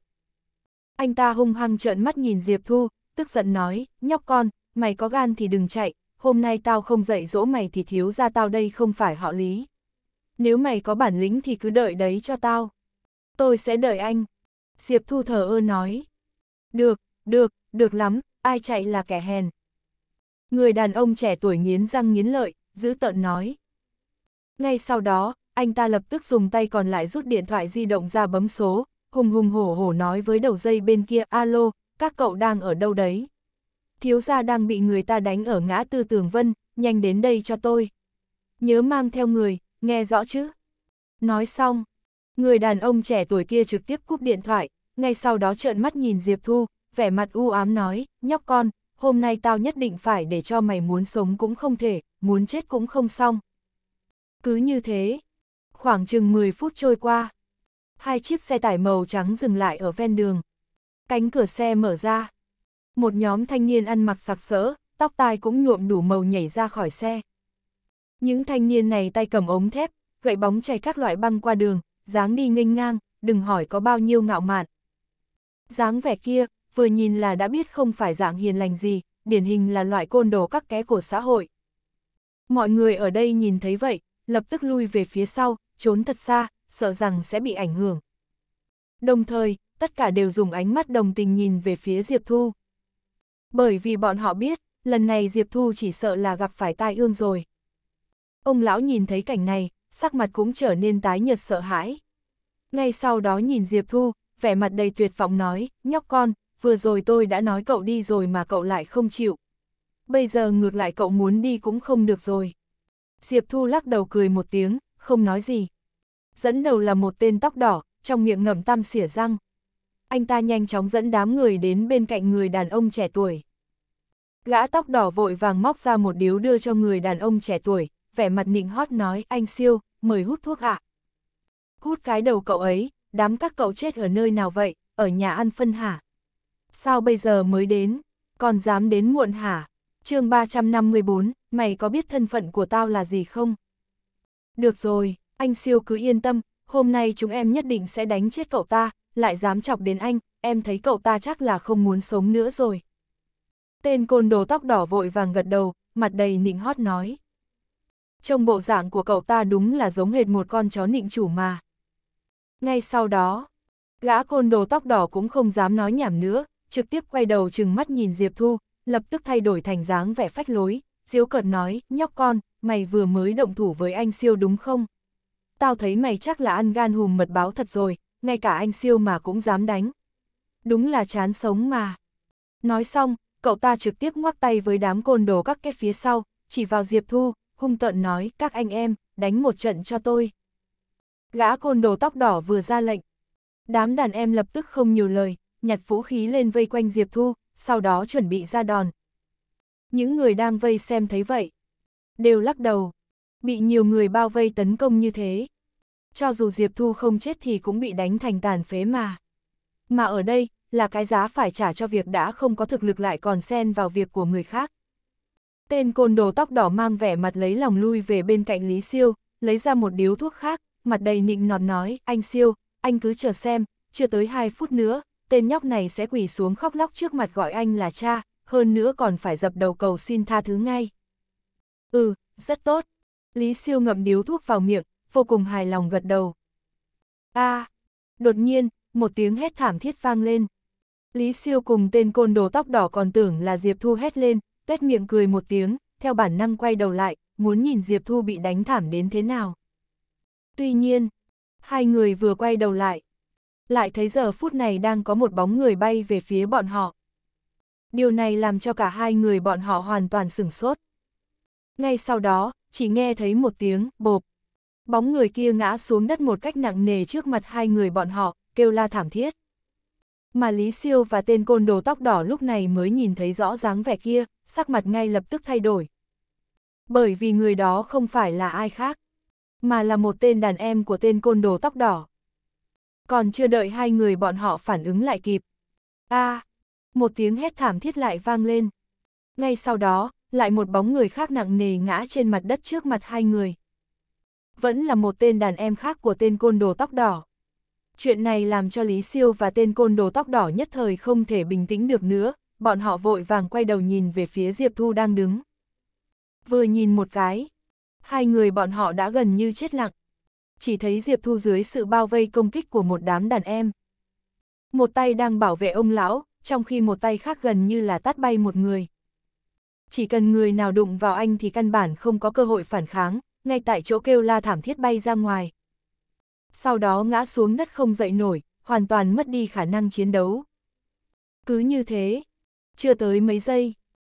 Anh ta hung hăng trợn mắt nhìn Diệp Thu, tức giận nói, nhóc con, mày có gan thì đừng chạy, hôm nay tao không dạy dỗ mày thì thiếu ra tao đây không phải họ lý. Nếu mày có bản lĩnh thì cứ đợi đấy cho tao. Tôi sẽ đợi anh. Diệp Thu thờ ơ nói. Được, được, được lắm, ai chạy là kẻ hèn. Người đàn ông trẻ tuổi nghiến răng nghiến lợi, giữ tợn nói. Ngay sau đó, anh ta lập tức dùng tay còn lại rút điện thoại di động ra bấm số, hùng hùng hổ hổ nói với đầu dây bên kia, alo, các cậu đang ở đâu đấy? thiếu gia đang bị người ta đánh ở ngã tư tường vân, nhanh đến đây cho tôi. Nhớ mang theo người, nghe rõ chứ? Nói xong, người đàn ông trẻ tuổi kia trực tiếp cúp điện thoại, ngay sau đó trợn mắt nhìn Diệp Thu, vẻ mặt u ám nói, nhóc con, hôm nay tao nhất định phải để cho mày muốn sống cũng không thể, muốn chết cũng không xong. Cứ như thế, khoảng chừng 10 phút trôi qua, hai chiếc xe tải màu trắng dừng lại ở ven đường. Cánh cửa xe mở ra, một nhóm thanh niên ăn mặc sặc sỡ, tóc tai cũng nhuộm đủ màu nhảy ra khỏi xe. Những thanh niên này tay cầm ống thép, gậy bóng chảy các loại băng qua đường, dáng đi nghênh ngang, đừng hỏi có bao nhiêu ngạo mạn. Dáng vẻ kia, vừa nhìn là đã biết không phải dạng hiền lành gì, điển hình là loại côn đồ các ké của xã hội. Mọi người ở đây nhìn thấy vậy, lập tức lui về phía sau, trốn thật xa, sợ rằng sẽ bị ảnh hưởng. Đồng thời, tất cả đều dùng ánh mắt đồng tình nhìn về phía Diệp Thu bởi vì bọn họ biết, lần này Diệp Thu chỉ sợ là gặp phải tai ương rồi. Ông lão nhìn thấy cảnh này, sắc mặt cũng trở nên tái nhợt sợ hãi. Ngay sau đó nhìn Diệp Thu, vẻ mặt đầy tuyệt vọng nói, nhóc con, vừa rồi tôi đã nói cậu đi rồi mà cậu lại không chịu. Bây giờ ngược lại cậu muốn đi cũng không được rồi. Diệp Thu lắc đầu cười một tiếng, không nói gì. Dẫn đầu là một tên tóc đỏ, trong miệng ngậm tam xỉa răng anh ta nhanh chóng dẫn đám người đến bên cạnh người đàn ông trẻ tuổi. Gã tóc đỏ vội vàng móc ra một điếu đưa cho người đàn ông trẻ tuổi, vẻ mặt nịnh hót nói anh siêu, mời hút thuốc ạ. À. Hút cái đầu cậu ấy, đám các cậu chết ở nơi nào vậy, ở nhà ăn phân hả? Sao bây giờ mới đến, còn dám đến muộn hả? chương 354, mày có biết thân phận của tao là gì không? Được rồi, anh siêu cứ yên tâm, hôm nay chúng em nhất định sẽ đánh chết cậu ta, lại dám chọc đến anh, em thấy cậu ta chắc là không muốn sống nữa rồi. Tên côn đồ tóc đỏ vội vàng gật đầu, mặt đầy nịnh hót nói. Trông bộ dạng của cậu ta đúng là giống hệt một con chó nịnh chủ mà. Ngay sau đó, gã côn đồ tóc đỏ cũng không dám nói nhảm nữa, trực tiếp quay đầu chừng mắt nhìn Diệp Thu, lập tức thay đổi thành dáng vẻ phách lối, diếu cợt nói, nhóc con, mày vừa mới động thủ với anh siêu đúng không? tao thấy mày chắc là ăn gan hùm mật báo thật rồi, ngay cả anh siêu mà cũng dám đánh. Đúng là chán sống mà. Nói xong, cậu ta trực tiếp ngoắc tay với đám côn đồ các cái phía sau, chỉ vào Diệp Thu, hung tợn nói các anh em, đánh một trận cho tôi. Gã côn đồ tóc đỏ vừa ra lệnh. Đám đàn em lập tức không nhiều lời, nhặt vũ khí lên vây quanh Diệp Thu, sau đó chuẩn bị ra đòn. Những người đang vây xem thấy vậy, đều lắc đầu bị nhiều người bao vây tấn công như thế. Cho dù Diệp Thu không chết thì cũng bị đánh thành tàn phế mà. Mà ở đây, là cái giá phải trả cho việc đã không có thực lực lại còn xen vào việc của người khác. Tên côn đồ tóc đỏ mang vẻ mặt lấy lòng lui về bên cạnh Lý Siêu, lấy ra một điếu thuốc khác, mặt đầy nịnh nọt nói, anh Siêu, anh cứ chờ xem, chưa tới 2 phút nữa, tên nhóc này sẽ quỳ xuống khóc lóc trước mặt gọi anh là cha, hơn nữa còn phải dập đầu cầu xin tha thứ ngay. Ừ, rất tốt, Lý Siêu ngậm điếu thuốc vào miệng, vô cùng hài lòng gật đầu. A! À, đột nhiên, một tiếng hét thảm thiết vang lên. Lý Siêu cùng tên côn đồ tóc đỏ còn tưởng là Diệp Thu hét lên, tuét miệng cười một tiếng, theo bản năng quay đầu lại, muốn nhìn Diệp Thu bị đánh thảm đến thế nào. Tuy nhiên, hai người vừa quay đầu lại, lại thấy giờ phút này đang có một bóng người bay về phía bọn họ. Điều này làm cho cả hai người bọn họ hoàn toàn sửng sốt. Ngay sau đó, chỉ nghe thấy một tiếng, bộp. Bóng người kia ngã xuống đất một cách nặng nề trước mặt hai người bọn họ, kêu la thảm thiết. Mà Lý Siêu và tên côn đồ tóc đỏ lúc này mới nhìn thấy rõ dáng vẻ kia, sắc mặt ngay lập tức thay đổi. Bởi vì người đó không phải là ai khác, mà là một tên đàn em của tên côn đồ tóc đỏ. Còn chưa đợi hai người bọn họ phản ứng lại kịp. a à, một tiếng hét thảm thiết lại vang lên. Ngay sau đó, lại một bóng người khác nặng nề ngã trên mặt đất trước mặt hai người. Vẫn là một tên đàn em khác của tên côn đồ tóc đỏ. Chuyện này làm cho Lý Siêu và tên côn đồ tóc đỏ nhất thời không thể bình tĩnh được nữa, bọn họ vội vàng quay đầu nhìn về phía Diệp Thu đang đứng. Vừa nhìn một cái, hai người bọn họ đã gần như chết lặng. Chỉ thấy Diệp Thu dưới sự bao vây công kích của một đám đàn em. Một tay đang bảo vệ ông lão, trong khi một tay khác gần như là tát bay một người chỉ cần người nào đụng vào anh thì căn bản không có cơ hội phản kháng, ngay tại chỗ kêu la thảm thiết bay ra ngoài. Sau đó ngã xuống đất không dậy nổi, hoàn toàn mất đi khả năng chiến đấu. Cứ như thế, chưa tới mấy giây,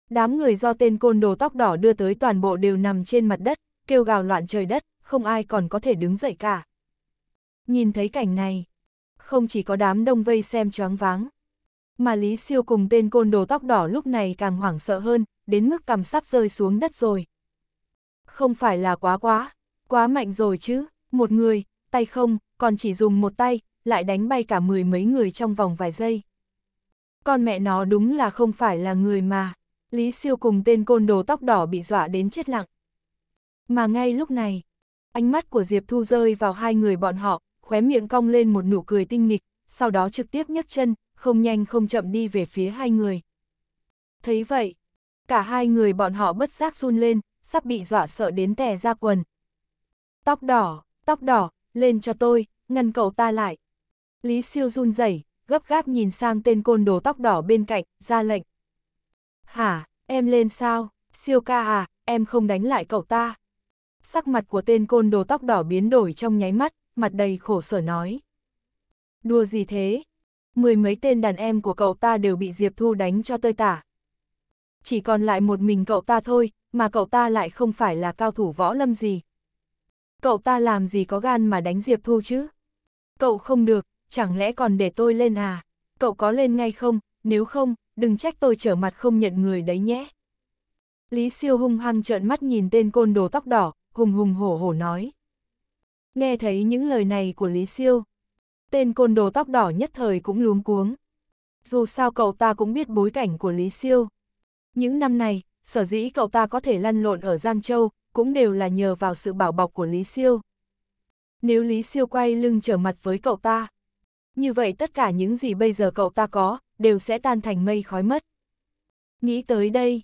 đám người do tên côn đồ tóc đỏ đưa tới toàn bộ đều nằm trên mặt đất, kêu gào loạn trời đất, không ai còn có thể đứng dậy cả. Nhìn thấy cảnh này, không chỉ có đám đông vây xem choáng váng, mà Lý Siêu cùng tên côn đồ tóc đỏ lúc này càng hoảng sợ hơn, đến mức cằm sắp rơi xuống đất rồi. Không phải là quá quá, quá mạnh rồi chứ, một người, tay không, còn chỉ dùng một tay, lại đánh bay cả mười mấy người trong vòng vài giây. Con mẹ nó đúng là không phải là người mà, Lý Siêu cùng tên côn đồ tóc đỏ bị dọa đến chết lặng. Mà ngay lúc này, ánh mắt của Diệp Thu rơi vào hai người bọn họ, khóe miệng cong lên một nụ cười tinh nghịch, sau đó trực tiếp nhấc chân, không nhanh không chậm đi về phía hai người. Thấy vậy, cả hai người bọn họ bất giác run lên, sắp bị dọa sợ đến tè ra quần. Tóc đỏ, tóc đỏ, lên cho tôi, ngăn cậu ta lại. Lý siêu run rẩy, gấp gáp nhìn sang tên côn đồ tóc đỏ bên cạnh, ra lệnh. Hả, em lên sao, siêu ca à, em không đánh lại cậu ta. Sắc mặt của tên côn đồ tóc đỏ biến đổi trong nháy mắt, mặt đầy khổ sở nói. Đùa gì thế? Mười mấy tên đàn em của cậu ta đều bị Diệp Thu đánh cho tơi tả, chỉ còn lại một mình cậu ta thôi, mà cậu ta lại không phải là cao thủ võ lâm gì. Cậu ta làm gì có gan mà đánh Diệp Thu chứ? Cậu không được, chẳng lẽ còn để tôi lên à? Cậu có lên ngay không? Nếu không, đừng trách tôi trở mặt không nhận người đấy nhé. Lý siêu hung hăng trợn mắt nhìn tên côn đồ tóc đỏ, hùng hùng hổ hổ nói. Nghe thấy những lời này của Lý siêu, tên côn đồ tóc đỏ nhất thời cũng luống cuống. Dù sao cậu ta cũng biết bối cảnh của Lý siêu. Những năm này, sở dĩ cậu ta có thể lăn lộn ở Giang Châu, cũng đều là nhờ vào sự bảo bọc của Lý Siêu. Nếu Lý Siêu quay lưng trở mặt với cậu ta, như vậy tất cả những gì bây giờ cậu ta có, đều sẽ tan thành mây khói mất. Nghĩ tới đây,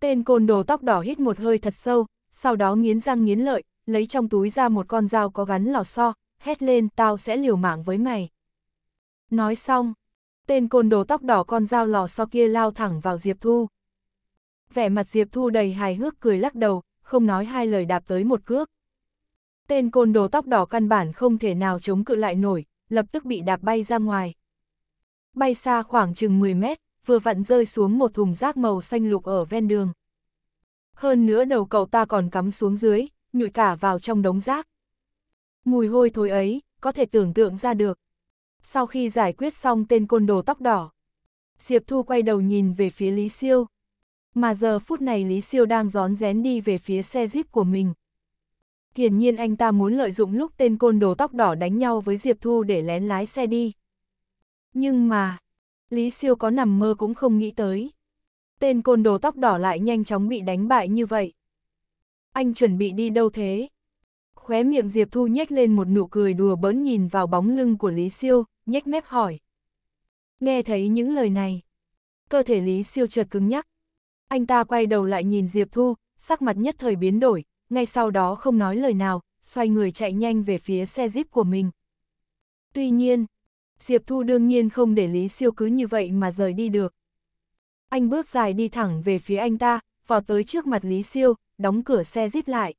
tên côn đồ tóc đỏ hít một hơi thật sâu, sau đó nghiến răng nghiến lợi, lấy trong túi ra một con dao có gắn lò xo, hét lên tao sẽ liều mạng với mày. Nói xong, tên côn đồ tóc đỏ con dao lò xo kia lao thẳng vào Diệp Thu vẻ mặt Diệp Thu đầy hài hước cười lắc đầu, không nói hai lời đạp tới một cước. Tên côn đồ tóc đỏ căn bản không thể nào chống cự lại nổi, lập tức bị đạp bay ra ngoài. Bay xa khoảng chừng 10 mét, vừa vặn rơi xuống một thùng rác màu xanh lục ở ven đường. Hơn nữa đầu cậu ta còn cắm xuống dưới, nhụi cả vào trong đống rác. Mùi hôi thối ấy, có thể tưởng tượng ra được. Sau khi giải quyết xong tên côn đồ tóc đỏ, Diệp Thu quay đầu nhìn về phía Lý Siêu, mà giờ phút này Lý Siêu đang rón rén đi về phía xe jeep của mình. Hiển nhiên anh ta muốn lợi dụng lúc tên côn đồ tóc đỏ đánh nhau với Diệp Thu để lén lái xe đi. Nhưng mà, Lý Siêu có nằm mơ cũng không nghĩ tới. Tên côn đồ tóc đỏ lại nhanh chóng bị đánh bại như vậy. Anh chuẩn bị đi đâu thế? Khóe miệng Diệp Thu nhếch lên một nụ cười đùa bỡn nhìn vào bóng lưng của Lý Siêu, nhếch mép hỏi. Nghe thấy những lời này, cơ thể Lý Siêu chợt cứng nhắc anh ta quay đầu lại nhìn Diệp Thu, sắc mặt nhất thời biến đổi, ngay sau đó không nói lời nào, xoay người chạy nhanh về phía xe jeep của mình. Tuy nhiên, Diệp Thu đương nhiên không để Lý Siêu cứ như vậy mà rời đi được. Anh bước dài đi thẳng về phía anh ta, vào tới trước mặt Lý Siêu, đóng cửa xe jeep lại.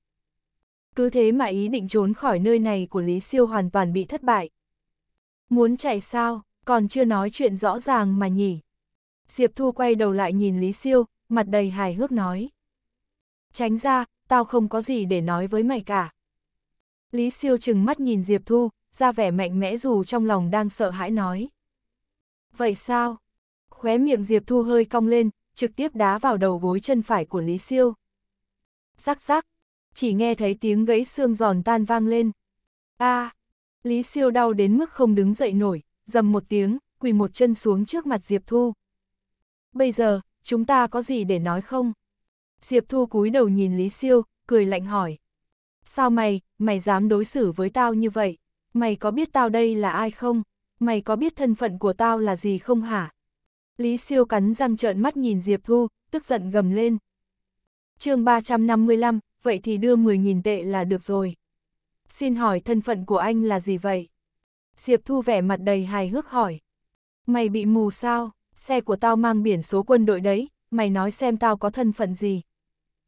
Cứ thế mà ý định trốn khỏi nơi này của Lý Siêu hoàn toàn bị thất bại. Muốn chạy sao, còn chưa nói chuyện rõ ràng mà nhỉ. Diệp Thu quay đầu lại nhìn Lý Siêu, mặt đầy hài hước nói. Tránh ra, tao không có gì để nói với mày cả. Lý siêu chừng mắt nhìn Diệp Thu, ra vẻ mạnh mẽ dù trong lòng đang sợ hãi nói. Vậy sao? Khóe miệng Diệp Thu hơi cong lên, trực tiếp đá vào đầu gối chân phải của Lý siêu. Rắc rắc, chỉ nghe thấy tiếng gãy xương giòn tan vang lên. a à, Lý siêu đau đến mức không đứng dậy nổi, dầm một tiếng, quỳ một chân xuống trước mặt Diệp Thu. Bây giờ, chúng ta có gì để nói không? Diệp Thu cúi đầu nhìn Lý Siêu, cười lạnh hỏi. Sao mày, mày dám đối xử với tao như vậy? Mày có biết tao đây là ai không? Mày có biết thân phận của tao là gì không hả? Lý Siêu cắn răng trợn mắt nhìn Diệp Thu, tức giận gầm lên. chương 355, vậy thì đưa 10.000 tệ là được rồi. Xin hỏi thân phận của anh là gì vậy? Diệp Thu vẻ mặt đầy hài hước hỏi. Mày bị mù sao? xe của tao mang biển số quân đội đấy, mày nói xem tao có thân phận gì.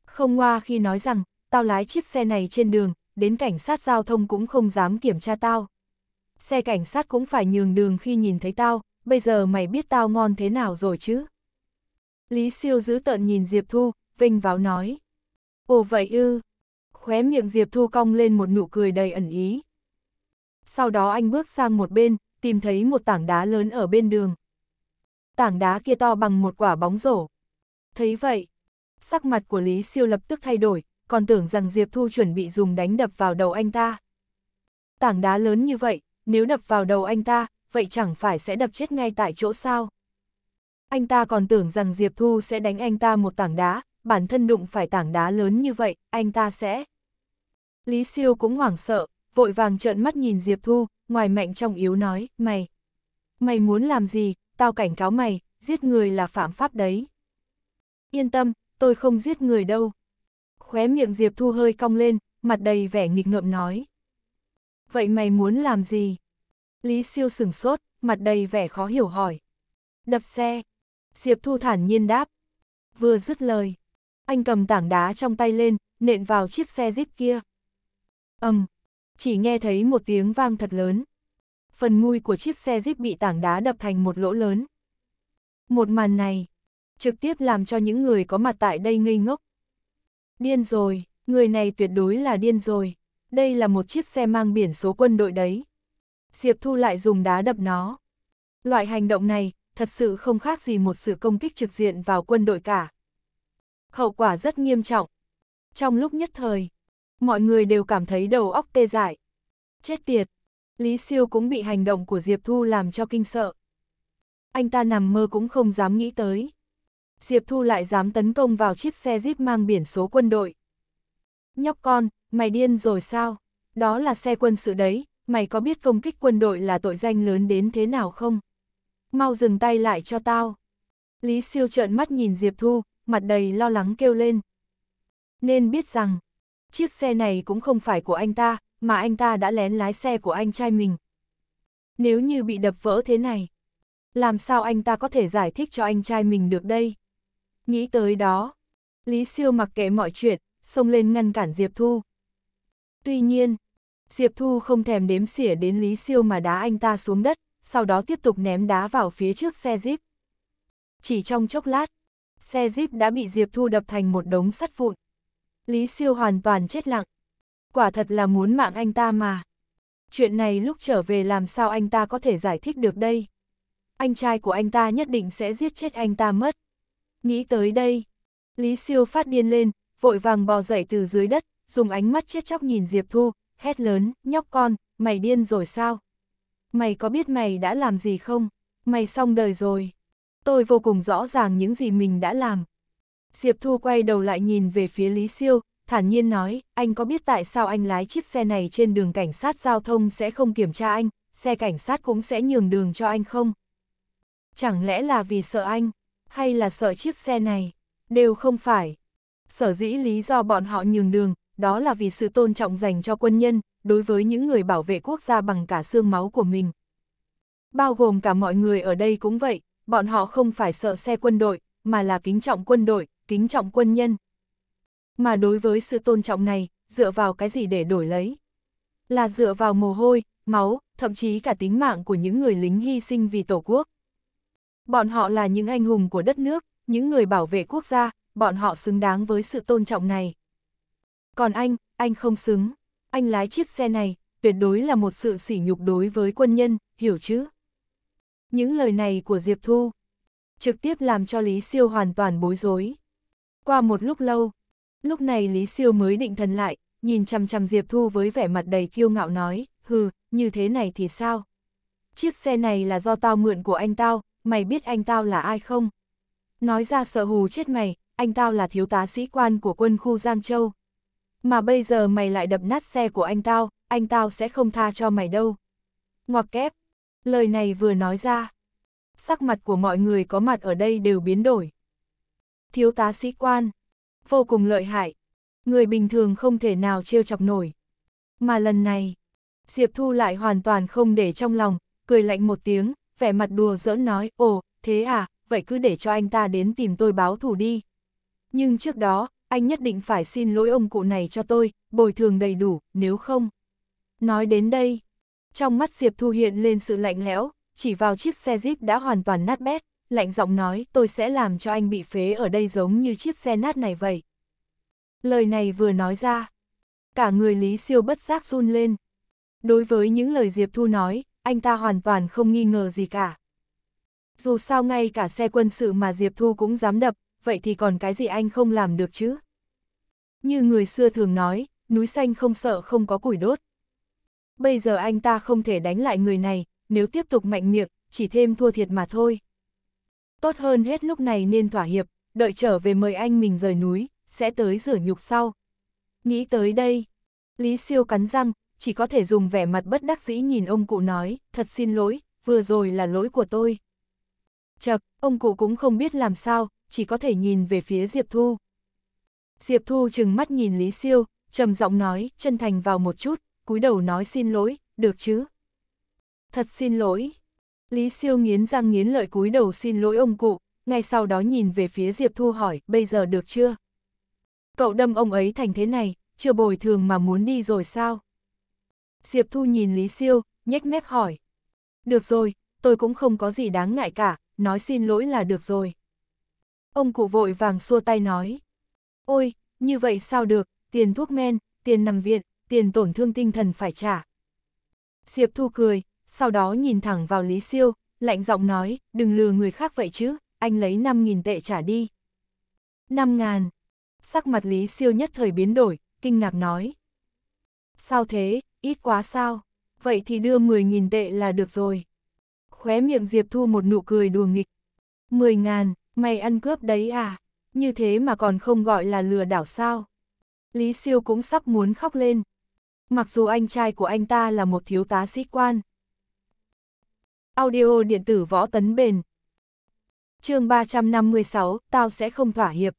Không ngoa khi nói rằng, tao lái chiếc xe này trên đường, đến cảnh sát giao thông cũng không dám kiểm tra tao. Xe cảnh sát cũng phải nhường đường khi nhìn thấy tao, bây giờ mày biết tao ngon thế nào rồi chứ? Lý siêu giữ tợn nhìn Diệp Thu, vinh váo nói. Ồ vậy ư, khóe miệng Diệp Thu cong lên một nụ cười đầy ẩn ý. Sau đó anh bước sang một bên, tìm thấy một tảng đá lớn ở bên đường tảng đá kia to bằng một quả bóng rổ. Thấy vậy, sắc mặt của Lý Siêu lập tức thay đổi, còn tưởng rằng Diệp Thu chuẩn bị dùng đánh đập vào đầu anh ta. Tảng đá lớn như vậy, nếu đập vào đầu anh ta, vậy chẳng phải sẽ đập chết ngay tại chỗ sao? Anh ta còn tưởng rằng Diệp Thu sẽ đánh anh ta một tảng đá, bản thân đụng phải tảng đá lớn như vậy, anh ta sẽ... Lý Siêu cũng hoảng sợ, vội vàng trợn mắt nhìn Diệp Thu, ngoài mạnh trong yếu nói, mày... Mày muốn làm gì, tao cảnh cáo mày, giết người là phạm pháp đấy. Yên tâm, tôi không giết người đâu. Khóe miệng Diệp Thu hơi cong lên, mặt đầy vẻ nghịch ngợm nói. Vậy mày muốn làm gì? Lý siêu sửng sốt, mặt đầy vẻ khó hiểu hỏi. Đập xe. Diệp Thu thản nhiên đáp. Vừa dứt lời. Anh cầm tảng đá trong tay lên, nện vào chiếc xe jeep kia. ầm, um, chỉ nghe thấy một tiếng vang thật lớn phần mui của chiếc xe Jeep bị tảng đá đập thành một lỗ lớn. Một màn này, trực tiếp làm cho những người có mặt tại đây ngây ngốc. Điên rồi, người này tuyệt đối là điên rồi. Đây là một chiếc xe mang biển số quân đội đấy. Diệp Thu lại dùng đá đập nó. Loại hành động này, thật sự không khác gì một sự công kích trực diện vào quân đội cả. Hậu quả rất nghiêm trọng. Trong lúc nhất thời, mọi người đều cảm thấy đầu óc tê dại. Chết tiệt, Lý Siêu cũng bị hành động của Diệp Thu làm cho kinh sợ. Anh ta nằm mơ cũng không dám nghĩ tới. Diệp Thu lại dám tấn công vào chiếc xe Jeep mang biển số quân đội. Nhóc con, mày điên rồi sao? Đó là xe quân sự đấy, mày có biết công kích quân đội là tội danh lớn đến thế nào không? Mau dừng tay lại cho tao. Lý siêu trợn mắt nhìn Diệp Thu, mặt đầy lo lắng kêu lên. Nên biết rằng, chiếc xe này cũng không phải của anh ta, mà anh ta đã lén lái xe của anh trai mình. Nếu như bị đập vỡ thế này, làm sao anh ta có thể giải thích cho anh trai mình được đây? Nghĩ tới đó, Lý Siêu mặc kệ mọi chuyện, xông lên ngăn cản Diệp Thu. Tuy nhiên, Diệp Thu không thèm đếm xỉa đến Lý Siêu mà đá anh ta xuống đất, sau đó tiếp tục ném đá vào phía trước xe Jeep. Chỉ trong chốc lát, xe Jeep đã bị Diệp Thu đập thành một đống sắt vụn. Lý Siêu hoàn toàn chết lặng quả thật là muốn mạng anh ta mà. Chuyện này lúc trở về làm sao anh ta có thể giải thích được đây? Anh trai của anh ta nhất định sẽ giết chết anh ta mất. Nghĩ tới đây, Lý Siêu phát điên lên, vội vàng bò dậy từ dưới đất, dùng ánh mắt chết chóc nhìn Diệp Thu, hét lớn, nhóc con, mày điên rồi sao? Mày có biết mày đã làm gì không? Mày xong đời rồi. Tôi vô cùng rõ ràng những gì mình đã làm. Diệp Thu quay đầu lại nhìn về phía Lý Siêu, thản nhiên nói, anh có biết tại sao anh lái chiếc xe này trên đường cảnh sát giao thông sẽ không kiểm tra anh, xe cảnh sát cũng sẽ nhường đường cho anh không? Chẳng lẽ là vì sợ anh, hay là sợ chiếc xe này? Đều không phải. Sở dĩ lý do bọn họ nhường đường, đó là vì sự tôn trọng dành cho quân nhân, đối với những người bảo vệ quốc gia bằng cả xương máu của mình. Bao gồm cả mọi người ở đây cũng vậy, bọn họ không phải sợ xe quân đội, mà là kính trọng quân đội, kính trọng quân nhân, mà đối với sự tôn trọng này, dựa vào cái gì để đổi lấy? Là dựa vào mồ hôi, máu, thậm chí cả tính mạng của những người lính hy sinh vì Tổ quốc. Bọn họ là những anh hùng của đất nước, những người bảo vệ quốc gia, bọn họ xứng đáng với sự tôn trọng này. Còn anh, anh không xứng. Anh lái chiếc xe này, tuyệt đối là một sự sỉ nhục đối với quân nhân, hiểu chứ? Những lời này của Diệp Thu trực tiếp làm cho Lý Siêu hoàn toàn bối rối. Qua một lúc lâu, Lúc này Lý Siêu mới định thần lại, nhìn chằm chằm Diệp Thu với vẻ mặt đầy kiêu ngạo nói, hừ, như thế này thì sao? Chiếc xe này là do tao mượn của anh tao, mày biết anh tao là ai không? Nói ra sợ hù chết mày, anh tao là thiếu tá sĩ quan của quân khu Giang Châu. Mà bây giờ mày lại đập nát xe của anh tao, anh tao sẽ không tha cho mày đâu. Ngoặc kép, lời này vừa nói ra. Sắc mặt của mọi người có mặt ở đây đều biến đổi. Thiếu tá sĩ quan, vô cùng lợi hại. Người bình thường không thể nào trêu chọc nổi. Mà lần này, Diệp Thu lại hoàn toàn không để trong lòng, cười lạnh một tiếng, vẻ mặt đùa giỡn nói, ồ, thế à, vậy cứ để cho anh ta đến tìm tôi báo thù đi. Nhưng trước đó, anh nhất định phải xin lỗi ông cụ này cho tôi, bồi thường đầy đủ, nếu không. Nói đến đây, trong mắt Diệp Thu hiện lên sự lạnh lẽo, chỉ vào chiếc xe Jeep đã hoàn toàn nát bét lạnh giọng nói tôi sẽ làm cho anh bị phế ở đây giống như chiếc xe nát này vậy. Lời này vừa nói ra, cả người Lý Siêu bất giác run lên. Đối với những lời Diệp Thu nói, anh ta hoàn toàn không nghi ngờ gì cả. Dù sao ngay cả xe quân sự mà Diệp Thu cũng dám đập, vậy thì còn cái gì anh không làm được chứ? Như người xưa thường nói, núi xanh không sợ không có củi đốt. Bây giờ anh ta không thể đánh lại người này, nếu tiếp tục mạnh miệng, chỉ thêm thua thiệt mà thôi tốt hơn hết lúc này nên thỏa hiệp, đợi trở về mời anh mình rời núi, sẽ tới rửa nhục sau. Nghĩ tới đây, Lý Siêu cắn răng, chỉ có thể dùng vẻ mặt bất đắc dĩ nhìn ông cụ nói, thật xin lỗi, vừa rồi là lỗi của tôi. Chật, ông cụ cũng không biết làm sao, chỉ có thể nhìn về phía Diệp Thu. Diệp Thu chừng mắt nhìn Lý Siêu, trầm giọng nói, chân thành vào một chút, cúi đầu nói xin lỗi, được chứ? Thật xin lỗi. Lý siêu nghiến răng nghiến lợi cúi đầu xin lỗi ông cụ, ngay sau đó nhìn về phía Diệp Thu hỏi, bây giờ được chưa? Cậu đâm ông ấy thành thế này, chưa bồi thường mà muốn đi rồi sao? Diệp Thu nhìn Lý siêu, nhếch mép hỏi. Được rồi, tôi cũng không có gì đáng ngại cả, nói xin lỗi là được rồi. Ông cụ vội vàng xua tay nói. Ôi, như vậy sao được, tiền thuốc men, tiền nằm viện, tiền tổn thương tinh thần phải trả. Diệp Thu cười, sau đó nhìn thẳng vào Lý Siêu, lạnh giọng nói, đừng lừa người khác vậy chứ, anh lấy 5.000 tệ trả đi. 5.000. Sắc mặt Lý Siêu nhất thời biến đổi, kinh ngạc nói. Sao thế, ít quá sao, vậy thì đưa 10.000 tệ là được rồi. Khóe miệng Diệp Thu một nụ cười đùa nghịch. 10.000, mày ăn cướp đấy à, như thế mà còn không gọi là lừa đảo sao. Lý Siêu cũng sắp muốn khóc lên. Mặc dù anh trai của anh ta là một thiếu tá sĩ quan, Audio điện tử võ tấn bền. chương 356, tao sẽ không thỏa hiệp.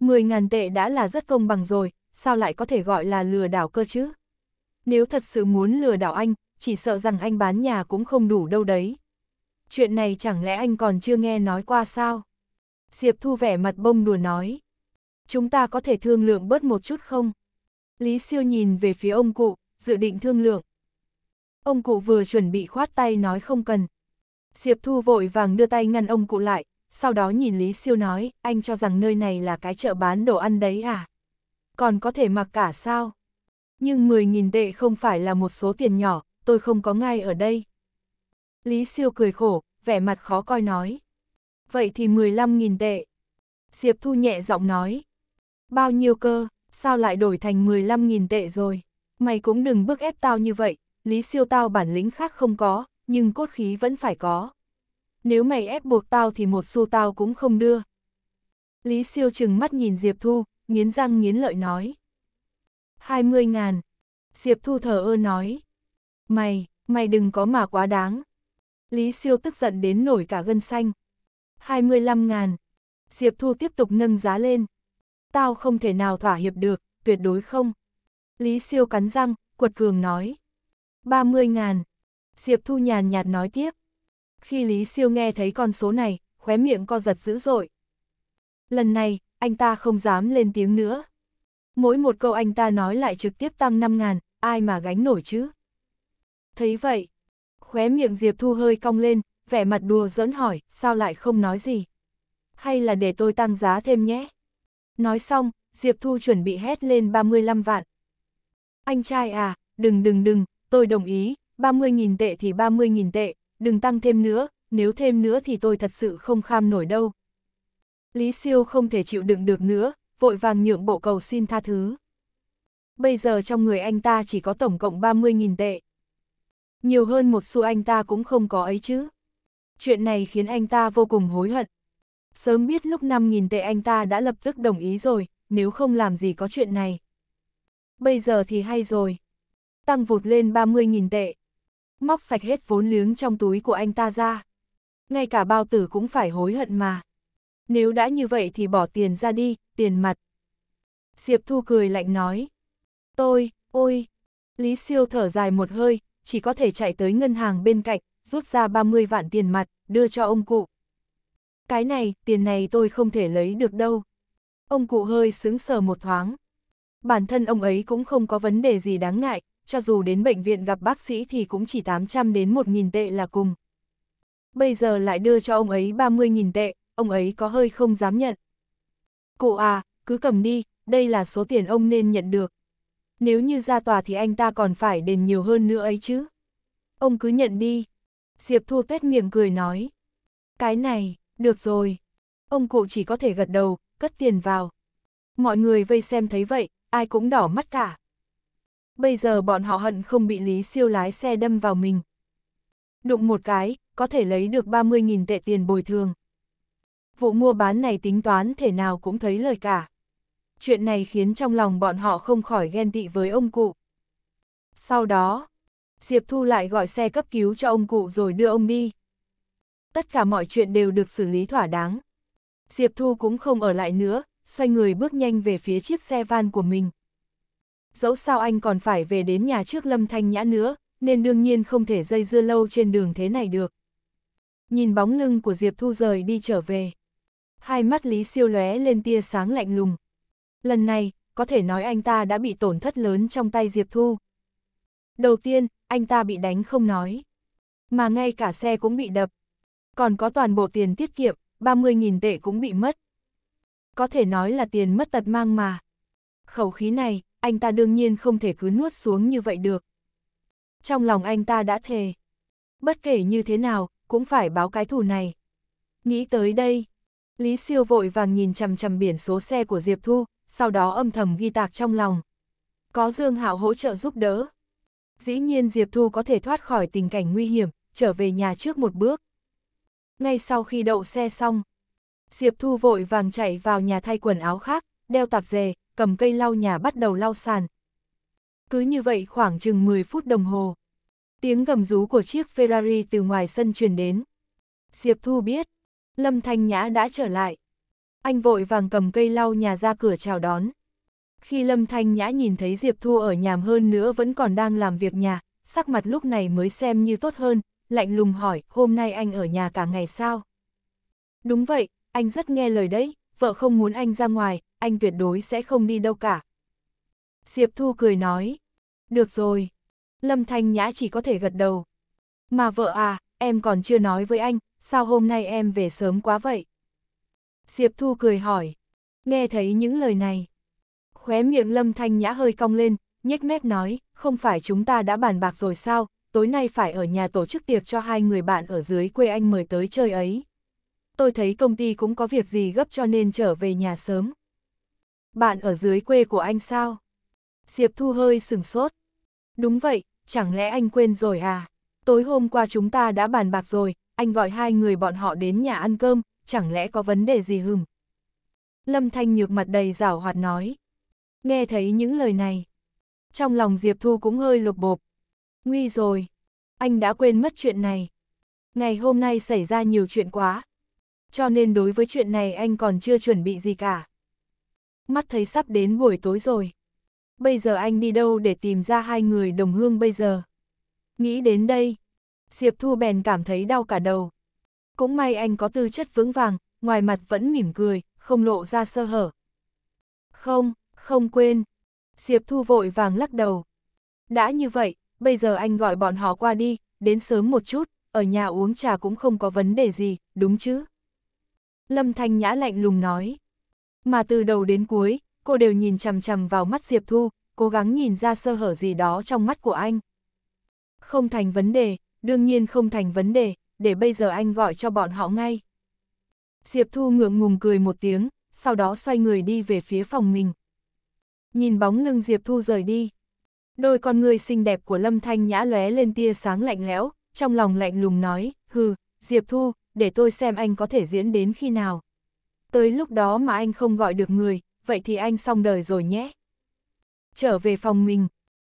10.000 tệ đã là rất công bằng rồi, sao lại có thể gọi là lừa đảo cơ chứ? Nếu thật sự muốn lừa đảo anh, chỉ sợ rằng anh bán nhà cũng không đủ đâu đấy. Chuyện này chẳng lẽ anh còn chưa nghe nói qua sao? Diệp Thu vẻ mặt bông đùa nói. Chúng ta có thể thương lượng bớt một chút không? Lý Siêu nhìn về phía ông cụ, dự định thương lượng. Ông cụ vừa chuẩn bị khoát tay nói không cần. Diệp Thu vội vàng đưa tay ngăn ông cụ lại, sau đó nhìn Lý Siêu nói, anh cho rằng nơi này là cái chợ bán đồ ăn đấy à? Còn có thể mặc cả sao? Nhưng 10.000 tệ không phải là một số tiền nhỏ, tôi không có ngay ở đây. Lý Siêu cười khổ, vẻ mặt khó coi nói. Vậy thì 15.000 tệ. Diệp Thu nhẹ giọng nói. Bao nhiêu cơ, sao lại đổi thành 15.000 tệ rồi? Mày cũng đừng bức ép tao như vậy, Lý Siêu tao bản lĩnh khác không có, nhưng cốt khí vẫn phải có. Nếu mày ép buộc tao thì một xu tao cũng không đưa. Lý Siêu chừng mắt nhìn Diệp Thu, nghiến răng nghiến lợi nói. 20 ngàn. Diệp Thu thở ơ nói. Mày, mày đừng có mà quá đáng. Lý Siêu tức giận đến nổi cả gân xanh. 25 ngàn. Diệp Thu tiếp tục nâng giá lên. Tao không thể nào thỏa hiệp được, tuyệt đối không. Lý Siêu cắn răng, quật cường nói. 30 ngàn. Diệp Thu nhàn nhạt nói tiếp. Khi Lý Siêu nghe thấy con số này, khóe miệng co giật dữ dội. Lần này, anh ta không dám lên tiếng nữa. Mỗi một câu anh ta nói lại trực tiếp tăng 5 ngàn, ai mà gánh nổi chứ? Thấy vậy, khóe miệng Diệp Thu hơi cong lên, vẻ mặt đùa dẫn hỏi, sao lại không nói gì? Hay là để tôi tăng giá thêm nhé? Nói xong, Diệp Thu chuẩn bị hét lên 35 vạn. Anh trai à, đừng đừng đừng, tôi đồng ý, 30.000 tệ thì 30.000 tệ, đừng tăng thêm nữa, nếu thêm nữa thì tôi thật sự không kham nổi đâu. Lý Siêu không thể chịu đựng được nữa, vội vàng nhượng bộ cầu xin tha thứ. Bây giờ trong người anh ta chỉ có tổng cộng 30.000 tệ. Nhiều hơn một xu anh ta cũng không có ấy chứ. Chuyện này khiến anh ta vô cùng hối hận. Sớm biết lúc 5.000 tệ anh ta đã lập tức đồng ý rồi, nếu không làm gì có chuyện này. Bây giờ thì hay rồi tăng vụt lên 30.000 tệ. Móc sạch hết vốn liếng trong túi của anh ta ra. Ngay cả bao tử cũng phải hối hận mà. Nếu đã như vậy thì bỏ tiền ra đi, tiền mặt. Diệp Thu cười lạnh nói. Tôi, ôi. Lý Siêu thở dài một hơi, chỉ có thể chạy tới ngân hàng bên cạnh, rút ra 30 vạn tiền mặt, đưa cho ông cụ. Cái này, tiền này tôi không thể lấy được đâu. Ông cụ hơi sững sờ một thoáng. Bản thân ông ấy cũng không có vấn đề gì đáng ngại, cho dù đến bệnh viện gặp bác sĩ thì cũng chỉ 800 đến 1.000 tệ là cùng. Bây giờ lại đưa cho ông ấy 30.000 tệ, ông ấy có hơi không dám nhận. Cụ à, cứ cầm đi, đây là số tiền ông nên nhận được. Nếu như ra tòa thì anh ta còn phải đền nhiều hơn nữa ấy chứ. Ông cứ nhận đi. Diệp Thu Tuyết miệng cười nói. Cái này, được rồi. Ông cụ chỉ có thể gật đầu, cất tiền vào. Mọi người vây xem thấy vậy, ai cũng đỏ mắt cả bây giờ bọn họ hận không bị Lý Siêu lái xe đâm vào mình. Đụng một cái, có thể lấy được 30.000 tệ tiền bồi thường. Vụ mua bán này tính toán thể nào cũng thấy lời cả. Chuyện này khiến trong lòng bọn họ không khỏi ghen tị với ông cụ. Sau đó, Diệp Thu lại gọi xe cấp cứu cho ông cụ rồi đưa ông đi. Tất cả mọi chuyện đều được xử lý thỏa đáng. Diệp Thu cũng không ở lại nữa, xoay người bước nhanh về phía chiếc xe van của mình dẫu sao anh còn phải về đến nhà trước Lâm Thanh Nhã nữa, nên đương nhiên không thể dây dưa lâu trên đường thế này được. Nhìn bóng lưng của Diệp Thu rời đi trở về. Hai mắt Lý siêu lóe lên tia sáng lạnh lùng. Lần này, có thể nói anh ta đã bị tổn thất lớn trong tay Diệp Thu. Đầu tiên, anh ta bị đánh không nói. Mà ngay cả xe cũng bị đập. Còn có toàn bộ tiền tiết kiệm, 30.000 tệ cũng bị mất. Có thể nói là tiền mất tật mang mà. Khẩu khí này, anh ta đương nhiên không thể cứ nuốt xuống như vậy được. Trong lòng anh ta đã thề, bất kể như thế nào, cũng phải báo cái thù này. Nghĩ tới đây, Lý Siêu vội vàng nhìn chằm chằm biển số xe của Diệp Thu, sau đó âm thầm ghi tạc trong lòng. Có Dương Hạo hỗ trợ giúp đỡ. Dĩ nhiên Diệp Thu có thể thoát khỏi tình cảnh nguy hiểm, trở về nhà trước một bước. Ngay sau khi đậu xe xong, Diệp Thu vội vàng chạy vào nhà thay quần áo khác, đeo tạp dề, cầm cây lau nhà bắt đầu lau sàn. Cứ như vậy khoảng chừng 10 phút đồng hồ. Tiếng gầm rú của chiếc Ferrari từ ngoài sân truyền đến. Diệp Thu biết, Lâm Thanh Nhã đã trở lại. Anh vội vàng cầm cây lau nhà ra cửa chào đón. Khi Lâm Thanh Nhã nhìn thấy Diệp Thu ở nhà hơn nữa vẫn còn đang làm việc nhà, sắc mặt lúc này mới xem như tốt hơn, lạnh lùng hỏi, hôm nay anh ở nhà cả ngày sao? Đúng vậy, anh rất nghe lời đấy, vợ không muốn anh ra ngoài, anh tuyệt đối sẽ không đi đâu cả. Diệp Thu cười nói, được rồi. Lâm Thanh Nhã chỉ có thể gật đầu. Mà vợ à, em còn chưa nói với anh, sao hôm nay em về sớm quá vậy? Diệp Thu cười hỏi, nghe thấy những lời này. Khóe miệng Lâm Thanh Nhã hơi cong lên, nhếch mép nói, không phải chúng ta đã bàn bạc rồi sao, tối nay phải ở nhà tổ chức tiệc cho hai người bạn ở dưới quê anh mời tới chơi ấy. Tôi thấy công ty cũng có việc gì gấp cho nên trở về nhà sớm. Bạn ở dưới quê của anh sao? Diệp Thu hơi sừng sốt. Đúng vậy, chẳng lẽ anh quên rồi à? Tối hôm qua chúng ta đã bàn bạc rồi, anh gọi hai người bọn họ đến nhà ăn cơm, chẳng lẽ có vấn đề gì hừm? Lâm Thanh nhược mặt đầy rảo hoạt nói. Nghe thấy những lời này. Trong lòng Diệp Thu cũng hơi lục bộp. Nguy rồi, anh đã quên mất chuyện này. Ngày hôm nay xảy ra nhiều chuyện quá. Cho nên đối với chuyện này anh còn chưa chuẩn bị gì cả mắt thấy sắp đến buổi tối rồi. Bây giờ anh đi đâu để tìm ra hai người đồng hương bây giờ? Nghĩ đến đây, Diệp Thu bèn cảm thấy đau cả đầu. Cũng may anh có tư chất vững vàng, ngoài mặt vẫn mỉm cười, không lộ ra sơ hở. Không, không quên. Diệp Thu vội vàng lắc đầu. Đã như vậy, bây giờ anh gọi bọn họ qua đi, đến sớm một chút, ở nhà uống trà cũng không có vấn đề gì, đúng chứ? Lâm Thanh Nhã lạnh lùng nói. Mà từ đầu đến cuối, cô đều nhìn chằm chằm vào mắt Diệp Thu, cố gắng nhìn ra sơ hở gì đó trong mắt của anh. Không thành vấn đề, đương nhiên không thành vấn đề, để bây giờ anh gọi cho bọn họ ngay. Diệp Thu ngượng ngùng cười một tiếng, sau đó xoay người đi về phía phòng mình. Nhìn bóng lưng Diệp Thu rời đi. Đôi con người xinh đẹp của Lâm Thanh Nhã lóe lên tia sáng lạnh lẽo, trong lòng lạnh lùng nói, hừ, Diệp Thu, để tôi xem anh có thể diễn đến khi nào tới lúc đó mà anh không gọi được người, vậy thì anh xong đời rồi nhé. Trở về phòng mình,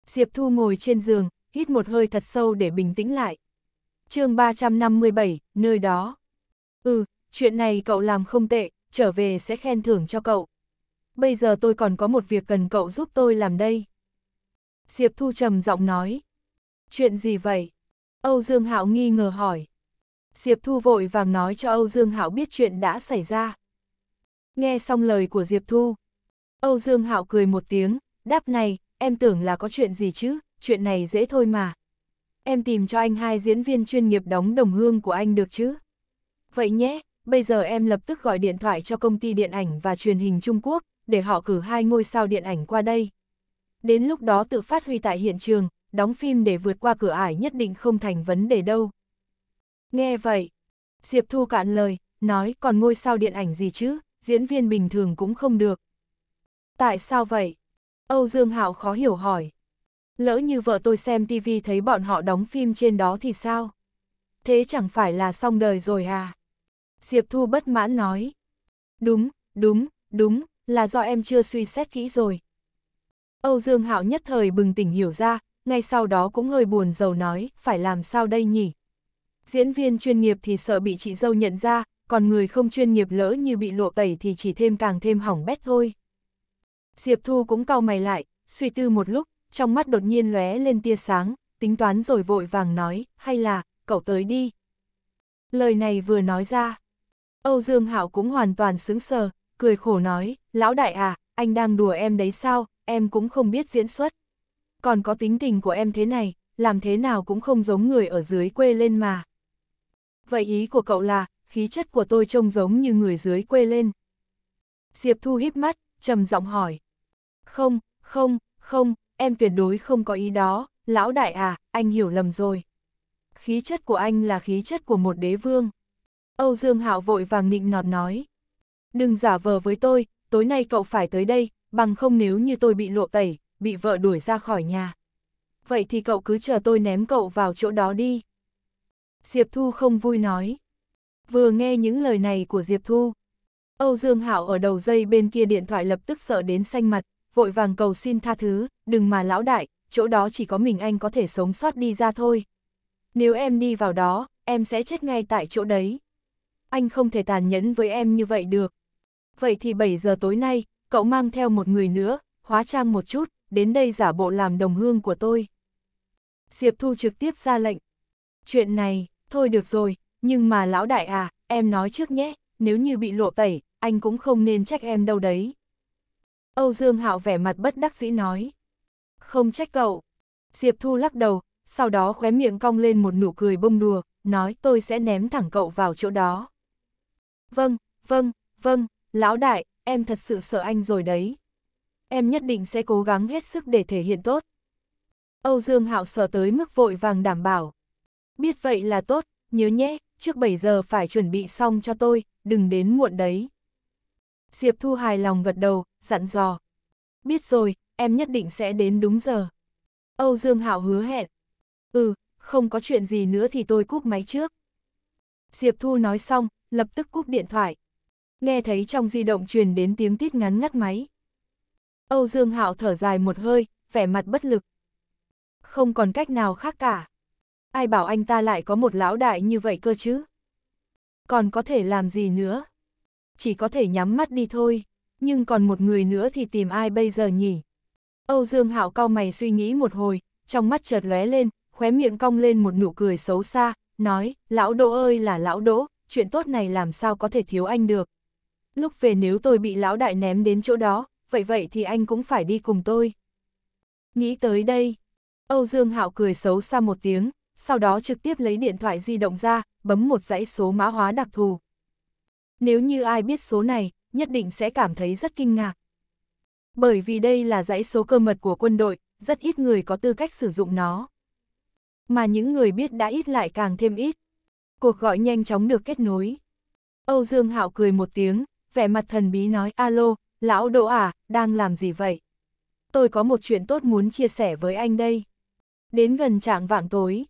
Diệp Thu ngồi trên giường, hít một hơi thật sâu để bình tĩnh lại. chương 357, nơi đó. Ừ, chuyện này cậu làm không tệ, trở về sẽ khen thưởng cho cậu. Bây giờ tôi còn có một việc cần cậu giúp tôi làm đây. Diệp Thu trầm giọng nói. Chuyện gì vậy? Âu Dương Hạo nghi ngờ hỏi. Diệp Thu vội vàng nói cho Âu Dương Hạo biết chuyện đã xảy ra. Nghe xong lời của Diệp Thu, Âu Dương Hạo cười một tiếng, đáp này, em tưởng là có chuyện gì chứ, chuyện này dễ thôi mà. Em tìm cho anh hai diễn viên chuyên nghiệp đóng đồng hương của anh được chứ? Vậy nhé, bây giờ em lập tức gọi điện thoại cho công ty điện ảnh và truyền hình Trung Quốc, để họ cử hai ngôi sao điện ảnh qua đây. Đến lúc đó tự phát huy tại hiện trường, đóng phim để vượt qua cửa ải nhất định không thành vấn đề đâu. Nghe vậy, Diệp Thu cạn lời, nói còn ngôi sao điện ảnh gì chứ? diễn viên bình thường cũng không được. Tại sao vậy? Âu Dương Hạo khó hiểu hỏi. Lỡ như vợ tôi xem tivi thấy bọn họ đóng phim trên đó thì sao? Thế chẳng phải là xong đời rồi à? Diệp Thu bất mãn nói. Đúng, đúng, đúng, là do em chưa suy xét kỹ rồi. Âu Dương Hạo nhất thời bừng tỉnh hiểu ra, ngay sau đó cũng hơi buồn giàu nói, phải làm sao đây nhỉ? Diễn viên chuyên nghiệp thì sợ bị chị dâu nhận ra, còn người không chuyên nghiệp lỡ như bị lộ tẩy thì chỉ thêm càng thêm hỏng bét thôi. Diệp Thu cũng cau mày lại, suy tư một lúc, trong mắt đột nhiên lóe lên tia sáng, tính toán rồi vội vàng nói, hay là, cậu tới đi. Lời này vừa nói ra, Âu Dương Hạo cũng hoàn toàn sững sờ, cười khổ nói, lão đại à, anh đang đùa em đấy sao, em cũng không biết diễn xuất. Còn có tính tình của em thế này, làm thế nào cũng không giống người ở dưới quê lên mà. Vậy ý của cậu là, khí chất của tôi trông giống như người dưới quê lên. Diệp Thu híp mắt, trầm giọng hỏi. Không, không, không, em tuyệt đối không có ý đó, lão đại à, anh hiểu lầm rồi. Khí chất của anh là khí chất của một đế vương. Âu Dương Hạo vội vàng nịnh nọt nói. Đừng giả vờ với tôi, tối nay cậu phải tới đây, bằng không nếu như tôi bị lộ tẩy, bị vợ đuổi ra khỏi nhà. Vậy thì cậu cứ chờ tôi ném cậu vào chỗ đó đi. Diệp Thu không vui nói vừa nghe những lời này của Diệp Thu. Âu Dương Hạo ở đầu dây bên kia điện thoại lập tức sợ đến xanh mặt, vội vàng cầu xin tha thứ, đừng mà lão đại, chỗ đó chỉ có mình anh có thể sống sót đi ra thôi. Nếu em đi vào đó, em sẽ chết ngay tại chỗ đấy. Anh không thể tàn nhẫn với em như vậy được. Vậy thì 7 giờ tối nay, cậu mang theo một người nữa, hóa trang một chút, đến đây giả bộ làm đồng hương của tôi. Diệp Thu trực tiếp ra lệnh. Chuyện này, thôi được rồi, nhưng mà lão đại à, em nói trước nhé, nếu như bị lộ tẩy, anh cũng không nên trách em đâu đấy. Âu Dương Hạo vẻ mặt bất đắc dĩ nói. Không trách cậu. Diệp Thu lắc đầu, sau đó khóe miệng cong lên một nụ cười bông đùa, nói tôi sẽ ném thẳng cậu vào chỗ đó. Vâng, vâng, vâng, lão đại, em thật sự sợ anh rồi đấy. Em nhất định sẽ cố gắng hết sức để thể hiện tốt. Âu Dương Hạo sợ tới mức vội vàng đảm bảo. Biết vậy là tốt, nhớ nhé, trước 7 giờ phải chuẩn bị xong cho tôi, đừng đến muộn đấy. Diệp Thu hài lòng gật đầu, dặn dò. Biết rồi, em nhất định sẽ đến đúng giờ. Âu Dương Hạo hứa hẹn. Ừ, không có chuyện gì nữa thì tôi cúp máy trước. Diệp Thu nói xong, lập tức cúp điện thoại. Nghe thấy trong di động truyền đến tiếng tít ngắn ngắt máy. Âu Dương Hạo thở dài một hơi, vẻ mặt bất lực. Không còn cách nào khác cả ai bảo anh ta lại có một lão đại như vậy cơ chứ? Còn có thể làm gì nữa? Chỉ có thể nhắm mắt đi thôi, nhưng còn một người nữa thì tìm ai bây giờ nhỉ? Âu Dương Hạo cao mày suy nghĩ một hồi, trong mắt chợt lóe lên, khóe miệng cong lên một nụ cười xấu xa, nói, lão đỗ ơi là lão đỗ, chuyện tốt này làm sao có thể thiếu anh được. Lúc về nếu tôi bị lão đại ném đến chỗ đó, vậy vậy thì anh cũng phải đi cùng tôi. Nghĩ tới đây, Âu Dương Hạo cười xấu xa một tiếng, sau đó trực tiếp lấy điện thoại di động ra, bấm một dãy số mã hóa đặc thù. Nếu như ai biết số này, nhất định sẽ cảm thấy rất kinh ngạc. Bởi vì đây là dãy số cơ mật của quân đội, rất ít người có tư cách sử dụng nó. Mà những người biết đã ít lại càng thêm ít. Cuộc gọi nhanh chóng được kết nối. Âu Dương Hạo cười một tiếng, vẻ mặt thần bí nói alo, lão Đỗ à, đang làm gì vậy? Tôi có một chuyện tốt muốn chia sẻ với anh đây. Đến gần trạng vạng tối,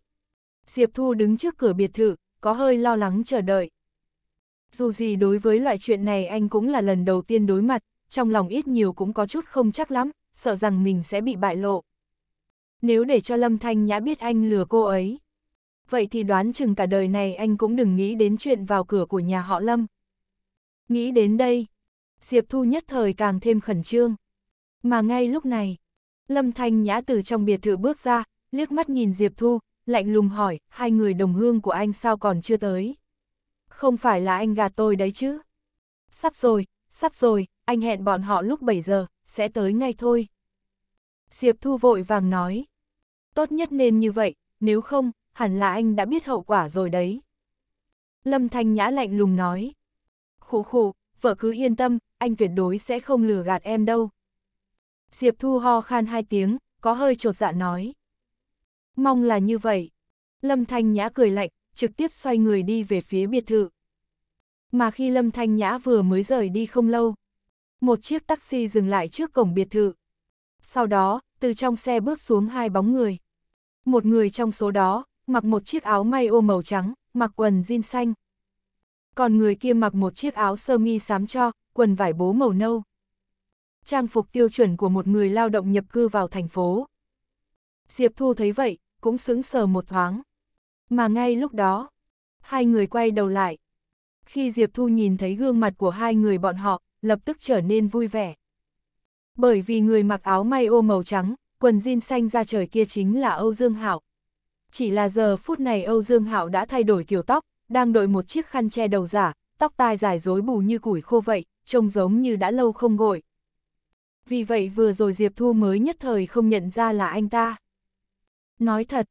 Diệp Thu đứng trước cửa biệt thự, có hơi lo lắng chờ đợi. Dù gì đối với loại chuyện này anh cũng là lần đầu tiên đối mặt, trong lòng ít nhiều cũng có chút không chắc lắm, sợ rằng mình sẽ bị bại lộ. Nếu để cho Lâm Thanh Nhã biết anh lừa cô ấy, vậy thì đoán chừng cả đời này anh cũng đừng nghĩ đến chuyện vào cửa của nhà họ Lâm. Nghĩ đến đây, Diệp Thu nhất thời càng thêm khẩn trương. Mà ngay lúc này, Lâm Thanh Nhã từ trong biệt thự bước ra, liếc mắt nhìn Diệp Thu, lạnh lùng hỏi, hai người đồng hương của anh sao còn chưa tới? Không phải là anh gạt tôi đấy chứ? Sắp rồi, sắp rồi, anh hẹn bọn họ lúc 7 giờ, sẽ tới ngay thôi. Diệp Thu vội vàng nói. Tốt nhất nên như vậy, nếu không, hẳn là anh đã biết hậu quả rồi đấy. Lâm Thanh Nhã lạnh lùng nói. Khủ khủ, vợ cứ yên tâm, anh tuyệt đối sẽ không lừa gạt em đâu. Diệp Thu ho khan hai tiếng, có hơi trột dạ nói. Mong là như vậy. Lâm Thanh Nhã cười lạnh, trực tiếp xoay người đi về phía biệt thự. Mà khi Lâm Thanh Nhã vừa mới rời đi không lâu, một chiếc taxi dừng lại trước cổng biệt thự. Sau đó, từ trong xe bước xuống hai bóng người. Một người trong số đó, mặc một chiếc áo may ô màu trắng, mặc quần jean xanh. Còn người kia mặc một chiếc áo sơ mi xám cho, quần vải bố màu nâu. Trang phục tiêu chuẩn của một người lao động nhập cư vào thành phố. Diệp Thu thấy vậy, cũng sững sờ một thoáng. Mà ngay lúc đó, hai người quay đầu lại. Khi Diệp Thu nhìn thấy gương mặt của hai người bọn họ, lập tức trở nên vui vẻ. Bởi vì người mặc áo may ô màu trắng, quần jean xanh ra trời kia chính là Âu Dương Hảo. Chỉ là giờ phút này Âu Dương Hảo đã thay đổi kiểu tóc, đang đội một chiếc khăn che đầu giả, tóc tai dài rối bù như củi khô vậy, trông giống như đã lâu không gội. Vì vậy vừa rồi Diệp Thu mới nhất thời không nhận ra là anh ta. Nói thật,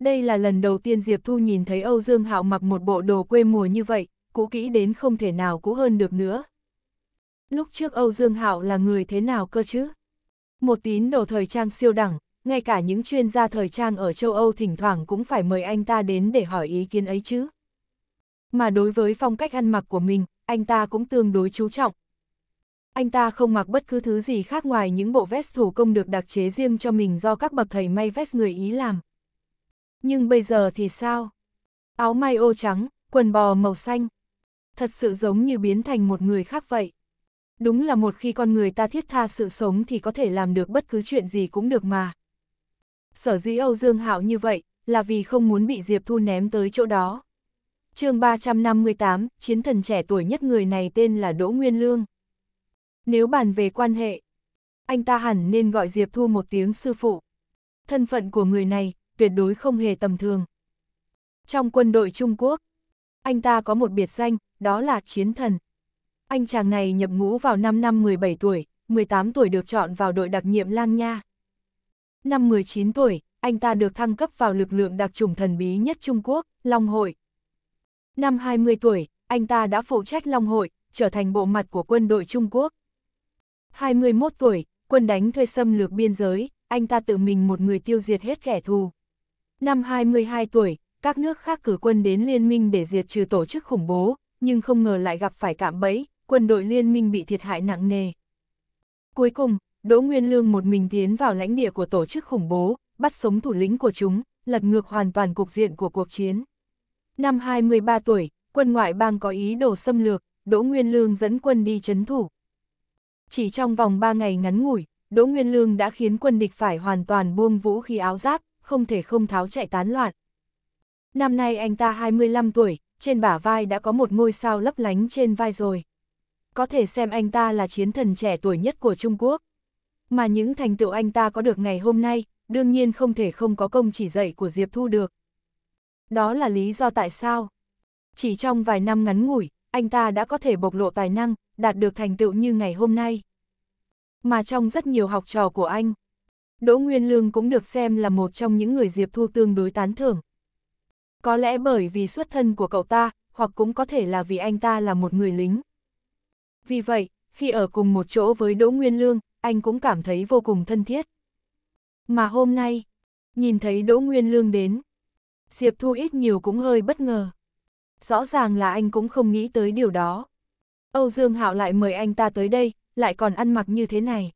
đây là lần đầu tiên Diệp Thu nhìn thấy Âu Dương Hạo mặc một bộ đồ quê mùa như vậy, cũ kỹ đến không thể nào cũ hơn được nữa. Lúc trước Âu Dương Hạo là người thế nào cơ chứ? Một tín đồ thời trang siêu đẳng, ngay cả những chuyên gia thời trang ở châu Âu thỉnh thoảng cũng phải mời anh ta đến để hỏi ý kiến ấy chứ. Mà đối với phong cách ăn mặc của mình, anh ta cũng tương đối chú trọng, anh ta không mặc bất cứ thứ gì khác ngoài những bộ vest thủ công được đặc chế riêng cho mình do các bậc thầy may vest người Ý làm. Nhưng bây giờ thì sao? Áo may ô trắng, quần bò màu xanh. Thật sự giống như biến thành một người khác vậy. Đúng là một khi con người ta thiết tha sự sống thì có thể làm được bất cứ chuyện gì cũng được mà. Sở dĩ Âu Dương Hạo như vậy là vì không muốn bị Diệp Thu ném tới chỗ đó. chương 358, chiến thần trẻ tuổi nhất người này tên là Đỗ Nguyên Lương. Nếu bàn về quan hệ, anh ta hẳn nên gọi Diệp Thu một tiếng sư phụ. Thân phận của người này tuyệt đối không hề tầm thường. Trong quân đội Trung Quốc, anh ta có một biệt danh, đó là chiến thần. Anh chàng này nhập ngũ vào năm năm 17 tuổi, 18 tuổi được chọn vào đội đặc nhiệm Lang Nha. Năm 19 tuổi, anh ta được thăng cấp vào lực lượng đặc chủng thần bí nhất Trung Quốc, Long Hội. Năm 20 tuổi, anh ta đã phụ trách Long Hội, trở thành bộ mặt của quân đội Trung Quốc. 21 tuổi, quân đánh thuê xâm lược biên giới, anh ta tự mình một người tiêu diệt hết kẻ thù. Năm 22 tuổi, các nước khác cử quân đến liên minh để diệt trừ tổ chức khủng bố, nhưng không ngờ lại gặp phải cạm bẫy, quân đội liên minh bị thiệt hại nặng nề. Cuối cùng, Đỗ Nguyên Lương một mình tiến vào lãnh địa của tổ chức khủng bố, bắt sống thủ lĩnh của chúng, lật ngược hoàn toàn cục diện của cuộc chiến. Năm 23 tuổi, quân ngoại bang có ý đồ xâm lược, Đỗ Nguyên Lương dẫn quân đi chấn thủ chỉ trong vòng 3 ngày ngắn ngủi, Đỗ Nguyên Lương đã khiến quân địch phải hoàn toàn buông vũ khí áo giáp, không thể không tháo chạy tán loạn. Năm nay anh ta 25 tuổi, trên bả vai đã có một ngôi sao lấp lánh trên vai rồi. Có thể xem anh ta là chiến thần trẻ tuổi nhất của Trung Quốc. Mà những thành tựu anh ta có được ngày hôm nay, đương nhiên không thể không có công chỉ dạy của Diệp Thu được. Đó là lý do tại sao. Chỉ trong vài năm ngắn ngủi, anh ta đã có thể bộc lộ tài năng, đạt được thành tựu như ngày hôm nay. Mà trong rất nhiều học trò của anh, Đỗ Nguyên Lương cũng được xem là một trong những người Diệp Thu tương đối tán thưởng. Có lẽ bởi vì xuất thân của cậu ta, hoặc cũng có thể là vì anh ta là một người lính. Vì vậy, khi ở cùng một chỗ với Đỗ Nguyên Lương, anh cũng cảm thấy vô cùng thân thiết. Mà hôm nay, nhìn thấy Đỗ Nguyên Lương đến, Diệp Thu ít nhiều cũng hơi bất ngờ rõ ràng là anh cũng không nghĩ tới điều đó. Âu Dương Hạo lại mời anh ta tới đây, lại còn ăn mặc như thế này.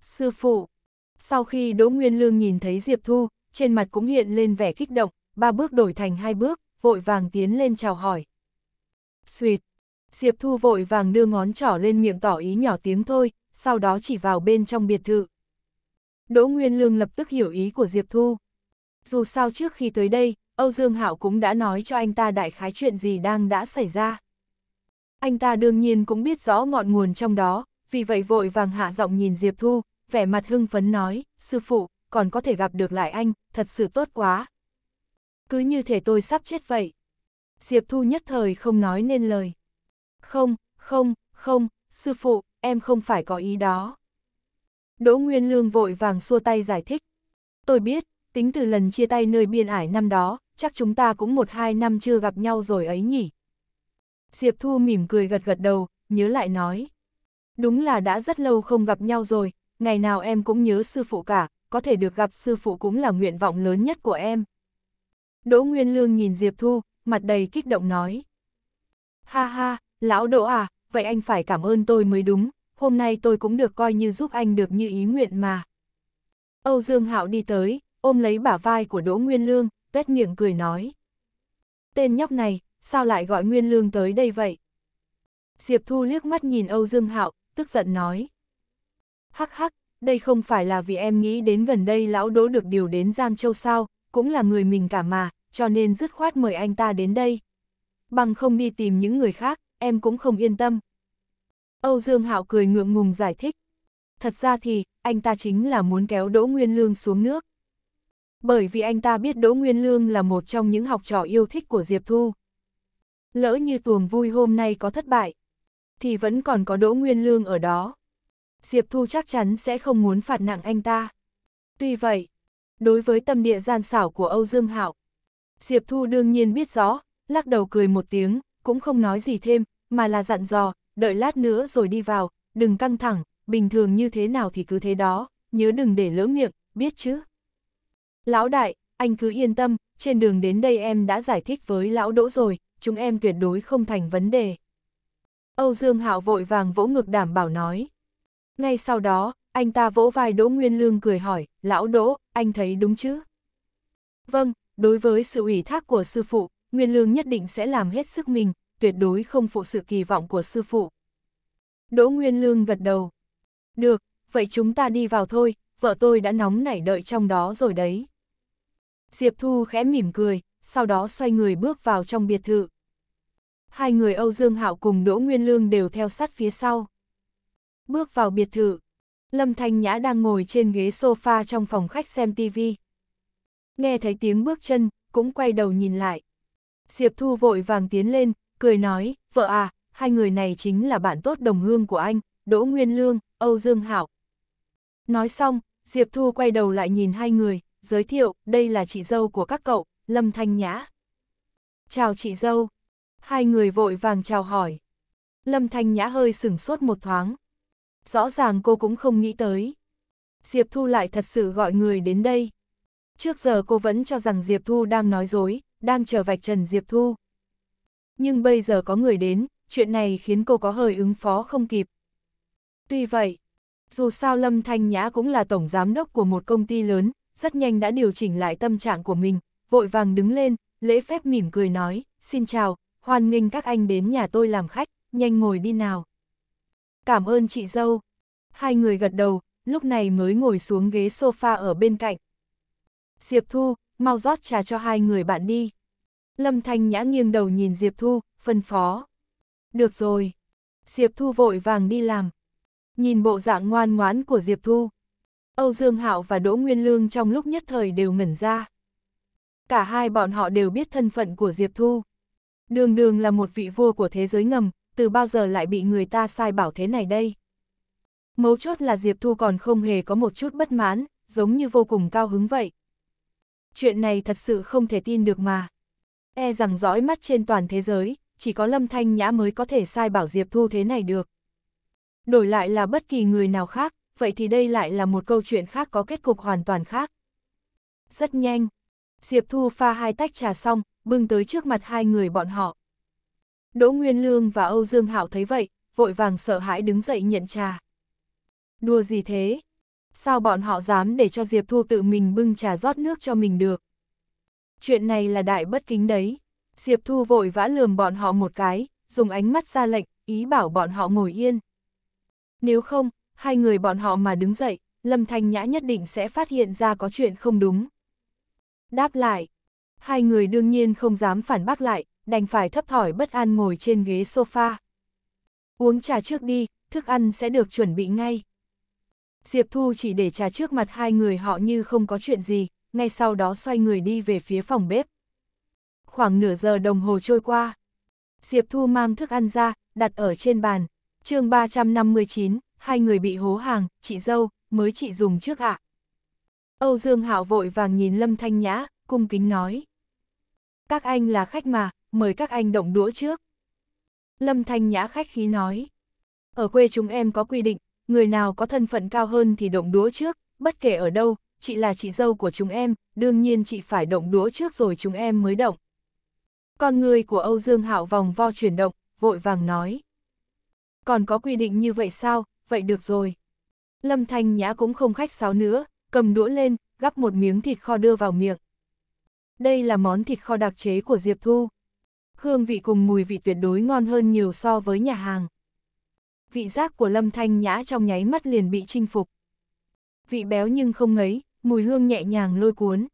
Sư phụ, sau khi Đỗ Nguyên Lương nhìn thấy Diệp Thu, trên mặt cũng hiện lên vẻ kích động, ba bước đổi thành hai bước, vội vàng tiến lên chào hỏi. Xuyệt, Diệp Thu vội vàng đưa ngón trỏ lên miệng tỏ ý nhỏ tiếng thôi, sau đó chỉ vào bên trong biệt thự. Đỗ Nguyên Lương lập tức hiểu ý của Diệp Thu. Dù sao trước khi tới đây, Âu Dương Hạo cũng đã nói cho anh ta đại khái chuyện gì đang đã xảy ra. Anh ta đương nhiên cũng biết rõ ngọn nguồn trong đó, vì vậy vội vàng hạ giọng nhìn Diệp Thu, vẻ mặt hưng phấn nói, sư phụ, còn có thể gặp được lại anh, thật sự tốt quá. Cứ như thể tôi sắp chết vậy. Diệp Thu nhất thời không nói nên lời. Không, không, không, sư phụ, em không phải có ý đó. Đỗ Nguyên Lương vội vàng xua tay giải thích. Tôi biết, tính từ lần chia tay nơi biên ải năm đó, chắc chúng ta cũng một hai năm chưa gặp nhau rồi ấy nhỉ. Diệp Thu mỉm cười gật gật đầu, nhớ lại nói. Đúng là đã rất lâu không gặp nhau rồi, ngày nào em cũng nhớ sư phụ cả, có thể được gặp sư phụ cũng là nguyện vọng lớn nhất của em. Đỗ Nguyên Lương nhìn Diệp Thu, mặt đầy kích động nói. Ha ha, lão Đỗ à, vậy anh phải cảm ơn tôi mới đúng, hôm nay tôi cũng được coi như giúp anh được như ý nguyện mà. Âu Dương Hạo đi tới, ôm lấy bả vai của Đỗ Nguyên Lương, tuét miệng cười nói. Tên nhóc này, sao lại gọi Nguyên Lương tới đây vậy? Diệp Thu liếc mắt nhìn Âu Dương Hạo, tức giận nói. Hắc hắc, đây không phải là vì em nghĩ đến gần đây lão đỗ được điều đến Giang Châu sao, cũng là người mình cả mà, cho nên dứt khoát mời anh ta đến đây. Bằng không đi tìm những người khác, em cũng không yên tâm. Âu Dương Hạo cười ngượng ngùng giải thích. Thật ra thì, anh ta chính là muốn kéo Đỗ Nguyên Lương xuống nước bởi vì anh ta biết Đỗ Nguyên Lương là một trong những học trò yêu thích của Diệp Thu. Lỡ như tuồng vui hôm nay có thất bại, thì vẫn còn có Đỗ Nguyên Lương ở đó. Diệp Thu chắc chắn sẽ không muốn phạt nặng anh ta. Tuy vậy, đối với tâm địa gian xảo của Âu Dương Hạo, Diệp Thu đương nhiên biết rõ, lắc đầu cười một tiếng, cũng không nói gì thêm, mà là dặn dò, đợi lát nữa rồi đi vào, đừng căng thẳng, bình thường như thế nào thì cứ thế đó, nhớ đừng để lỡ miệng, biết chứ. Lão đại, anh cứ yên tâm, trên đường đến đây em đã giải thích với lão đỗ rồi, chúng em tuyệt đối không thành vấn đề. Âu Dương Hạo vội vàng vỗ ngực đảm bảo nói. Ngay sau đó, anh ta vỗ vai Đỗ Nguyên Lương cười hỏi, lão Đỗ, anh thấy đúng chứ? Vâng, đối với sự ủy thác của sư phụ, Nguyên Lương nhất định sẽ làm hết sức mình, tuyệt đối không phụ sự kỳ vọng của sư phụ. Đỗ Nguyên Lương gật đầu. Được, vậy chúng ta đi vào thôi, vợ tôi đã nóng nảy đợi trong đó rồi đấy. Diệp Thu khẽ mỉm cười, sau đó xoay người bước vào trong biệt thự. Hai người Âu Dương Hạo cùng Đỗ Nguyên Lương đều theo sát phía sau. Bước vào biệt thự, Lâm Thanh Nhã đang ngồi trên ghế sofa trong phòng khách xem TV. Nghe thấy tiếng bước chân, cũng quay đầu nhìn lại. Diệp Thu vội vàng tiến lên, cười nói, vợ à, hai người này chính là bạn tốt đồng hương của anh, Đỗ Nguyên Lương, Âu Dương Hảo. Nói xong, Diệp Thu quay đầu lại nhìn hai người, giới thiệu, đây là chị dâu của các cậu, Lâm Thanh Nhã. Chào chị dâu. Hai người vội vàng chào hỏi. Lâm Thanh Nhã hơi sửng sốt một thoáng. Rõ ràng cô cũng không nghĩ tới. Diệp Thu lại thật sự gọi người đến đây. Trước giờ cô vẫn cho rằng Diệp Thu đang nói dối, đang chờ vạch trần Diệp Thu. Nhưng bây giờ có người đến, chuyện này khiến cô có hơi ứng phó không kịp. Tuy vậy, dù sao Lâm Thanh Nhã cũng là tổng giám đốc của một công ty lớn, rất nhanh đã điều chỉnh lại tâm trạng của mình, vội vàng đứng lên, lễ phép mỉm cười nói, xin chào, hoan nghênh các anh đến nhà tôi làm khách, nhanh ngồi đi nào. Cảm ơn chị dâu. Hai người gật đầu, lúc này mới ngồi xuống ghế sofa ở bên cạnh. Diệp Thu, mau rót trà cho hai người bạn đi. Lâm Thanh Nhã nghiêng đầu nhìn Diệp Thu, phân phó. Được rồi. Diệp Thu vội vàng đi làm. Nhìn bộ dạng ngoan ngoãn của Diệp Thu, Âu Dương Hạo và Đỗ Nguyên Lương trong lúc nhất thời đều ngẩn ra. Cả hai bọn họ đều biết thân phận của Diệp Thu. Đường đường là một vị vua của thế giới ngầm, từ bao giờ lại bị người ta sai bảo thế này đây? Mấu chốt là Diệp Thu còn không hề có một chút bất mãn, giống như vô cùng cao hứng vậy. Chuyện này thật sự không thể tin được mà. E rằng dõi mắt trên toàn thế giới, chỉ có Lâm Thanh Nhã mới có thể sai bảo Diệp Thu thế này được. Đổi lại là bất kỳ người nào khác, vậy thì đây lại là một câu chuyện khác có kết cục hoàn toàn khác. Rất nhanh, Diệp Thu pha hai tách trà xong, bưng tới trước mặt hai người bọn họ. Đỗ Nguyên Lương và Âu Dương Hạo thấy vậy, vội vàng sợ hãi đứng dậy nhận trà. Đùa gì thế? Sao bọn họ dám để cho Diệp Thu tự mình bưng trà rót nước cho mình được? Chuyện này là đại bất kính đấy. Diệp Thu vội vã lườm bọn họ một cái, dùng ánh mắt ra lệnh, ý bảo bọn họ ngồi yên. Nếu không, hai người bọn họ mà đứng dậy, Lâm Thanh Nhã nhất định sẽ phát hiện ra có chuyện không đúng. Đáp lại, hai người đương nhiên không dám phản bác lại, đành phải thấp thỏi bất an ngồi trên ghế sofa. Uống trà trước đi, thức ăn sẽ được chuẩn bị ngay. Diệp Thu chỉ để trà trước mặt hai người họ như không có chuyện gì, ngay sau đó xoay người đi về phía phòng bếp. Khoảng nửa giờ đồng hồ trôi qua, Diệp Thu mang thức ăn ra, đặt ở trên bàn. chương 359, hai người bị hố hàng, chị dâu, mới chị dùng trước ạ. Âu Dương Hạo vội vàng nhìn Lâm Thanh Nhã, cung kính nói. Các anh là khách mà, mời các anh động đũa trước. Lâm Thanh Nhã khách khí nói. Ở quê chúng em có quy định, người nào có thân phận cao hơn thì động đũa trước, bất kể ở đâu, chị là chị dâu của chúng em, đương nhiên chị phải động đũa trước rồi chúng em mới động. Con người của Âu Dương Hạo vòng vo chuyển động, vội vàng nói. Còn có quy định như vậy sao, vậy được rồi. Lâm Thanh Nhã cũng không khách sáo nữa, cầm đũa lên, gắp một miếng thịt kho đưa vào miệng. Đây là món thịt kho đặc chế của Diệp Thu. Hương vị cùng mùi vị tuyệt đối ngon hơn nhiều so với nhà hàng. Vị giác của Lâm Thanh Nhã trong nháy mắt liền bị chinh phục. Vị béo nhưng không ngấy, mùi hương nhẹ nhàng lôi cuốn.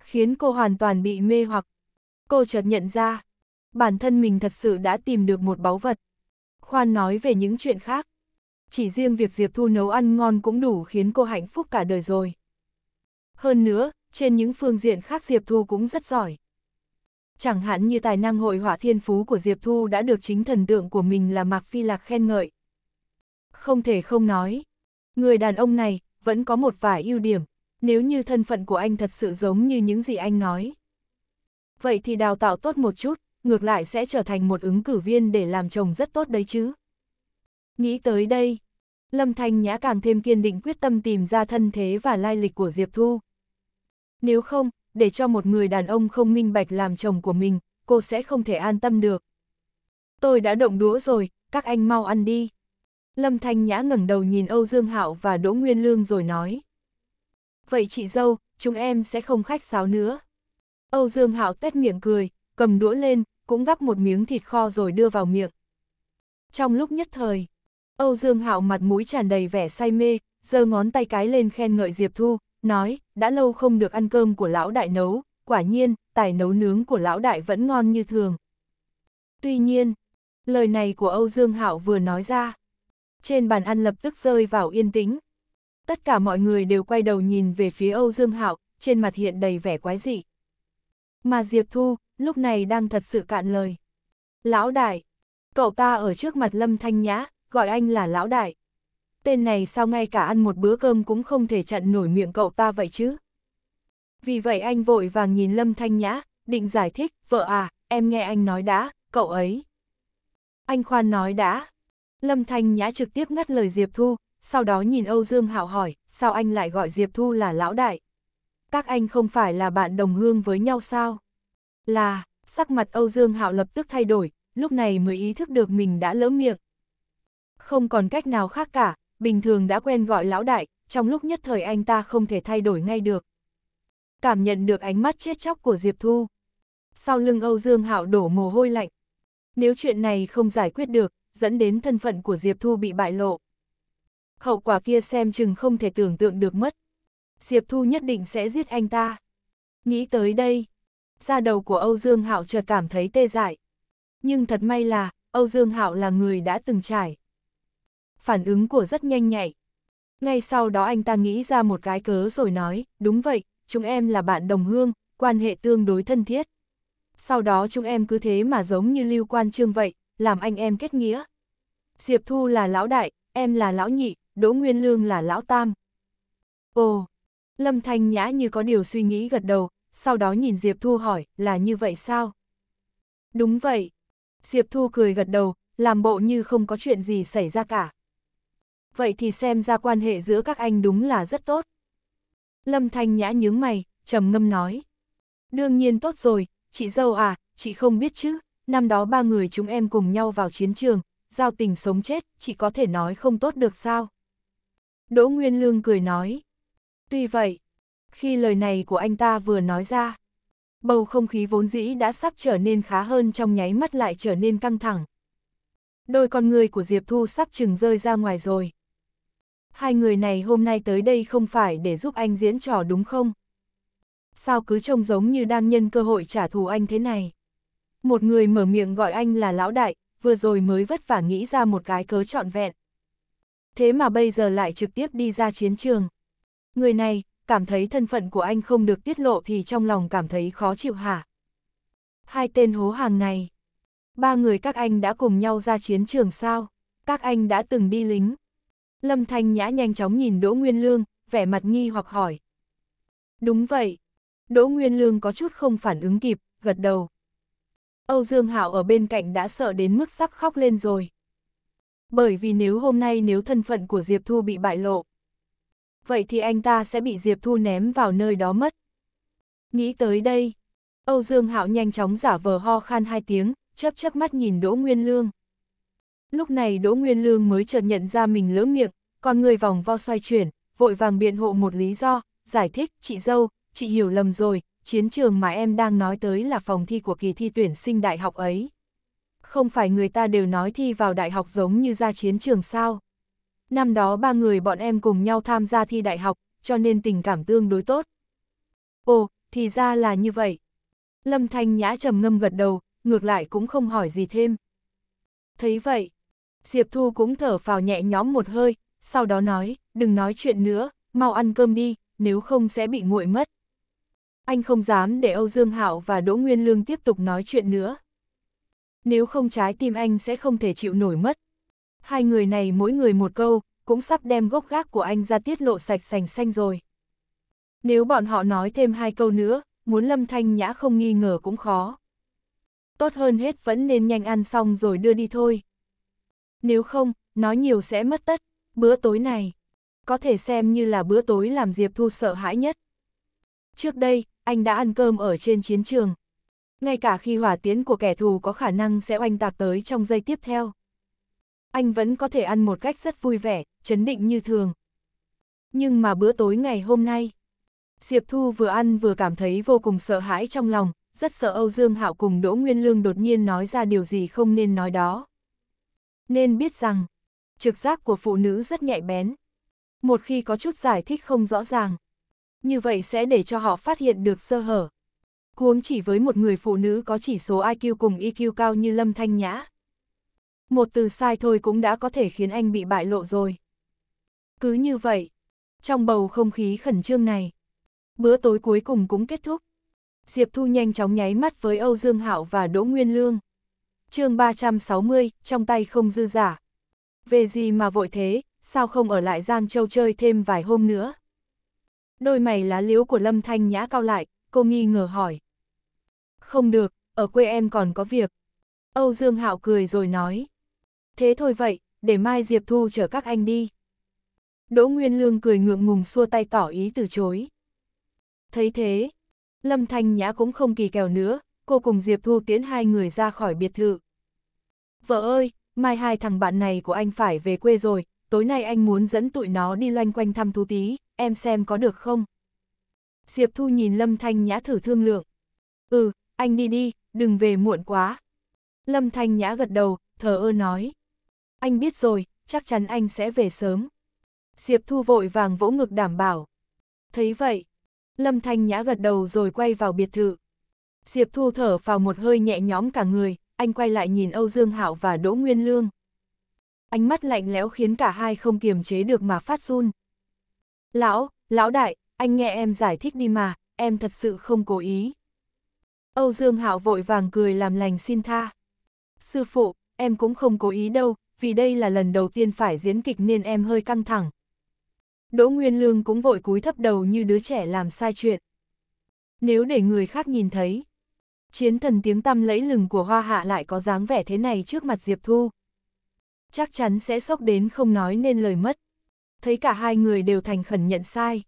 Khiến cô hoàn toàn bị mê hoặc. Cô chợt nhận ra, bản thân mình thật sự đã tìm được một báu vật. Khoan nói về những chuyện khác. Chỉ riêng việc Diệp Thu nấu ăn ngon cũng đủ khiến cô hạnh phúc cả đời rồi. Hơn nữa, trên những phương diện khác Diệp Thu cũng rất giỏi. Chẳng hạn như tài năng hội họa thiên phú của Diệp Thu đã được chính thần tượng của mình là Mạc Phi Lạc khen ngợi. Không thể không nói, người đàn ông này vẫn có một vài ưu điểm, nếu như thân phận của anh thật sự giống như những gì anh nói. Vậy thì đào tạo tốt một chút, ngược lại sẽ trở thành một ứng cử viên để làm chồng rất tốt đấy chứ. Nghĩ tới đây, Lâm Thanh Nhã càng thêm kiên định quyết tâm tìm ra thân thế và lai lịch của Diệp Thu. Nếu không, để cho một người đàn ông không minh bạch làm chồng của mình, cô sẽ không thể an tâm được. Tôi đã động đũa rồi, các anh mau ăn đi. Lâm Thanh Nhã ngẩng đầu nhìn Âu Dương Hạo và Đỗ Nguyên Lương rồi nói. Vậy chị dâu, chúng em sẽ không khách sáo nữa. Âu Dương Hạo tét miệng cười, cầm đũa lên, cũng gắp một miếng thịt kho rồi đưa vào miệng. Trong lúc nhất thời, Âu Dương Hạo mặt mũi tràn đầy vẻ say mê, giơ ngón tay cái lên khen ngợi Diệp Thu, nói, đã lâu không được ăn cơm của lão đại nấu, quả nhiên, tài nấu nướng của lão đại vẫn ngon như thường. Tuy nhiên, lời này của Âu Dương Hạo vừa nói ra, trên bàn ăn lập tức rơi vào yên tĩnh. Tất cả mọi người đều quay đầu nhìn về phía Âu Dương Hạo, trên mặt hiện đầy vẻ quái dị. Mà Diệp Thu, lúc này đang thật sự cạn lời. Lão đại, cậu ta ở trước mặt Lâm Thanh Nhã, gọi anh là lão đại. Tên này sao ngay cả ăn một bữa cơm cũng không thể chặn nổi miệng cậu ta vậy chứ? Vì vậy anh vội vàng nhìn Lâm Thanh Nhã, định giải thích, vợ à, em nghe anh nói đã, cậu ấy. Anh khoan nói đã. Lâm Thanh Nhã trực tiếp ngắt lời Diệp Thu, sau đó nhìn Âu Dương Hạo hỏi, sao anh lại gọi Diệp Thu là lão đại? Các anh không phải là bạn đồng hương với nhau sao? Là, sắc mặt Âu Dương Hạo lập tức thay đổi, lúc này mới ý thức được mình đã lỡ miệng, không còn cách nào khác cả, bình thường đã quen gọi lão đại, trong lúc nhất thời anh ta không thể thay đổi ngay được. Cảm nhận được ánh mắt chết chóc của Diệp Thu. Sau lưng Âu Dương Hạo đổ mồ hôi lạnh. Nếu chuyện này không giải quyết được, dẫn đến thân phận của Diệp Thu bị bại lộ. Hậu quả kia xem chừng không thể tưởng tượng được mất. Diệp Thu nhất định sẽ giết anh ta. Nghĩ tới đây, da đầu của Âu Dương Hạo chợt cảm thấy tê dại. Nhưng thật may là, Âu Dương Hạo là người đã từng trải phản ứng của rất nhanh nhạy. Ngay sau đó anh ta nghĩ ra một cái cớ rồi nói, đúng vậy, chúng em là bạn đồng hương, quan hệ tương đối thân thiết. Sau đó chúng em cứ thế mà giống như lưu quan trương vậy, làm anh em kết nghĩa. Diệp Thu là lão đại, em là lão nhị, Đỗ Nguyên Lương là lão tam. Ồ, Lâm Thanh Nhã như có điều suy nghĩ gật đầu, sau đó nhìn Diệp Thu hỏi, là như vậy sao? Đúng vậy. Diệp Thu cười gật đầu, làm bộ như không có chuyện gì xảy ra cả vậy thì xem ra quan hệ giữa các anh đúng là rất tốt. Lâm Thanh Nhã nhướng mày, trầm ngâm nói. Đương nhiên tốt rồi, chị dâu à, chị không biết chứ, năm đó ba người chúng em cùng nhau vào chiến trường, giao tình sống chết, chị có thể nói không tốt được sao? Đỗ Nguyên Lương cười nói. Tuy vậy, khi lời này của anh ta vừa nói ra, bầu không khí vốn dĩ đã sắp trở nên khá hơn trong nháy mắt lại trở nên căng thẳng. Đôi con người của Diệp Thu sắp chừng rơi ra ngoài rồi hai người này hôm nay tới đây không phải để giúp anh diễn trò đúng không? Sao cứ trông giống như đang nhân cơ hội trả thù anh thế này? Một người mở miệng gọi anh là lão đại, vừa rồi mới vất vả nghĩ ra một cái cớ trọn vẹn. Thế mà bây giờ lại trực tiếp đi ra chiến trường. Người này, cảm thấy thân phận của anh không được tiết lộ thì trong lòng cảm thấy khó chịu hả? Hai tên hố hàng này. Ba người các anh đã cùng nhau ra chiến trường sao? Các anh đã từng đi lính, Lâm Thanh Nhã nhanh chóng nhìn Đỗ Nguyên Lương, vẻ mặt nghi hoặc hỏi. Đúng vậy. Đỗ Nguyên Lương có chút không phản ứng kịp, gật đầu. Âu Dương Hạo ở bên cạnh đã sợ đến mức sắp khóc lên rồi. Bởi vì nếu hôm nay nếu thân phận của Diệp Thu bị bại lộ, vậy thì anh ta sẽ bị Diệp Thu ném vào nơi đó mất. Nghĩ tới đây, Âu Dương Hạo nhanh chóng giả vờ ho khan hai tiếng, chớp chớp mắt nhìn Đỗ Nguyên Lương. Lúc này Đỗ Nguyên Lương mới chợt nhận ra mình lỡ miệng, con người vòng vo xoay chuyển, vội vàng biện hộ một lý do, giải thích, chị dâu, chị hiểu lầm rồi, chiến trường mà em đang nói tới là phòng thi của kỳ thi tuyển sinh đại học ấy. Không phải người ta đều nói thi vào đại học giống như ra chiến trường sao. Năm đó ba người bọn em cùng nhau tham gia thi đại học, cho nên tình cảm tương đối tốt. Ồ, thì ra là như vậy. Lâm Thanh Nhã trầm ngâm gật đầu, ngược lại cũng không hỏi gì thêm. Thấy vậy, Diệp Thu cũng thở phào nhẹ nhõm một hơi, sau đó nói, đừng nói chuyện nữa, mau ăn cơm đi, nếu không sẽ bị nguội mất. Anh không dám để Âu Dương Hạo và Đỗ Nguyên Lương tiếp tục nói chuyện nữa. Nếu không trái tim anh sẽ không thể chịu nổi mất. Hai người này mỗi người một câu, cũng sắp đem gốc gác của anh ra tiết lộ sạch sành xanh rồi. Nếu bọn họ nói thêm hai câu nữa, muốn Lâm Thanh Nhã không nghi ngờ cũng khó. Tốt hơn hết vẫn nên nhanh ăn xong rồi đưa đi thôi. Nếu không, nói nhiều sẽ mất tất. Bữa tối này, có thể xem như là bữa tối làm Diệp Thu sợ hãi nhất. Trước đây, anh đã ăn cơm ở trên chiến trường. Ngay cả khi hỏa tiến của kẻ thù có khả năng sẽ oanh tạc tới trong giây tiếp theo. Anh vẫn có thể ăn một cách rất vui vẻ, chấn định như thường. Nhưng mà bữa tối ngày hôm nay, Diệp Thu vừa ăn vừa cảm thấy vô cùng sợ hãi trong lòng, rất sợ Âu Dương Hạo cùng Đỗ Nguyên Lương đột nhiên nói ra điều gì không nên nói đó. Nên biết rằng, trực giác của phụ nữ rất nhạy bén. Một khi có chút giải thích không rõ ràng, như vậy sẽ để cho họ phát hiện được sơ hở. Huống chỉ với một người phụ nữ có chỉ số IQ cùng EQ cao như Lâm Thanh Nhã. Một từ sai thôi cũng đã có thể khiến anh bị bại lộ rồi. Cứ như vậy, trong bầu không khí khẩn trương này, bữa tối cuối cùng cũng kết thúc. Diệp Thu nhanh chóng nháy mắt với Âu Dương Hạo và Đỗ Nguyên Lương. chương 360, trong tay không dư giả, về gì mà vội thế, sao không ở lại Giang Châu chơi thêm vài hôm nữa. Đôi mày lá liếu của Lâm Thanh Nhã cao lại, cô nghi ngờ hỏi. Không được, ở quê em còn có việc. Âu Dương Hạo cười rồi nói. Thế thôi vậy, để mai Diệp Thu chở các anh đi. Đỗ Nguyên Lương cười ngượng ngùng xua tay tỏ ý từ chối. Thấy thế, Lâm Thanh Nhã cũng không kỳ kèo nữa, cô cùng Diệp Thu tiến hai người ra khỏi biệt thự. Vợ ơi, mai hai thằng bạn này của anh phải về quê rồi, tối nay anh muốn dẫn tụi nó đi loanh quanh thăm thú tí, em xem có được không? Diệp Thu nhìn Lâm Thanh Nhã thử thương lượng. Ừ, anh đi đi, đừng về muộn quá. Lâm Thanh Nhã gật đầu, thờ ơ nói. Anh biết rồi, chắc chắn anh sẽ về sớm. Diệp Thu vội vàng vỗ ngực đảm bảo. Thấy vậy, Lâm Thanh Nhã gật đầu rồi quay vào biệt thự. Diệp Thu thở vào một hơi nhẹ nhõm cả người, anh quay lại nhìn Âu Dương Hạo và Đỗ Nguyên Lương. Ánh mắt lạnh lẽo khiến cả hai không kiềm chế được mà phát run. Lão, lão đại, anh nghe em giải thích đi mà, em thật sự không cố ý. Âu Dương Hạo vội vàng cười làm lành xin tha. Sư phụ, em cũng không cố ý đâu, vì đây là lần đầu tiên phải diễn kịch nên em hơi căng thẳng. Đỗ Nguyên Lương cũng vội cúi thấp đầu như đứa trẻ làm sai chuyện. Nếu để người khác nhìn thấy, chiến thần tiếng tăm lẫy lừng của hoa hạ lại có dáng vẻ thế này trước mặt Diệp Thu. Chắc chắn sẽ sốc đến không nói nên lời mất. Thấy cả hai người đều thành khẩn nhận sai.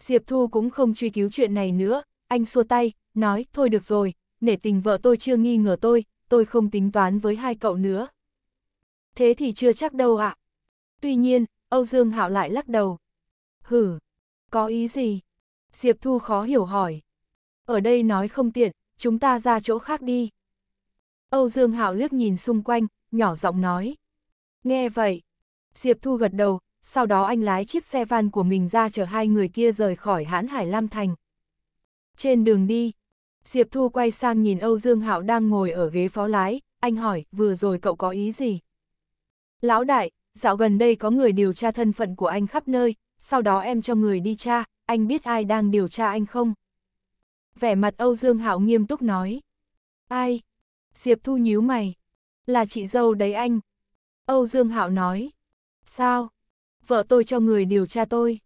Diệp Thu cũng không truy cứu chuyện này nữa, anh xua tay, nói, thôi được rồi, nể tình vợ tôi chưa nghi ngờ tôi, tôi không tính toán với hai cậu nữa. Thế thì chưa chắc đâu ạ. Tuy nhiên, Âu Dương Hạo lại lắc đầu. Hử, có ý gì? Diệp Thu khó hiểu hỏi. Ở đây nói không tiện, chúng ta ra chỗ khác đi. Âu Dương Hạo liếc nhìn xung quanh, nhỏ giọng nói. Nghe vậy, Diệp Thu gật đầu, sau đó anh lái chiếc xe van của mình ra chở hai người kia rời khỏi hãn Hải Lam Thành. Trên đường đi, Diệp Thu quay sang nhìn Âu Dương Hạo đang ngồi ở ghế phó lái, anh hỏi, vừa rồi cậu có ý gì? Lão đại, dạo gần đây có người điều tra thân phận của anh khắp nơi, sau đó em cho người đi tra, anh biết ai đang điều tra anh không? vẻ mặt Âu Dương Hạo nghiêm túc nói. Ai? Diệp Thu nhíu mày. Là chị dâu đấy anh. Âu Dương Hạo nói. Sao? Vợ tôi cho người điều tra tôi.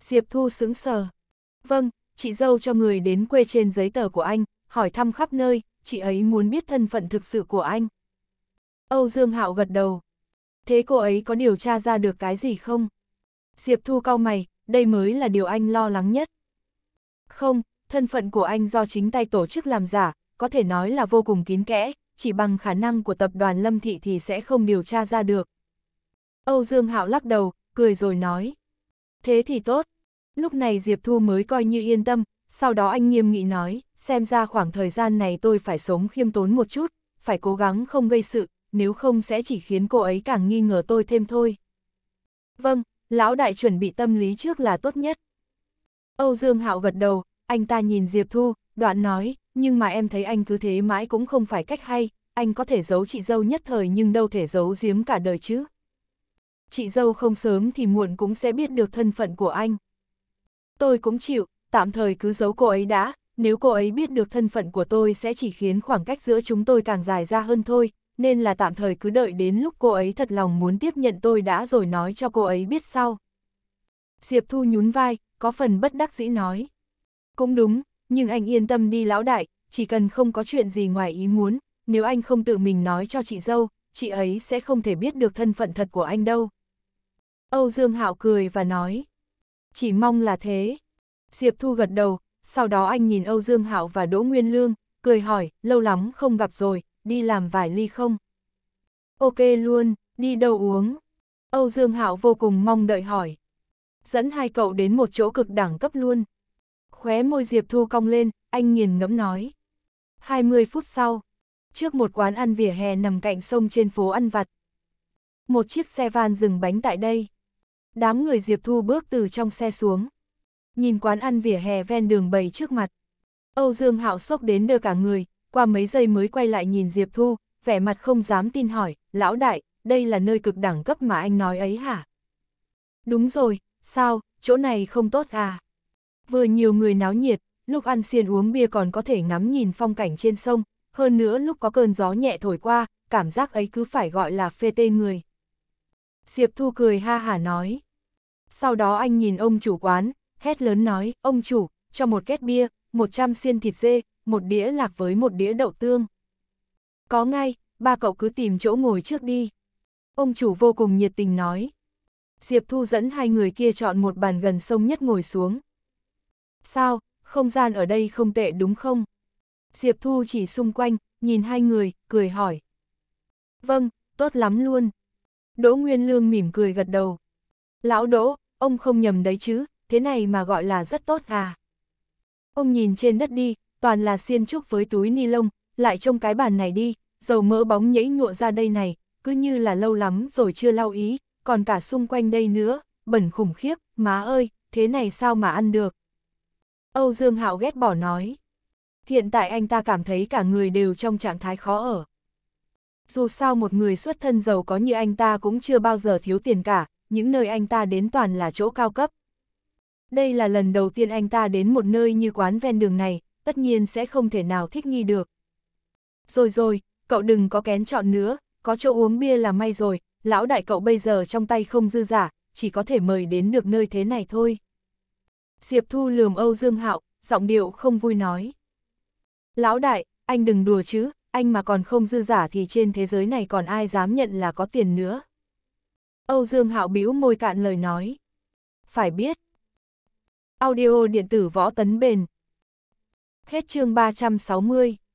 Diệp Thu sững sờ. Vâng, chị dâu cho người đến quê trên giấy tờ của anh, hỏi thăm khắp nơi, chị ấy muốn biết thân phận thực sự của anh. Âu Dương Hạo gật đầu. Thế cô ấy có điều tra ra được cái gì không? Diệp Thu cau mày, đây mới là điều anh lo lắng nhất. Không, thân phận của anh do chính tay tổ chức làm giả, có thể nói là vô cùng kín kẽ, chỉ bằng khả năng của tập đoàn Lâm Thị thì sẽ không điều tra ra được. Âu Dương Hạo lắc đầu, cười rồi nói. Thế thì tốt. Lúc này Diệp Thu mới coi như yên tâm, sau đó anh nghiêm nghị nói, xem ra khoảng thời gian này tôi phải sống khiêm tốn một chút, phải cố gắng không gây sự, nếu không sẽ chỉ khiến cô ấy càng nghi ngờ tôi thêm thôi. Vâng, lão đại chuẩn bị tâm lý trước là tốt nhất. Âu Dương Hạo gật đầu, anh ta nhìn Diệp Thu, đoạn nói, nhưng mà em thấy anh cứ thế mãi cũng không phải cách hay, anh có thể giấu chị dâu nhất thời nhưng đâu thể giấu giếm cả đời chứ. Chị dâu không sớm thì muộn cũng sẽ biết được thân phận của anh. Tôi cũng chịu, tạm thời cứ giấu cô ấy đã, nếu cô ấy biết được thân phận của tôi sẽ chỉ khiến khoảng cách giữa chúng tôi càng dài ra hơn thôi, nên là tạm thời cứ đợi đến lúc cô ấy thật lòng muốn tiếp nhận tôi đã rồi nói cho cô ấy biết sau. Diệp Thu nhún vai, có phần bất đắc dĩ nói. Cũng đúng, nhưng anh yên tâm đi lão đại, chỉ cần không có chuyện gì ngoài ý muốn, nếu anh không tự mình nói cho chị dâu, chị ấy sẽ không thể biết được thân phận thật của anh đâu. Âu Dương Hạo cười và nói, chỉ mong là thế. Diệp Thu gật đầu, sau đó anh nhìn Âu Dương Hạo và Đỗ Nguyên Lương, cười hỏi, lâu lắm không gặp rồi, đi làm vài ly không? Ok luôn, đi đâu uống? Âu Dương Hạo vô cùng mong đợi hỏi. Dẫn hai cậu đến một chỗ cực đẳng cấp luôn khóe môi Diệp Thu cong lên, anh nghiền ngẫm nói. 20 phút sau, trước một quán ăn vỉa hè nằm cạnh sông trên phố ăn vặt. Một chiếc xe van dừng bánh tại đây. Đám người Diệp Thu bước từ trong xe xuống. Nhìn quán ăn vỉa hè ven đường bầy trước mặt. Âu Dương Hạo sốc đến đưa cả người, qua mấy giây mới quay lại nhìn Diệp Thu, vẻ mặt không dám tin hỏi, lão đại, đây là nơi cực đẳng cấp mà anh nói ấy hả? Đúng rồi, sao, chỗ này không tốt à? Vừa nhiều người náo nhiệt, lúc ăn xiên uống bia còn có thể ngắm nhìn phong cảnh trên sông, hơn nữa lúc có cơn gió nhẹ thổi qua, cảm giác ấy cứ phải gọi là phê tê người. Diệp Thu cười ha hả nói. Sau đó anh nhìn ông chủ quán, hét lớn nói, ông chủ, cho một két bia, 100 xiên thịt dê, một đĩa lạc với một đĩa đậu tương. Có ngay, ba cậu cứ tìm chỗ ngồi trước đi. Ông chủ vô cùng nhiệt tình nói. Diệp Thu dẫn hai người kia chọn một bàn gần sông nhất ngồi xuống, Sao, không gian ở đây không tệ đúng không? Diệp Thu chỉ xung quanh, nhìn hai người, cười hỏi. Vâng, tốt lắm luôn. Đỗ Nguyên Lương mỉm cười gật đầu. Lão Đỗ, ông không nhầm đấy chứ, thế này mà gọi là rất tốt à. Ông nhìn trên đất đi, toàn là xiên trúc với túi ni lông, lại trông cái bàn này đi, dầu mỡ bóng nhảy nhụa ra đây này, cứ như là lâu lắm rồi chưa lau ý, còn cả xung quanh đây nữa, bẩn khủng khiếp, má ơi, thế này sao mà ăn được. Âu Dương Hạo ghét bỏ nói. Hiện tại anh ta cảm thấy cả người đều trong trạng thái khó ở. Dù sao một người xuất thân giàu có như anh ta cũng chưa bao giờ thiếu tiền cả, những nơi anh ta đến toàn là chỗ cao cấp. Đây là lần đầu tiên anh ta đến một nơi như quán ven đường này, tất nhiên sẽ không thể nào thích nghi được. Rồi rồi, cậu đừng có kén chọn nữa, có chỗ uống bia là may rồi, lão đại cậu bây giờ trong tay không dư giả, chỉ có thể mời đến được nơi thế này thôi. Diệp Thu lườm Âu Dương Hạo, giọng điệu không vui nói. Lão đại, anh đừng đùa chứ, anh mà còn không dư giả thì trên thế giới này còn ai dám nhận là có tiền nữa. Âu Dương Hạo bĩu môi cạn lời nói. Phải biết. Audio điện tử võ tấn bền. Hết chương 360.